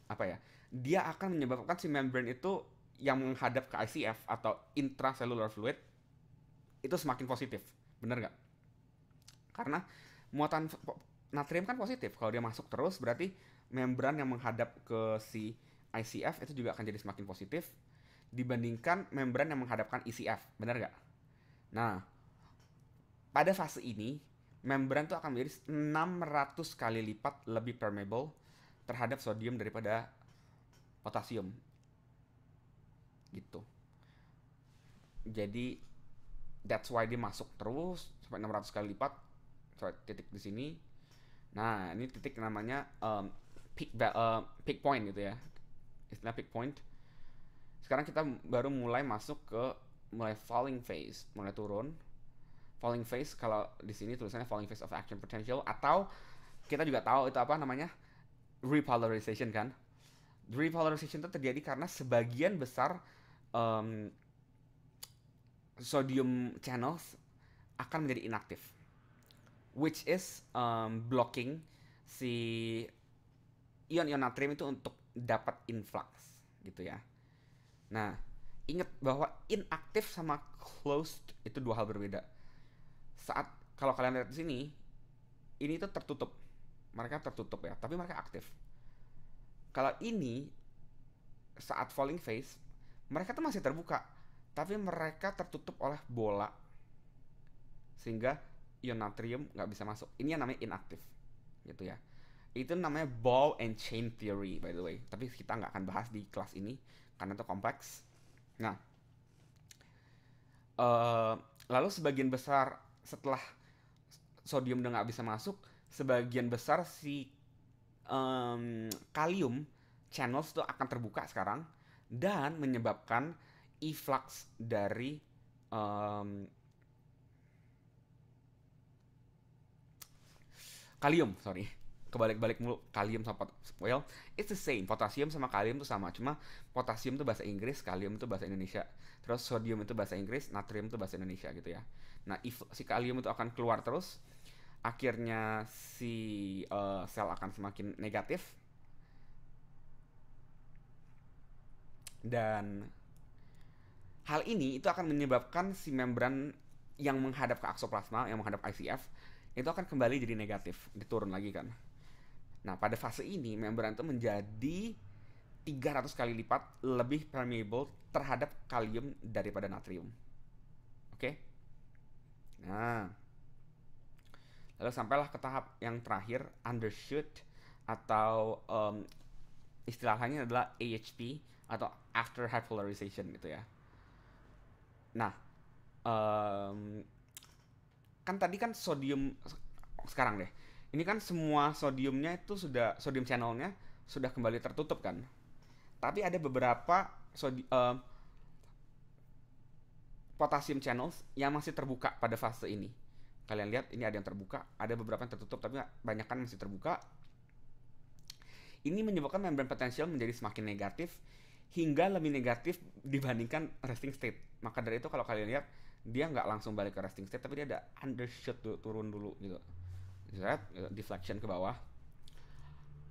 Speaker 1: apa ya dia akan menyebabkan si membran itu yang menghadap ke ICF atau intracellular fluid itu semakin positif benar nggak karena muatan natrium kan positif kalau dia masuk terus berarti membran yang menghadap ke si ICF itu juga akan jadi semakin positif dibandingkan membran yang menghadapkan ICF, e benar nggak nah pada fase ini membran itu akan menjadi 600 kali lipat lebih permeable terhadap sodium daripada potasium. Gitu. Jadi that's why dia masuk terus sampai 600 kali lipat sorry, titik di sini. Nah, ini titik namanya um, peak uh, peak point gitu ya. Istilah peak point. Sekarang kita baru mulai masuk ke mulai falling phase, mulai turun falling face kalau di sini tulisannya falling face of action potential atau kita juga tahu itu apa namanya repolarization kan repolarization itu terjadi karena sebagian besar um, sodium channels akan menjadi inaktif which is um, blocking si ion-ion natrium itu untuk dapat influx gitu ya nah ingat bahwa inaktif sama closed itu dua hal berbeda saat kalau kalian lihat di sini ini tuh tertutup mereka tertutup ya tapi mereka aktif kalau ini saat falling face mereka tuh masih terbuka tapi mereka tertutup oleh bola sehingga ion natrium nggak bisa masuk ini yang namanya inaktif gitu ya itu namanya ball and chain theory by the way tapi kita nggak akan bahas di kelas ini karena itu kompleks nah uh, lalu sebagian besar setelah sodium udah nggak bisa masuk sebagian besar si um, kalium channels itu akan terbuka sekarang dan menyebabkan influx dari um, kalium sorry kebalik-balik mulu kalium sama well it's the same potasium sama kalium itu sama cuma potasium itu bahasa Inggris kalium itu bahasa Indonesia terus sodium itu bahasa Inggris natrium itu bahasa Indonesia gitu ya Nah, if si kalium itu akan keluar terus, akhirnya si uh, sel akan semakin negatif dan hal ini itu akan menyebabkan si membran yang menghadap ke aksoplasma yang menghadap ICF itu akan kembali jadi negatif diturun lagi kan nah pada fase ini membran itu menjadi 300 kali lipat lebih permeable terhadap kalium daripada natrium oke okay? Nah, lalu sampailah ke tahap yang terakhir undershoot atau um, istilahnya adalah AHP atau after high polarization gitu ya. Nah, um, kan tadi kan sodium sekarang deh. Ini kan semua sodiumnya itu sudah sodium channelnya sudah kembali tertutup kan. Tapi ada beberapa sodium potassium channels yang masih terbuka pada fase ini. Kalian lihat ini ada yang terbuka, ada beberapa yang tertutup tapi banyak kan masih terbuka. Ini menyebabkan membran potensial menjadi semakin negatif hingga lebih negatif dibandingkan resting state. Maka dari itu kalau kalian lihat dia nggak langsung balik ke resting state tapi dia ada undershoot dulu, turun dulu gitu. lihat, gitu, deflection ke bawah.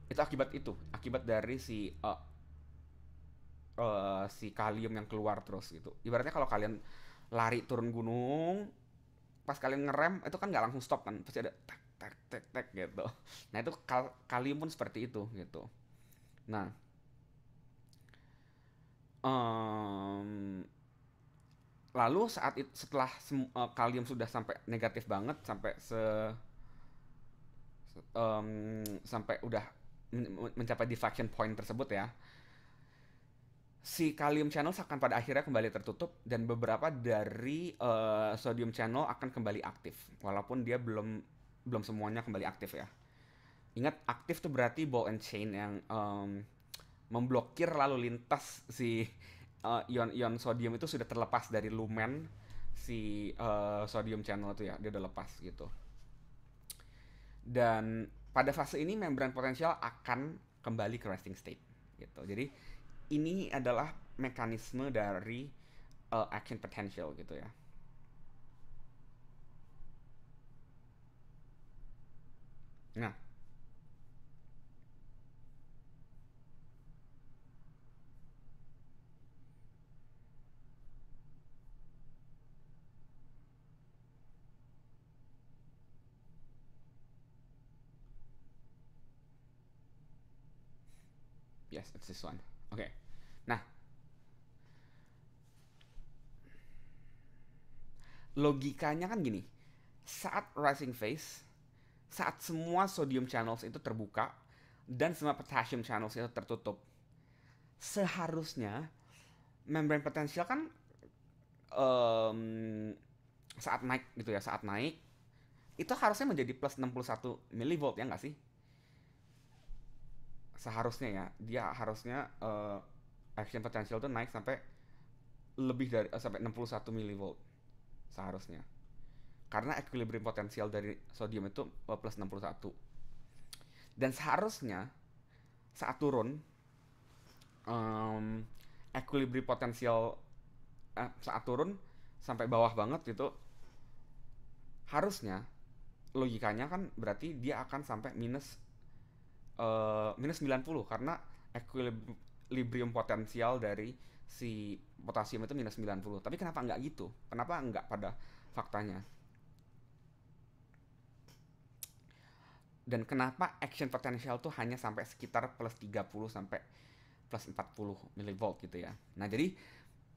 Speaker 1: Itu akibat itu, akibat dari si uh, uh, si kalium yang keluar terus gitu. Ibaratnya kalau kalian lari turun gunung pas kalian ngerem itu kan nggak langsung stop kan pasti ada tek tek tek tek gitu nah itu kal kalium pun seperti itu gitu nah um, lalu saat itu setelah uh, kalium sudah sampai negatif banget sampai se um, sampai udah mencapai diffraction point tersebut ya si kalium channel akan pada akhirnya kembali tertutup dan beberapa dari uh, sodium channel akan kembali aktif walaupun dia belum belum semuanya kembali aktif ya ingat aktif tuh berarti ball and chain yang um, memblokir lalu lintas si uh, ion ion sodium itu sudah terlepas dari lumen si uh, sodium channel itu ya dia udah lepas gitu dan pada fase ini membran potensial akan kembali ke resting state gitu jadi ini adalah mekanisme dari uh, action potential gitu ya. Nah, yes, it's this one. Oke. Okay. Nah, logikanya kan gini. Saat rising phase, saat semua sodium channels itu terbuka dan semua potassium channels itu tertutup, seharusnya membran potensial kan um, saat naik gitu ya, saat naik itu harusnya menjadi plus 61 milivolt ya nggak sih? seharusnya ya dia harusnya uh, action potential itu naik sampai lebih dari uh, sampai 61 millivolt seharusnya karena equilibrium potensial dari sodium itu eh, plus 61 dan seharusnya saat turun um, equilibrium potensial eh, saat turun sampai bawah banget itu harusnya logikanya kan berarti dia akan sampai minus uh, minus 90 karena equilibrium potensial dari si potasium itu minus 90. Tapi kenapa nggak gitu? Kenapa nggak pada faktanya? Dan kenapa action potential tuh hanya sampai sekitar plus 30 sampai plus 40 milivolt gitu ya. Nah, jadi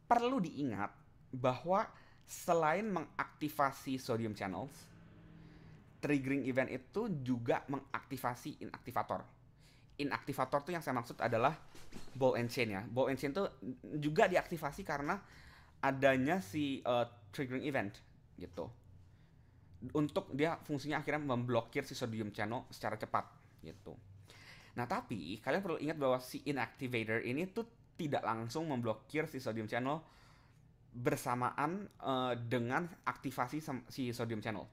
Speaker 1: perlu diingat bahwa selain mengaktifasi sodium channels, triggering event itu juga mengaktifasi inaktivator. Inaktivator tuh yang saya maksud adalah ball and chain ya. Ball and chain tuh juga diaktifasi karena adanya si uh, triggering event gitu. Untuk dia fungsinya akhirnya memblokir si sodium channel secara cepat gitu. Nah, tapi kalian perlu ingat bahwa si inactivator ini tuh tidak langsung memblokir si sodium channel bersamaan uh, dengan aktivasi si sodium channel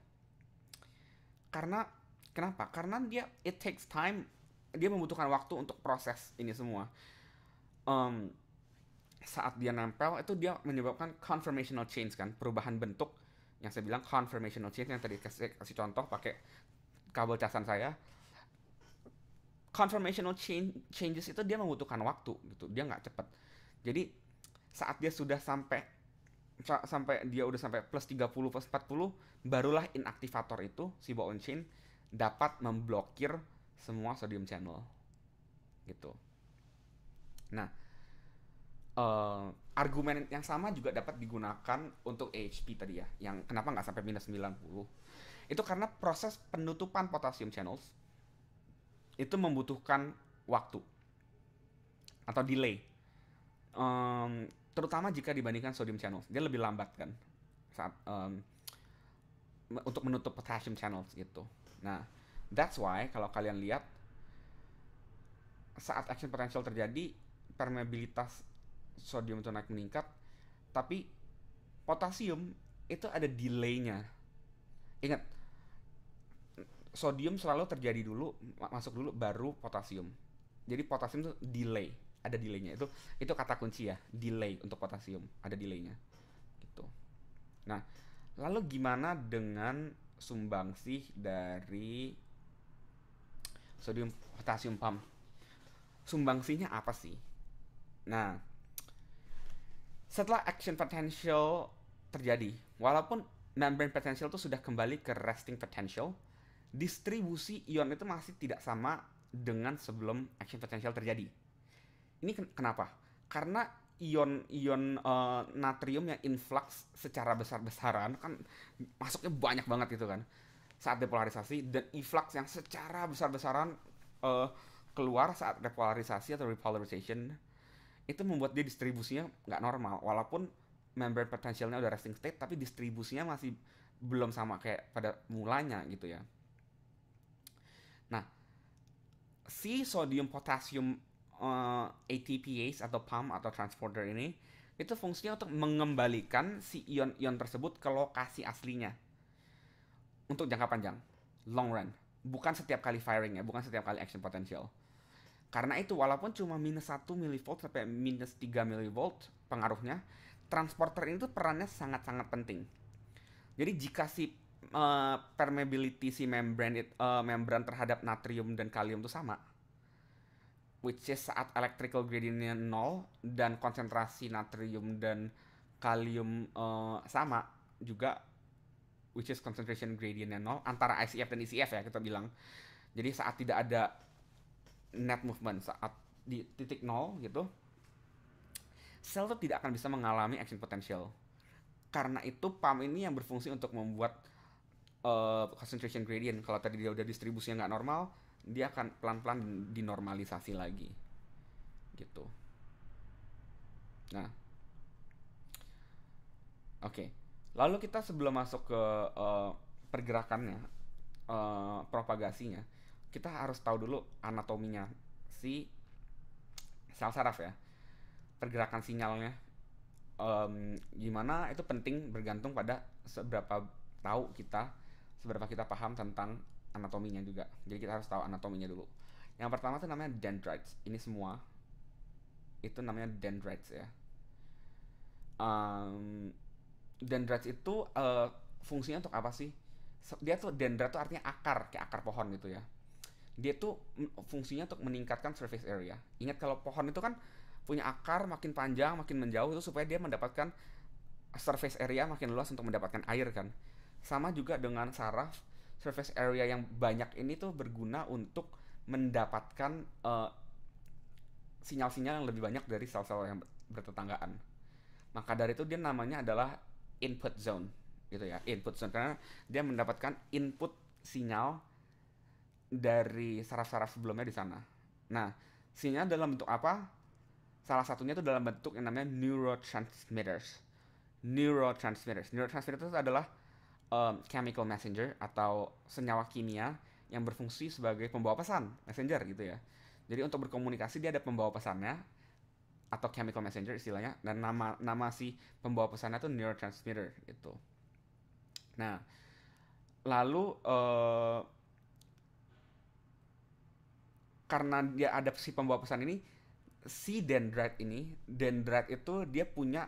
Speaker 1: karena kenapa karena dia it takes time dia membutuhkan waktu untuk proses ini semua um, saat dia nempel itu dia menyebabkan conformational change kan perubahan bentuk yang saya bilang conformational change yang tadi saya kasih contoh pakai kabel casan saya conformational change, changes itu dia membutuhkan waktu gitu dia nggak cepet. jadi saat dia sudah sampai sampai dia udah sampai plus 30 plus 40 barulah inaktivator itu si on chain dapat memblokir semua sodium channel gitu. Nah, uh, argumen yang sama juga dapat digunakan untuk HP tadi ya, yang kenapa nggak sampai minus 90. Itu karena proses penutupan potassium channels itu membutuhkan waktu atau delay. Um, terutama jika dibandingkan sodium channels. Dia lebih lambat kan saat um, untuk menutup potassium channels gitu. Nah, that's why kalau kalian lihat saat action potential terjadi permeabilitas sodium itu naik meningkat tapi potasium itu ada delaynya ingat sodium selalu terjadi dulu masuk dulu baru potasium jadi potasium itu delay ada delaynya itu itu kata kunci ya delay untuk potasium ada delaynya gitu nah lalu gimana dengan sumbangsih dari sodium potasium pump sumbangsihnya apa sih nah setelah action potential terjadi walaupun membrane potential itu sudah kembali ke resting potential distribusi ion itu masih tidak sama dengan sebelum action potential terjadi ini kenapa? Karena ion-ion uh, eh, natrium yang influx secara besar-besaran kan masuknya banyak banget gitu kan saat depolarisasi dan influx yang secara besar-besaran uh, keluar saat depolarisasi atau repolarization itu membuat dia distribusinya nggak normal walaupun member potensialnya udah resting state tapi distribusinya masih belum sama kayak pada mulanya gitu ya nah si sodium potassium uh, eh, ATPase atau pump atau transporter ini itu fungsinya untuk mengembalikan si ion-ion tersebut ke lokasi aslinya untuk jangka panjang, long run. Bukan setiap kali firing ya, bukan setiap kali action potential. Karena itu walaupun cuma minus 1 milivolt sampai minus 3 milivolt pengaruhnya, transporter ini tuh perannya sangat-sangat penting. Jadi jika si uh, permeability si membran uh, membran terhadap natrium dan kalium itu sama, which is saat electrical gradientnya nol dan konsentrasi natrium dan kalium uh, sama juga which is concentration gradientnya nol antara ICF dan ECF ya kita bilang jadi saat tidak ada net movement saat di titik nol gitu sel itu tidak akan bisa mengalami action potential karena itu pump ini yang berfungsi untuk membuat uh, concentration gradient kalau tadi dia udah distribusinya nggak normal dia akan pelan-pelan dinormalisasi lagi gitu nah oke okay. lalu kita sebelum masuk ke uh, pergerakannya uh, propagasinya kita harus tahu dulu anatominya si sel saraf ya pergerakan sinyalnya um, gimana itu penting bergantung pada seberapa tahu kita seberapa kita paham tentang anatominya juga. Jadi kita harus tahu anatominya dulu. Yang pertama tuh namanya dendrites. Ini semua itu namanya dendrites ya. Um, dendrites itu uh, fungsinya untuk apa sih? Dia tuh dendrite tuh artinya akar, kayak akar pohon gitu ya. Dia tuh fungsinya untuk meningkatkan surface area. Ingat kalau pohon itu kan punya akar makin panjang, makin menjauh itu supaya dia mendapatkan surface area makin luas untuk mendapatkan air kan. Sama juga dengan saraf surface area yang banyak ini tuh berguna untuk mendapatkan sinyal eh, sinyal-sinyal yang lebih banyak dari sel-sel yang bertetanggaan. Maka dari itu dia namanya adalah input zone gitu ya, input zone karena dia mendapatkan input sinyal dari saraf-saraf sebelumnya di sana. Nah, sinyal dalam bentuk apa? Salah satunya itu dalam bentuk yang namanya neurotransmitters. Neurotransmitters. Neurotransmitters itu adalah um, chemical messenger atau senyawa kimia yang berfungsi sebagai pembawa pesan messenger gitu ya. Jadi untuk berkomunikasi dia ada pembawa pesannya atau chemical messenger istilahnya dan nama nama si pembawa pesannya itu neurotransmitter gitu. Nah, lalu uh, karena dia ada si pembawa pesan ini si dendrite ini dendrite itu dia punya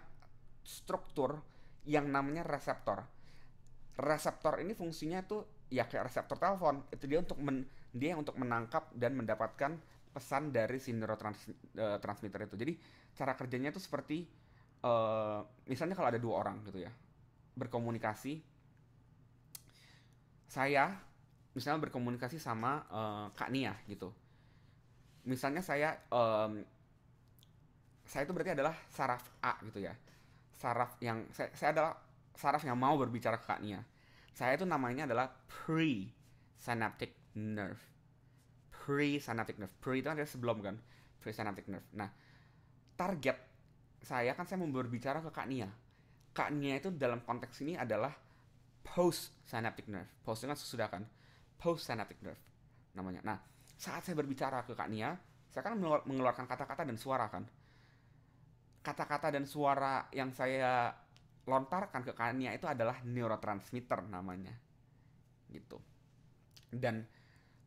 Speaker 1: struktur yang namanya reseptor reseptor ini fungsinya tuh ya kayak reseptor telepon itu dia untuk men, dia yang untuk menangkap dan mendapatkan pesan dari si neurotransmitter eh, itu jadi cara kerjanya tuh seperti uh, misalnya kalau ada dua orang gitu ya berkomunikasi saya misalnya berkomunikasi sama uh, Kak Nia gitu. Misalnya saya um, saya itu berarti adalah saraf A gitu ya. Saraf yang saya, saya adalah saraf yang mau berbicara ke Kak Nia. Saya itu namanya adalah pre-synaptic nerve. pre-synaptic nerve. Pre itu kan sebelum kan? pre-synaptic nerve. Nah, target saya kan saya mau berbicara ke Kak Nia. Kak Nia itu dalam konteks ini adalah post synaptic nerve. Post itu kan sesudah kan? Post synaptic nerve namanya. Nah, saat saya berbicara ke Kak Nia, saya kan mengeluarkan kata-kata dan suara kan. Kata-kata dan suara yang saya lontarkan ke kania itu adalah neurotransmitter namanya gitu dan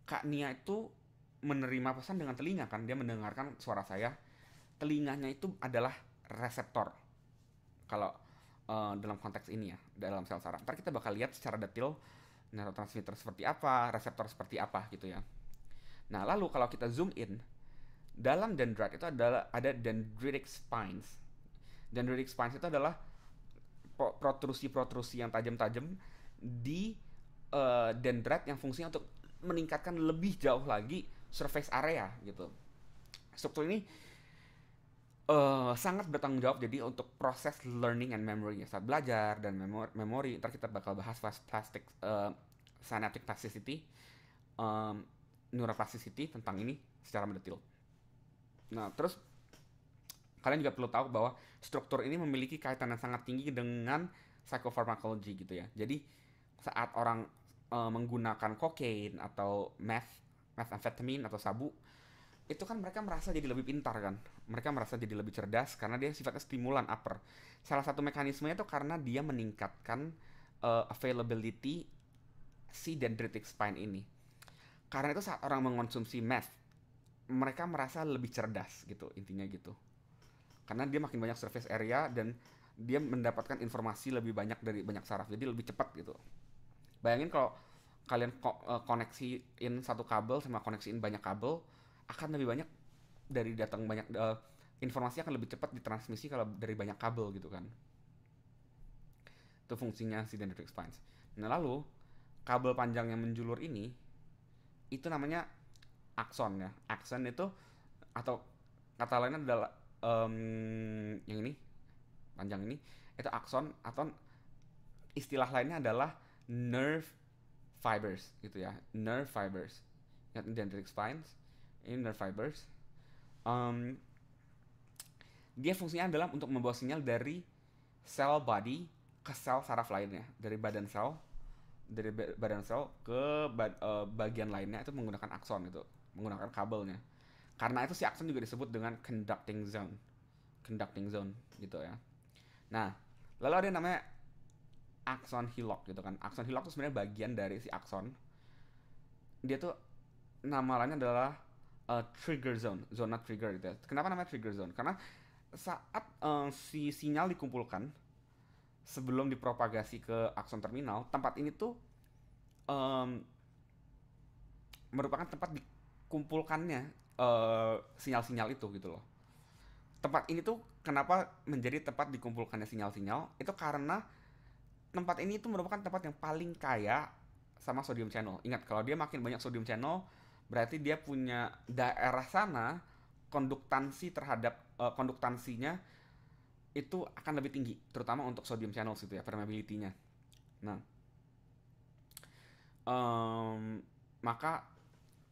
Speaker 1: Kak Nia itu menerima pesan dengan telinga kan dia mendengarkan suara saya telinganya itu adalah reseptor kalau uh, dalam konteks ini ya dalam sel saraf ntar kita bakal lihat secara detail neurotransmitter seperti apa reseptor seperti apa gitu ya nah lalu kalau kita zoom in dalam dendrit itu adalah ada dendritic spines dendritic spines itu adalah protrusi-protrusi yang tajam-tajam di uh, eh, dendrit yang fungsinya untuk meningkatkan lebih jauh lagi surface area gitu. Struktur ini uh, sangat bertanggung jawab jadi untuk proses learning and memory saat belajar dan memori, memori. Ntar kita bakal bahas plastik uh, synaptic plasticity, um, neuroplasticity tentang ini secara mendetil. Nah terus kalian juga perlu tahu bahwa struktur ini memiliki kaitan yang sangat tinggi dengan psychopharmacology gitu ya. Jadi saat orang e, menggunakan kokain atau meth, methamphetamine atau sabu, itu kan mereka merasa jadi lebih pintar kan. Mereka merasa jadi lebih cerdas karena dia sifatnya stimulan upper. Salah satu mekanismenya itu karena dia meningkatkan e, availability si dendritic spine ini. Karena itu saat orang mengonsumsi meth, mereka merasa lebih cerdas gitu intinya gitu karena dia makin banyak surface area dan dia mendapatkan informasi lebih banyak dari banyak saraf jadi lebih cepat gitu bayangin kalau kalian ko eh, koneksiin satu kabel sama koneksiin banyak kabel akan lebih banyak dari datang banyak uh, informasi akan lebih cepat ditransmisi kalau dari banyak kabel gitu kan itu fungsinya si dendritic spines nah lalu kabel panjang yang menjulur ini itu namanya akson ya akson itu atau kata lainnya adalah um, yang ini panjang ini itu akson atau istilah lainnya adalah nerve fibers gitu ya nerve fibers lihat dendritic spines ini nerve fibers um, dia fungsinya adalah untuk membawa sinyal dari sel body ke sel saraf lainnya dari badan sel dari badan sel ke eh, bagian lainnya itu menggunakan akson itu menggunakan kabelnya karena itu si akson juga disebut dengan conducting zone. Conducting zone gitu ya. Nah, lalu ada yang namanya akson hillock gitu kan. Akson hillock itu sebenarnya bagian dari si akson. Dia tuh nama lainnya adalah uh, trigger zone, zona trigger gitu. Ya. Kenapa namanya trigger zone? Karena saat uh, si sinyal dikumpulkan sebelum dipropagasi ke akson terminal, tempat ini tuh um, merupakan tempat dikumpulkannya Eh, sinyal-sinyal uh, itu gitu loh. Tempat ini tuh kenapa menjadi tempat dikumpulkannya sinyal-sinyal itu karena tempat ini itu merupakan tempat yang paling kaya sama sodium channel. Ingat kalau dia makin banyak sodium channel berarti dia punya daerah sana konduktansi terhadap uh, konduktansinya itu akan lebih tinggi terutama untuk sodium channel gitu ya permeability-nya. Nah, um, maka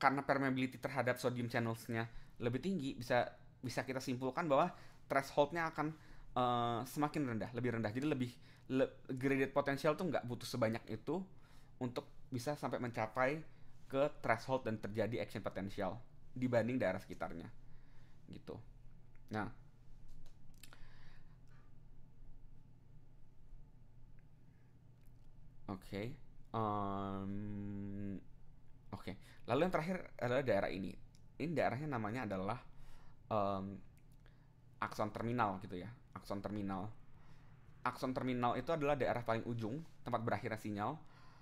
Speaker 1: karena permeability terhadap sodium channelsnya lebih tinggi bisa bisa kita simpulkan bahwa thresholdnya akan uh, semakin rendah lebih rendah jadi lebih le graded potential tuh nggak butuh sebanyak itu untuk bisa sampai mencapai ke threshold dan terjadi action potential dibanding daerah sekitarnya gitu nah oke okay. um, Lalu yang terakhir adalah daerah ini. Ini daerahnya namanya adalah um, akson terminal gitu ya, akson terminal. Akson terminal itu adalah daerah paling ujung tempat berakhirnya sinyal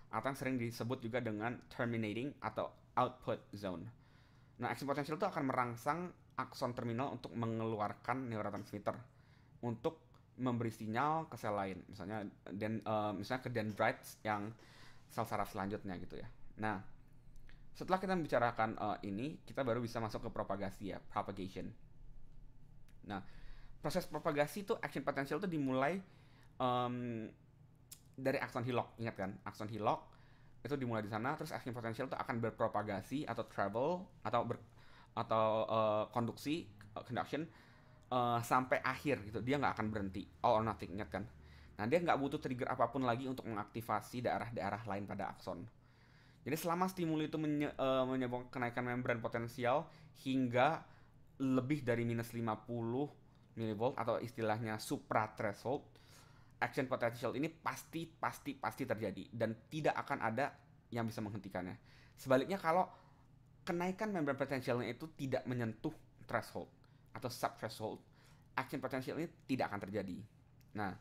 Speaker 1: atau yang sering disebut juga dengan terminating atau output zone. Nah, action potential itu akan merangsang akson terminal untuk mengeluarkan neurotransmitter untuk memberi sinyal ke sel lain, misalnya dan uh, misalnya ke dendrites yang sel saraf selanjutnya gitu ya. Nah, setelah kita membicarakan uh, ini, kita baru bisa masuk ke propagasi ya, propagation. Nah, proses propagasi itu action potential itu dimulai um, dari axon hillock ingat kan? axon hillock itu dimulai di sana, terus action potential itu akan berpropagasi atau travel atau ber, atau uh, konduksi uh, conduction uh, sampai akhir gitu. Dia nggak akan berhenti. All or nothing, ingat kan? Nah, dia nggak butuh trigger apapun lagi untuk mengaktifasi daerah-daerah lain pada akson. Jadi selama stimuli itu menye, uh, menyebabkan kenaikan membran potensial hingga lebih dari minus 50 milivolt atau istilahnya supra threshold, action potential ini pasti pasti pasti terjadi dan tidak akan ada yang bisa menghentikannya. Sebaliknya kalau kenaikan membran potensialnya itu tidak menyentuh threshold atau sub threshold, action potential ini tidak akan terjadi. Nah,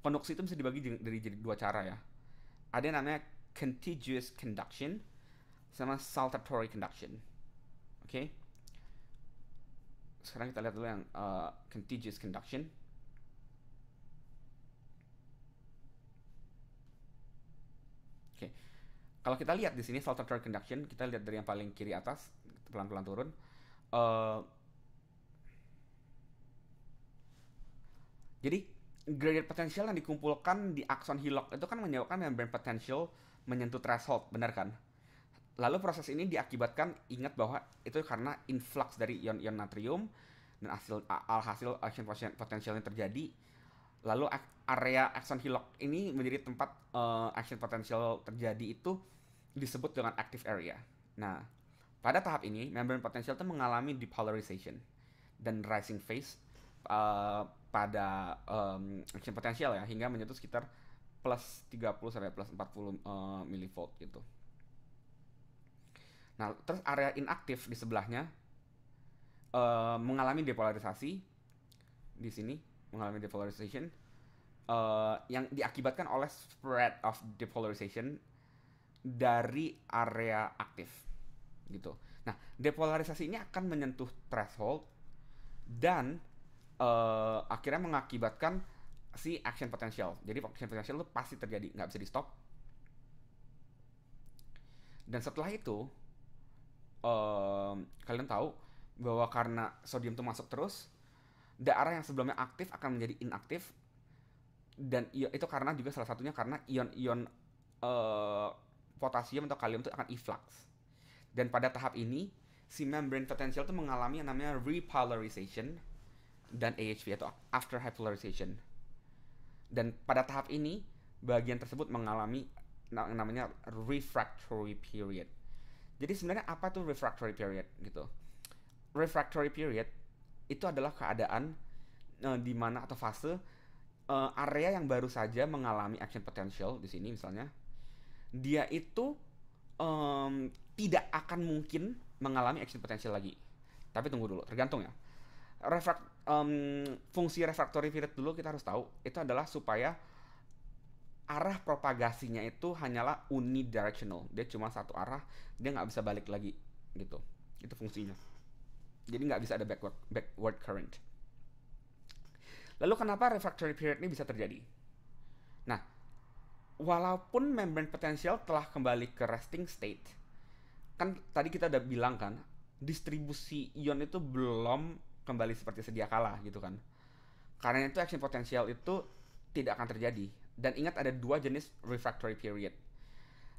Speaker 1: konduksi itu bisa dibagi dari dua cara ya. Ada yang namanya contiguous conduction sama saltatory conduction. Oke. Okay? Sekarang kita lihat dulu yang uh, contiguous conduction. Oke. Okay. Kalau kita lihat di sini saltatory conduction, kita lihat dari yang paling kiri atas, pelan-pelan turun. Uh, jadi gradient potential yang dikumpulkan di axon Hillock itu kan menyebabkan membrane potential menyentuh threshold, benar kan? Lalu proses ini diakibatkan ingat bahwa itu karena influx dari ion-ion natrium dan hasil alhasil action potential yang terjadi. Lalu area action hillock ini menjadi tempat uh, action potential terjadi itu disebut dengan active area. Nah, pada tahap ini membrane potensial itu mengalami depolarization dan rising phase uh, pada um, action potential ya hingga menyentuh sekitar plus 30 sampai plus 40 uh, eh, millivolt gitu. Nah, terus area inaktif di sebelahnya uh, mengalami depolarisasi di sini, mengalami depolarization uh, eh, yang diakibatkan oleh spread of depolarization dari area aktif gitu. Nah, depolarisasi ini akan menyentuh threshold dan uh, akhirnya mengakibatkan si action potential. Jadi action potential itu pasti terjadi, nggak bisa di stop. Dan setelah itu, um, kalian tahu bahwa karena sodium itu masuk terus, daerah yang sebelumnya aktif akan menjadi inaktif. Dan itu karena juga salah satunya karena ion-ion uh, eh, potasium atau kalium itu akan influx. Dan pada tahap ini, si membrane potential itu mengalami yang namanya repolarization dan AHV atau after hypolarization dan pada tahap ini bagian tersebut mengalami namanya refractory period. Jadi sebenarnya apa tuh refractory period gitu? Refractory period itu adalah keadaan uh, di mana atau fase uh, area yang baru saja mengalami action potential di sini misalnya dia itu um, tidak akan mungkin mengalami action potential lagi. Tapi tunggu dulu, tergantung ya. Refract um, fungsi refractory period dulu kita harus tahu itu adalah supaya arah propagasinya itu hanyalah unidirectional dia cuma satu arah dia nggak bisa balik lagi gitu itu fungsinya jadi nggak bisa ada backward backward current lalu kenapa refractory period ini bisa terjadi nah walaupun membrane potensial telah kembali ke resting state kan tadi kita udah bilang kan distribusi ion itu belum kembali seperti sedia kala gitu kan. Karena itu action potensial itu tidak akan terjadi. Dan ingat ada dua jenis refractory period.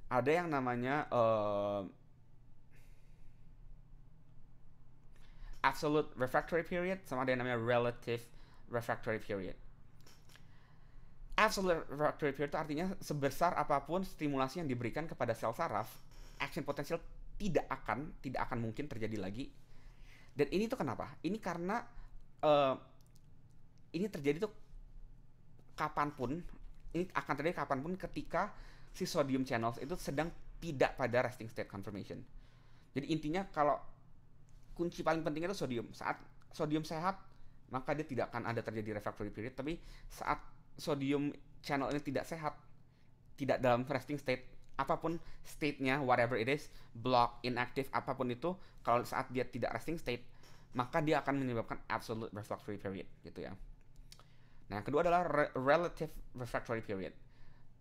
Speaker 1: Ada yang namanya uh, absolute refractory period sama ada yang namanya relative refractory period. Absolute refractory period itu artinya sebesar apapun stimulasi yang diberikan kepada sel saraf, action potensial tidak akan tidak akan mungkin terjadi lagi dan ini tuh kenapa? Ini karena uh, ini terjadi tuh kapanpun, ini akan terjadi kapanpun ketika si sodium channels itu sedang tidak pada resting state confirmation. Jadi intinya kalau kunci paling pentingnya itu sodium. Saat sodium sehat, maka dia tidak akan ada terjadi refractory period. Tapi saat sodium channel ini tidak sehat, tidak dalam resting state, apapun state-nya whatever it is block inactive apapun itu kalau saat dia tidak resting state maka dia akan menyebabkan absolute refractory period gitu ya nah yang kedua adalah re relative refractory period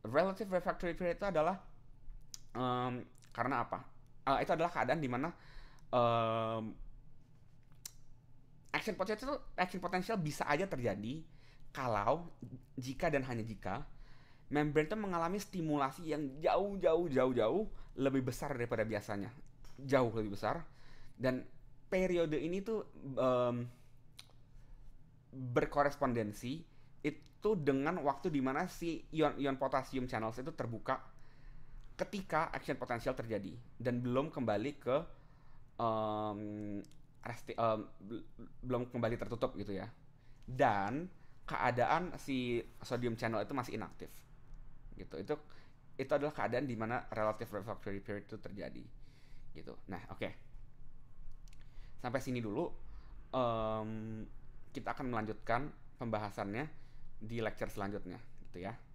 Speaker 1: relative refractory period itu adalah um, karena apa uh, itu adalah keadaan dimana um, action potential action potential bisa aja terjadi kalau jika dan hanya jika membran itu mengalami stimulasi yang jauh jauh jauh jauh lebih besar daripada biasanya jauh lebih besar dan periode ini tuh um, berkorespondensi itu dengan waktu di mana si ion-ion potasium channels itu terbuka ketika action potensial terjadi dan belum kembali ke um, resti, um, belum kembali tertutup gitu ya dan keadaan si sodium channel itu masih inaktif gitu itu itu adalah keadaan di mana relative refractory period itu terjadi gitu nah oke okay. sampai sini dulu um, kita akan melanjutkan pembahasannya di lecture selanjutnya gitu ya